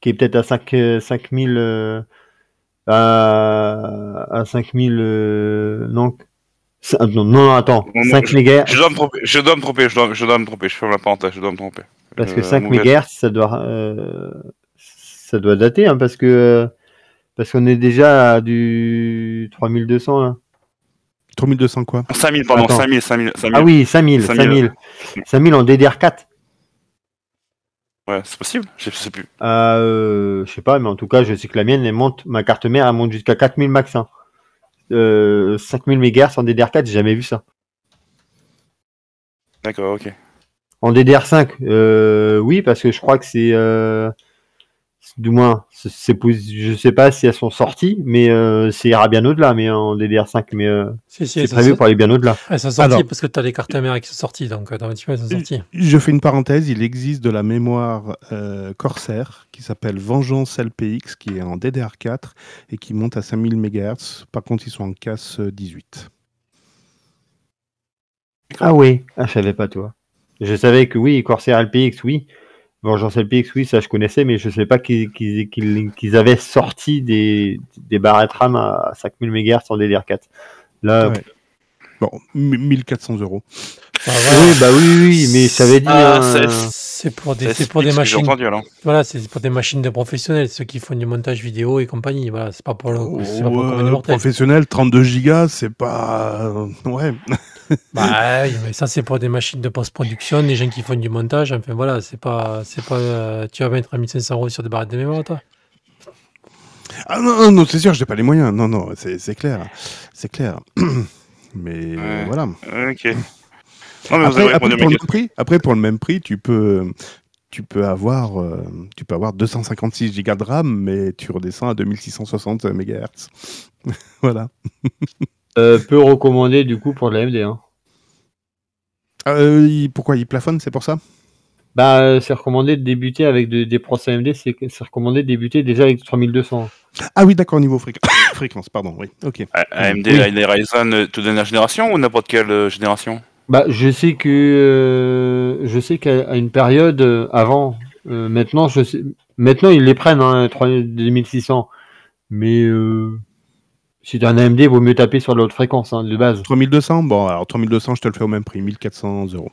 qui est peut-être à 5000. Euh, à, à 5000 euh, ah, non, non, attends, 5 MHz. Je, je, dois me tromper, je dois me tromper, je dois, je je ferme la parenthèse, je dois me tromper. Parce que 5 euh, MHz, ça doit, ça doit dater, hein, parce que parce qu'on est déjà à du 3200 là. 3200 quoi 5000, pardon, 5000, 5000, Ah oui, 5000, 5000, 5000 en DDR4. Ouais, c'est possible, je sais plus. Euh, je sais pas, mais en tout cas, je sais que la mienne, elle monte, ma carte mère, elle monte jusqu'à 4000 max. Hein. Euh, 5000 MHz en DDR4, j'ai jamais vu ça. D'accord, ok. En DDR5, euh, oui, parce que je crois que c'est euh, du moins, c'est, je sais pas si elles sont sorties, mais euh, c'est ira bien au-delà, mais en DDR5, mais euh, c'est prévu pour aller bien au-delà. Elles sont sorties parce que tu as les cartes mères qui sont sorties, donc euh, elles sont sorties. Je fais une parenthèse, il existe de la mémoire euh, Corsair qui s'appelle Vengeance LPX, qui est en DDR4 et qui monte à 5000 MHz. Par contre, ils sont en casse 18. Ah oui, ah, je savais pas toi. Je savais que oui, Corsair LPX, oui. Bon, Jean-Celpix, oui, ça je connaissais, mais je ne sais pas qu'ils avaient sorti des, des barrettes RAM à 5000 MHz sur DDR4. Là, Bon, 1400 euros. Oui, bah oui, mais ça veut ah, dire. Euh, c'est pour des, machines. voilà, c'est pour des machines de professionnels, ceux qui font du montage vidéo et compagnie. Voilà, c'est pas pour le. Oh, professionnel, 32 gigas, c'est pas. Ouais. bah, mais ça, c'est pour des machines de post-production, des gens qui font du montage. Enfin, voilà, c'est pas. c'est pas euh, tu vas mettre 1500 euros sur des barrettes de mémoire, toi Ah non, non, c'est sûr, j'ai pas les moyens. Non, non, c'est clair. C'est clair. mais euh, voilà. Ok. après, pour le prix, après, pour le même prix, tu peux, tu peux avoir, euh, tu peux avoir 256 Go de RAM, mais tu redescends à 2660 MHz. voilà. Euh, peu recommandé du coup pour de la MD. Hein. Euh, pourquoi il plafonne, c'est pour ça bah, euh, c'est recommandé de débuter avec des pros AMD, c'est recommandé de débuter déjà avec 3200. Ah oui, d'accord, au niveau fréquence, pardon, oui, AMD, Ryzen, toute dernière génération ou n'importe quelle génération bah, je sais que je sais qu'à une période avant, maintenant, je sais, maintenant ils les prennent hein, 2600. mais si tu as un AMD, il vaut mieux taper sur l'autre fréquence hein, de base. 3200 Bon, alors 3200, je te le fais au même prix, 1400 euros.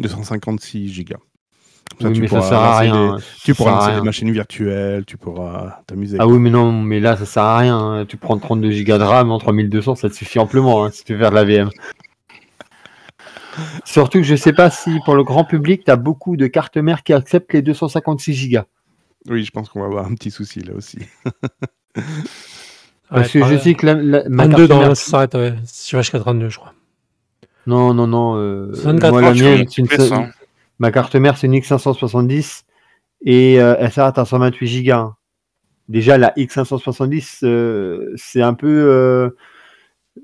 256 gigas. tu mais ça sert à rien. Hein. Tu pourras lancer des machines virtuelles, tu pourras t'amuser. Ah oui, mais non, mais là, ça sert à rien. Hein. Tu prends 32 gigas de RAM en 3200, ça te suffit amplement si tu veux faire de la VM. Surtout que je ne sais pas si pour le grand public, tu as beaucoup de cartes mères qui acceptent les 256 gigas. Oui, je pense qu'on va avoir un petit souci là aussi. Parce que je sais que la, la, ma carte s'arrête, ouais. 32, je crois. Non, non, non. ma carte mère, c'est une X570 et euh, elle s'arrête à 128 Go. Hein. Déjà, la X570, euh, c'est un peu euh,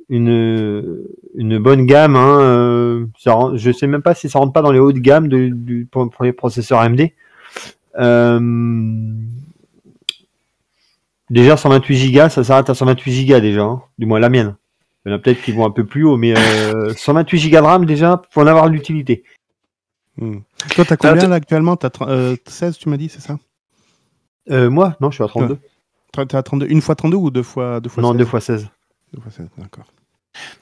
une, une bonne gamme. Hein, je sais même pas si ça rentre pas dans les hautes gammes de, du, premier processeur les processeurs AMD. Déjà, 128 Go, ça s'arrête à 128 Go déjà, hein. du moins la mienne. Il y en a peut-être qui vont un peu plus haut, mais 128 euh, Go de RAM déjà, pour en avoir l'utilité. Hmm. Toi, t'as combien là actuellement T'as 16, euh, tu m'as dit, c'est ça euh, Moi, non, je suis à 32. T'es à 32. Une fois 32 ou deux fois, deux fois Non, deux fois 16. Deux fois 16, d'accord.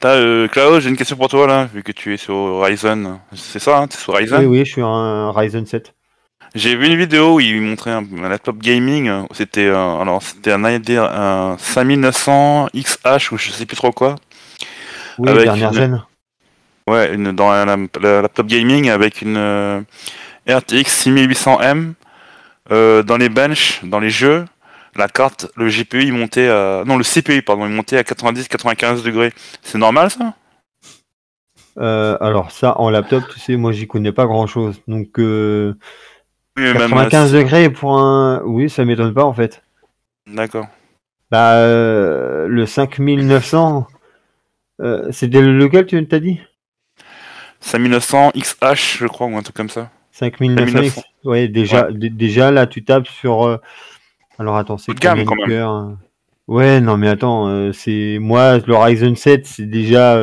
Euh, j'ai une question pour toi là, vu que tu es sur Ryzen. C'est ça, hein, tu es sur Ryzen Oui, oui, je suis un Ryzen 7. J'ai vu une vidéo où il montrait un, laptop gaming. Hein. C'était euh, alors c'était un, 5900 XH ou je sais plus trop quoi. Oui, dernière Ouais, dans un laptop gaming avec une euh, RTX 6800M euh, dans les benches, dans les jeux. La carte, le GPU, il montait à... Non, le CPU, pardon, il montait à 90-95 degrés. C'est normal, ça Alors, ça, en laptop, tu sais, moi, j'y connais pas grand-chose. Donc, 95 degrés pour un. Oui, ça m'étonne pas en fait. D'accord. Bah, le 5900, euh, le lequel euh, tu t'as dit 5900 XH, je crois, ou un truc comme ça. 5900 Ouais, déjà, déjà là, tu tapes sur. Euh, alors attends, c'est gamme quand même. Hein ouais, non, mais attends, euh, c'est moi, le Ryzen 7, c'est déjà.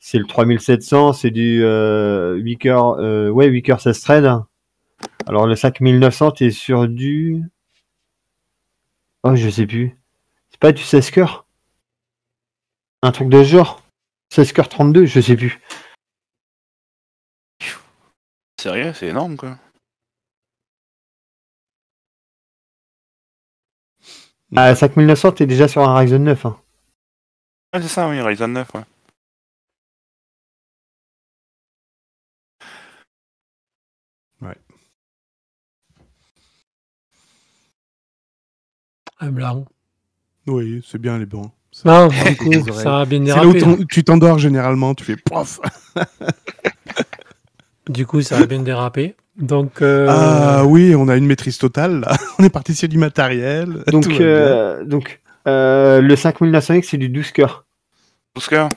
C'est le 3700, c'est du 8 coeurs, ouais, 8 ça se hein. Alors le 5900, t'es sur du. Oh, je sais plus. C'est pas du 16 coeurs Un truc de ce genre 16 coeurs 32, je sais plus. Sérieux, c'est énorme quoi. Ah, le 5900, t'es déjà sur un Ryzen 9. Hein. Ouais, c'est ça, oui, Ryzen 9, ouais. blanc. Oui, c'est bien les blancs. Non, du coup, ça a bien dérapé. Là où tu t'endors généralement, tu fais pof. du coup, ça a bien dérapé. Donc euh, ah oui, on a une maîtrise totale. On est parti sur du matériel. Donc euh, donc euh, le 5900 c'est du 12 cœur. 12 cœurs.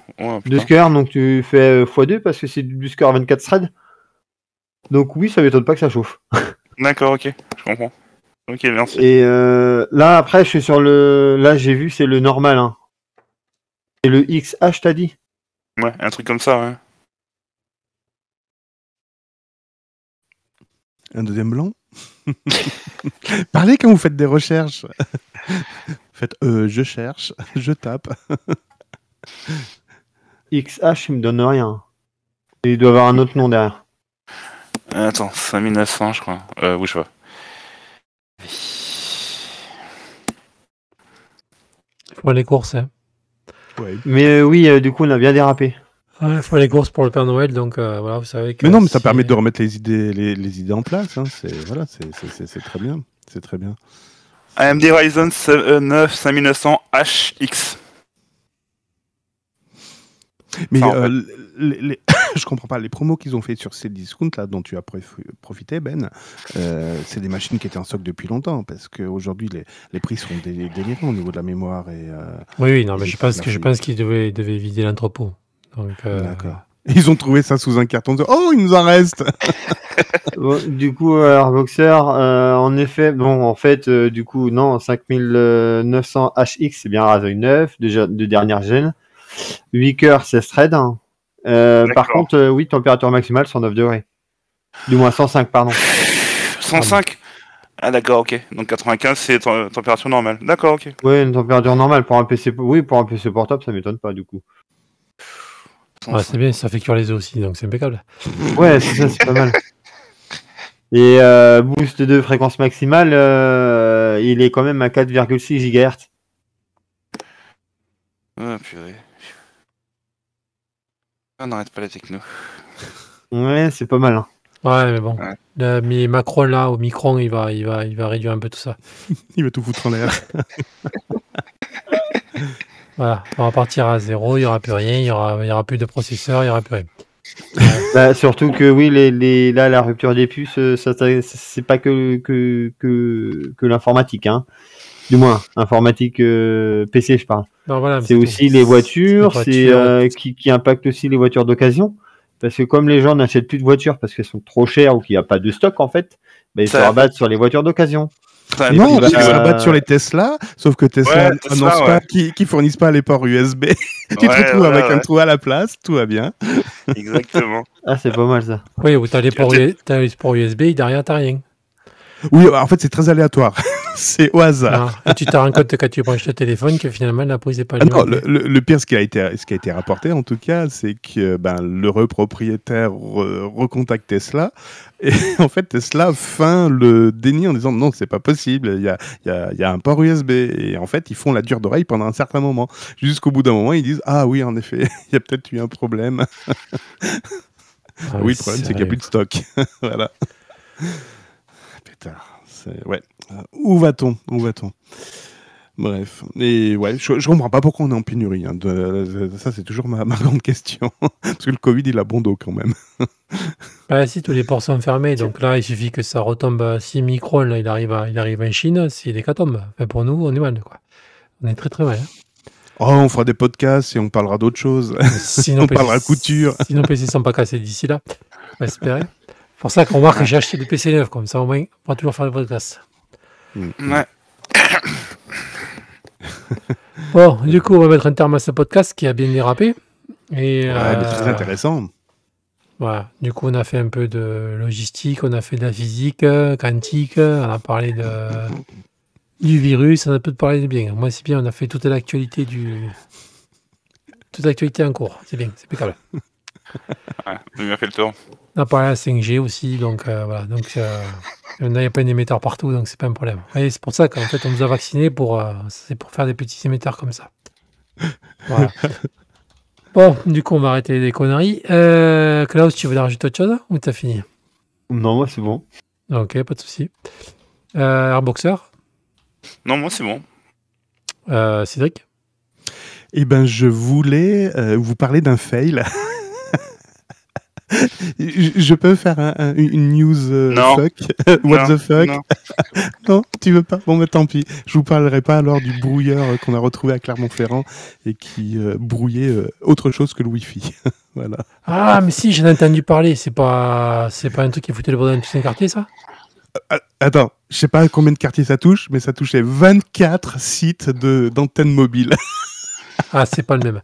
12 cœurs, donc tu fais euh, x2 parce que c'est du 12 cœurs 24 threads. Donc oui, ça m'étonne pas que ça chauffe. D'accord, ok, je comprends. Ok, merci. Et euh, là, après, je suis sur le. Là, j'ai vu, c'est le normal. Hein. C'est le XH, t'as dit Ouais, un truc comme ça, ouais. Un deuxième blanc Parlez quand vous faites des recherches. faites euh, je cherche, je tape. XH, il me donne rien. Il doit avoir un autre nom derrière. Attends, 5900, je crois. Euh, oui, je vois. Faut aller les courses. Hein. Mais euh, oui, euh, du coup, on a bien dérapé. Il faut aller les courses pour le Père Noël, donc euh, voilà, vous savez. mais non, mais ça permet de remettre les idées, les, idées en place. Hein. c'est voilà, c'est très bien, c'est très bien. AMD Ryzen 9 5900 HX. Mais euh, je comprends pas les promos qu'ils ont fait sur ces discounts là dont tu as profité Ben. Euh, c'est des machines qui étaient en stock depuis longtemps parce qu'aujourd'hui les, les prix sont dé au niveau de la mémoire et. Euh, oui, oui non mais je pense que je pense qu'ils devaient, devaient, vider l'entrepôt. D'accord. Ils ont trouvé ça sous un carton de oh il nous en reste. du coup Airboxer en effet bon en fait du coup non 5900 HX c'est bien un 9 déjà de dernière gêne 8 heures, c'est thread. Euh, par contre, euh, oui, température maximale 109 degrés. Du moins 105, pardon. 105 Ah d'accord, ok. Donc 95, c'est température normale. D'accord, ok. Oui, une température normale pour un PC. Oui, pour un PC portable, ça m'étonne pas du coup. c'est bien, ça fait cuire les os aussi, donc c'est impeccable. Ouais, c'est ça, c'est pas mal. Et euh, boost de fréquence maximale, il est quand même à 4,6 GHz. Ah purée. Ah, n'arrête pas la techno. Ouais, c'est pas mal. Hein. Ouais, mais bon. Macron, là, au micron, il va, il, va, il va réduire un peu tout ça. il va tout foutre en l'air. voilà, on va partir à zéro, il n'y aura plus rien, il n'y aura, y aura plus de processeur, il n'y aura plus rien. Bah, surtout que oui, les, là, la rupture des puces, euh, c'est pas que, que, que, que l'informatique. Hein du moins informatique euh, PC, je parle. Voilà, c'est aussi les voitures, c'est euh, euh, qui, qui impacte aussi les voitures d'occasion. Parce que comme les gens n'achètent plus de voitures parce qu'elles sont trop chères ou qu'il n'y a pas de stock en fait, ben, ils se rabattent sur les voitures d'occasion. non, bah, ils se rabattent sur les Tesla, sauf que Tesla n'annonce pas qu'ils qui fournissent pas les ports USB. tu te avec un trou à la place, tout va bien. Exactement. ah, c'est pas mal ça. Oui, ou t'as les, ports, as les ports USB, derrière t'as rien. Oui, en fait, c'est très aléatoire. c'est au hasard. Ah, et tu t'as rends compte quand tu branches le téléphone que finalement la prise n'est pas. Ah non, le, pire, ce qui a été, ce qui a été rapporté en tout cas, c'est que ben, l'heureux propriétaire recontacte Tesla et en fait Tesla fin le déni en disant non, c'est pas possible, il y a, un port USB et en fait ils font la dure d'oreille pendant un certain moment jusqu'au bout d'un moment ils disent ah oui en effet il y a peut-être eu un problème. Ah oui, le problème c'est qu'il n'y a plus de stock. voilà. Pétard ouais. Où va-t-on Où va-t-on Bref, et ouais, je, ne comprends pas pourquoi on est en pénurie. Hein. ça, c'est toujours ma, grande question. Parce que le Covid, il a bon dos quand même. bah, si tous les ports sont fermés, donc là, il suffit que ça retombe à 6 microns, là, il arrive, il arrive en Chine, c'est l'hécatombe. Enfin, pour nous, on est mal, quoi. On est très très mal. Hein. Oh, on fera des podcasts et on parlera d'autres choses. Sinon, on parlera couture. Sinon, PC sont pas cassés d'ici là. Espérer pour ça qu'on remarque que j'ai acheté des PC neufs, comme ça au moins, on va toujours faire le podcast. Ouais. bon, du coup, on va mettre un terme à ce podcast qui a bien dérapé. Et, euh, très intéressant. Voilà. Du coup, on a fait un peu de logistique, on a fait de la physique euh, quantique, on a parlé de, du virus, on a peu parlé de bien. Moi, c'est bien, on a fait toute l'actualité du. Toute l'actualité en cours. C'est bien, c'est impeccable. on a fait le tour. On a parlé à 5G aussi, donc euh, voilà. Donc, euh, il y a pas d'émetteurs partout, donc c'est pas un problème. Et c'est pour ça qu'en fait, on nous a vacciné pour, euh, c'est pour faire des petits émetteurs comme ça. Bon, du coup, on va arrêter les conneries. Klaus, tu veux rajouter autre chose ou t'as fini Non, moi, c'est bon. Ok, pas de souci. Euh, Airboxer Non, moi, c'est bon. Cédric eh ben, je voulais vous parler d'un fail. je peux faire une news euh, fuck What the fuck non. tu veux pas Bon, mais bah, tant pis. Je vous parlerai pas alors du brouilleur euh, qu'on a retrouvé à Clermont-Ferrand et qui euh, brouillait autre chose que le Wi-Fi. voilà. Ah, mais si, j'en ai entendu parler. C'est pas, c'est pas un truc qui foutait le bordel dans tous les quartier, ça Attends, je sais pas combien de quartiers ça touche, mais ça touchait 24 sites de, d'antennes mobiles. ah, c'est pas le même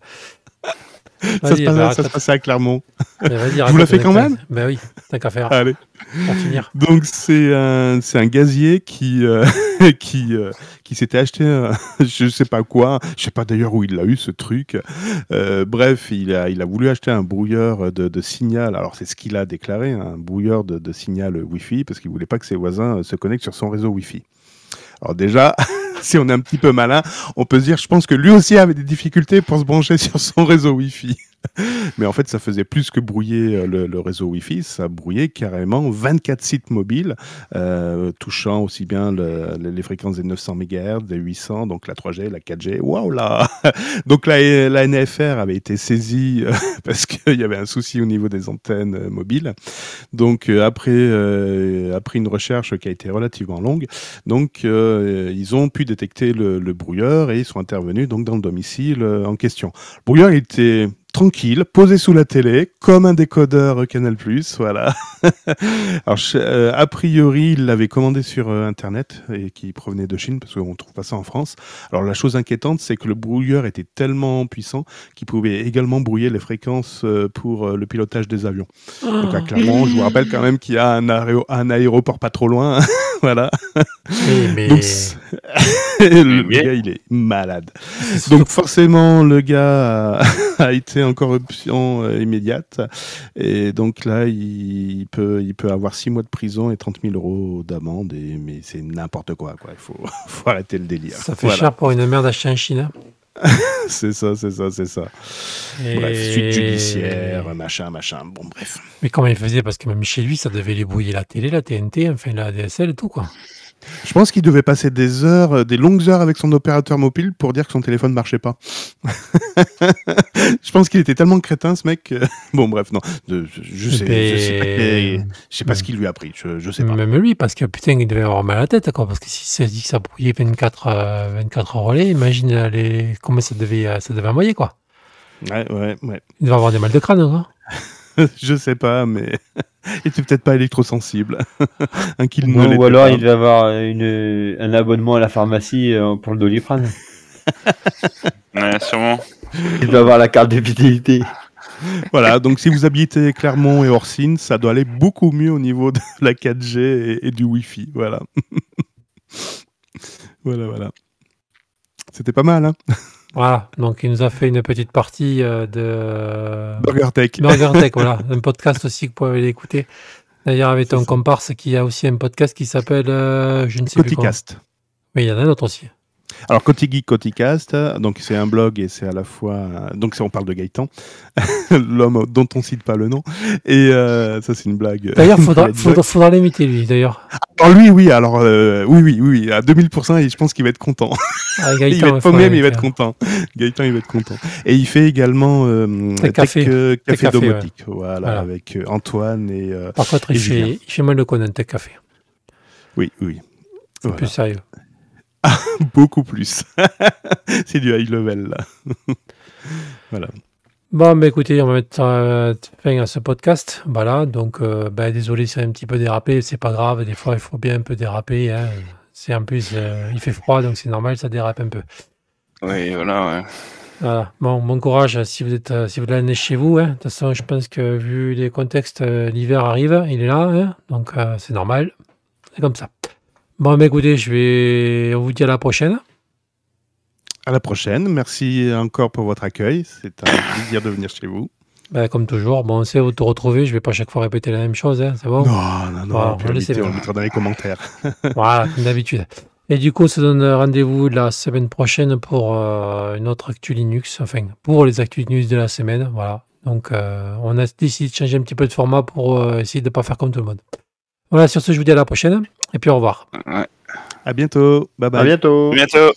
ça se passait bah, passe à Clermont. vous la quand même Ben oui, t'as qu'à faire. Allez. Donc c'est un, un gazier qui, euh, qui, euh, qui s'était acheté je je sais pas quoi, je sais pas d'ailleurs où il l'a eu ce truc. Euh, bref, il a, il a voulu acheter un brouilleur de, signal. Alors c'est ce qu'il a déclaré, hein, un brouilleur de, de, signal Wi-Fi parce qu'il voulait pas que ses voisins se connectent sur son réseau Wi-Fi. Alors déjà, si on est un petit peu malin, on peut se dire, je pense que lui aussi avait des difficultés pour se brancher sur son réseau Wi-Fi. Mais en fait, ça faisait plus que brouiller euh, le, réseau Wi-Fi, ça brouillait carrément 24 sites mobiles, euh, touchant aussi bien les fréquences des 900 MHz, des 800, donc la 3G, la 4G. Waouh là Donc la, la, NFR avait été saisie euh, parce qu'il y avait un souci au niveau des antennes mobiles. Donc après, après une recherche qui a été relativement longue, donc ils ont pu détecter le, le, brouilleur et ils sont intervenus donc dans le domicile en question. Le brouilleur était tranquille, posé sous la télé, comme un décodeur Canal+. Voilà. Alors, euh, a priori, il l'avait commandé sur euh, Internet et qui provenait de Chine parce qu'on ne trouve pas ça en France. Alors, la chose inquiétante, c'est que le brouilleur était tellement puissant qu'il pouvait également brouiller les fréquences euh, pour le pilotage des avions. Oh. Donc, clairement, je vous rappelle quand même qu'il y a un aéroport pas trop loin. Hein. voilà. mais... le gars, il est malade. Donc forcément, le gars a été en corruption euh, immédiate. Et donc là, il peut, il peut avoir 6 mois de prison et 30 000 euros d'amende. Mais c'est n'importe quoi, Il faut, faut, arrêter le délire. Ça fait cher pour une merde à chien chinois. c'est ça, c'est ça, c'est ça. Bref, suite judiciaire, machin, machin. Bon, bref. Mais comment il faisait Parce que même chez lui, ça devait les brouiller la télé, la TNT, enfin la DSL et tout, quoi. Je pense qu'il devait passer des heures, euh, des longues heures avec son opérateur mobile pour dire que son téléphone marchait pas. je pense qu'il était tellement crétin, ce mec. Bon, bref, non. je, sais, je sais pas, je sais pas ce qu'il lui a pris. Je, sais pas. Même lui, parce que putain, il devait avoir mal à la tête, quoi. Parce que si ça dit que ça brouillait 24, euh, 24 relais, imagine euh, les... comment ça devait, euh, ça devait envoyer, quoi. Ouais, ouais, Il devait avoir des mal de crâne, quoi. je sais pas, mais il était peut-être pas électrosensible. ou alors il va avoir une, un abonnement à la pharmacie euh, pour le Doliprane. sûrement. Il doit avoir la carte de fidélité. voilà, donc si vous habitez Clermont et Orsine, ça doit aller beaucoup mieux au niveau de la 4G et, et du Wi-Fi. Voilà. voilà, voilà. C'était pas mal, hein voilà, donc il nous a fait une petite partie euh, de Burger Tech. voilà, un podcast aussi que vous pouvez écouter. D'ailleurs, avec ton comparse qui a aussi un podcast qui s'appelle, euh, je ne sais plus Mais il y en a d'autres aussi. Alors, Côté Geek, Cast, donc c'est un blog et c'est à la fois. Donc, on parle de Gaëtan, l'homme dont on cite pas le nom. Et euh, ça, c'est une blague. Euh, d'ailleurs, faudra, faudra, l'imiter, lui, d'ailleurs. Alors, lui, oui, alors, euh, oui, oui, oui, à 2000%, et je pense qu'il va être content. Ah, il va être paumé, mais il va être content. Gaëtan, il va être content. Et il fait également Tech, café, Domotique, voilà, avec Antoine et. Par contre, il, fait, le Conan Tech Café. Oui, oui. C'est plus sérieux. beaucoup plus. c'est du high level, là. voilà. Bon, écoutez, on va mettre euh, fin à ce podcast. Voilà, donc euh, ben, désolé si c'est un petit peu dérapé, c'est pas grave. Des fois, il faut bien un peu déraper. Hein. C'est en plus, euh, il fait froid, donc c'est normal, ça dérape un peu. Oui, voilà. Bon, bon courage si vous êtes, si vous l'année chez vous. Hein. De toute façon, je pense que vu les contextes, l'hiver arrive, il est là, hein. donc c'est normal. C'est comme ça. Bon, mais bah, écoutez, je vais on vous dire à la prochaine. À la prochaine. Merci encore pour votre accueil. C'est un plaisir de venir chez vous. Bah, comme toujours, bon, on sait où te retrouver. Je vais pas chaque fois répéter la même chose, hein, c'est bon Non, non, non. on, le mettra dans les commentaires. voilà, comme d'habitude. Et du coup, on se donne rendez-vous la semaine prochaine pour euh, une autre Actu Linux, enfin, pour les Actu Linux de la semaine. Voilà. Donc, euh, on a décidé de changer un petit peu de format pour euh, essayer de ne pas faire comme tout le monde. Voilà, sur ce, je vous dis à la prochaine. Et puis au revoir. Ouais. À bientôt. Bye bye. À bientôt. À bientôt.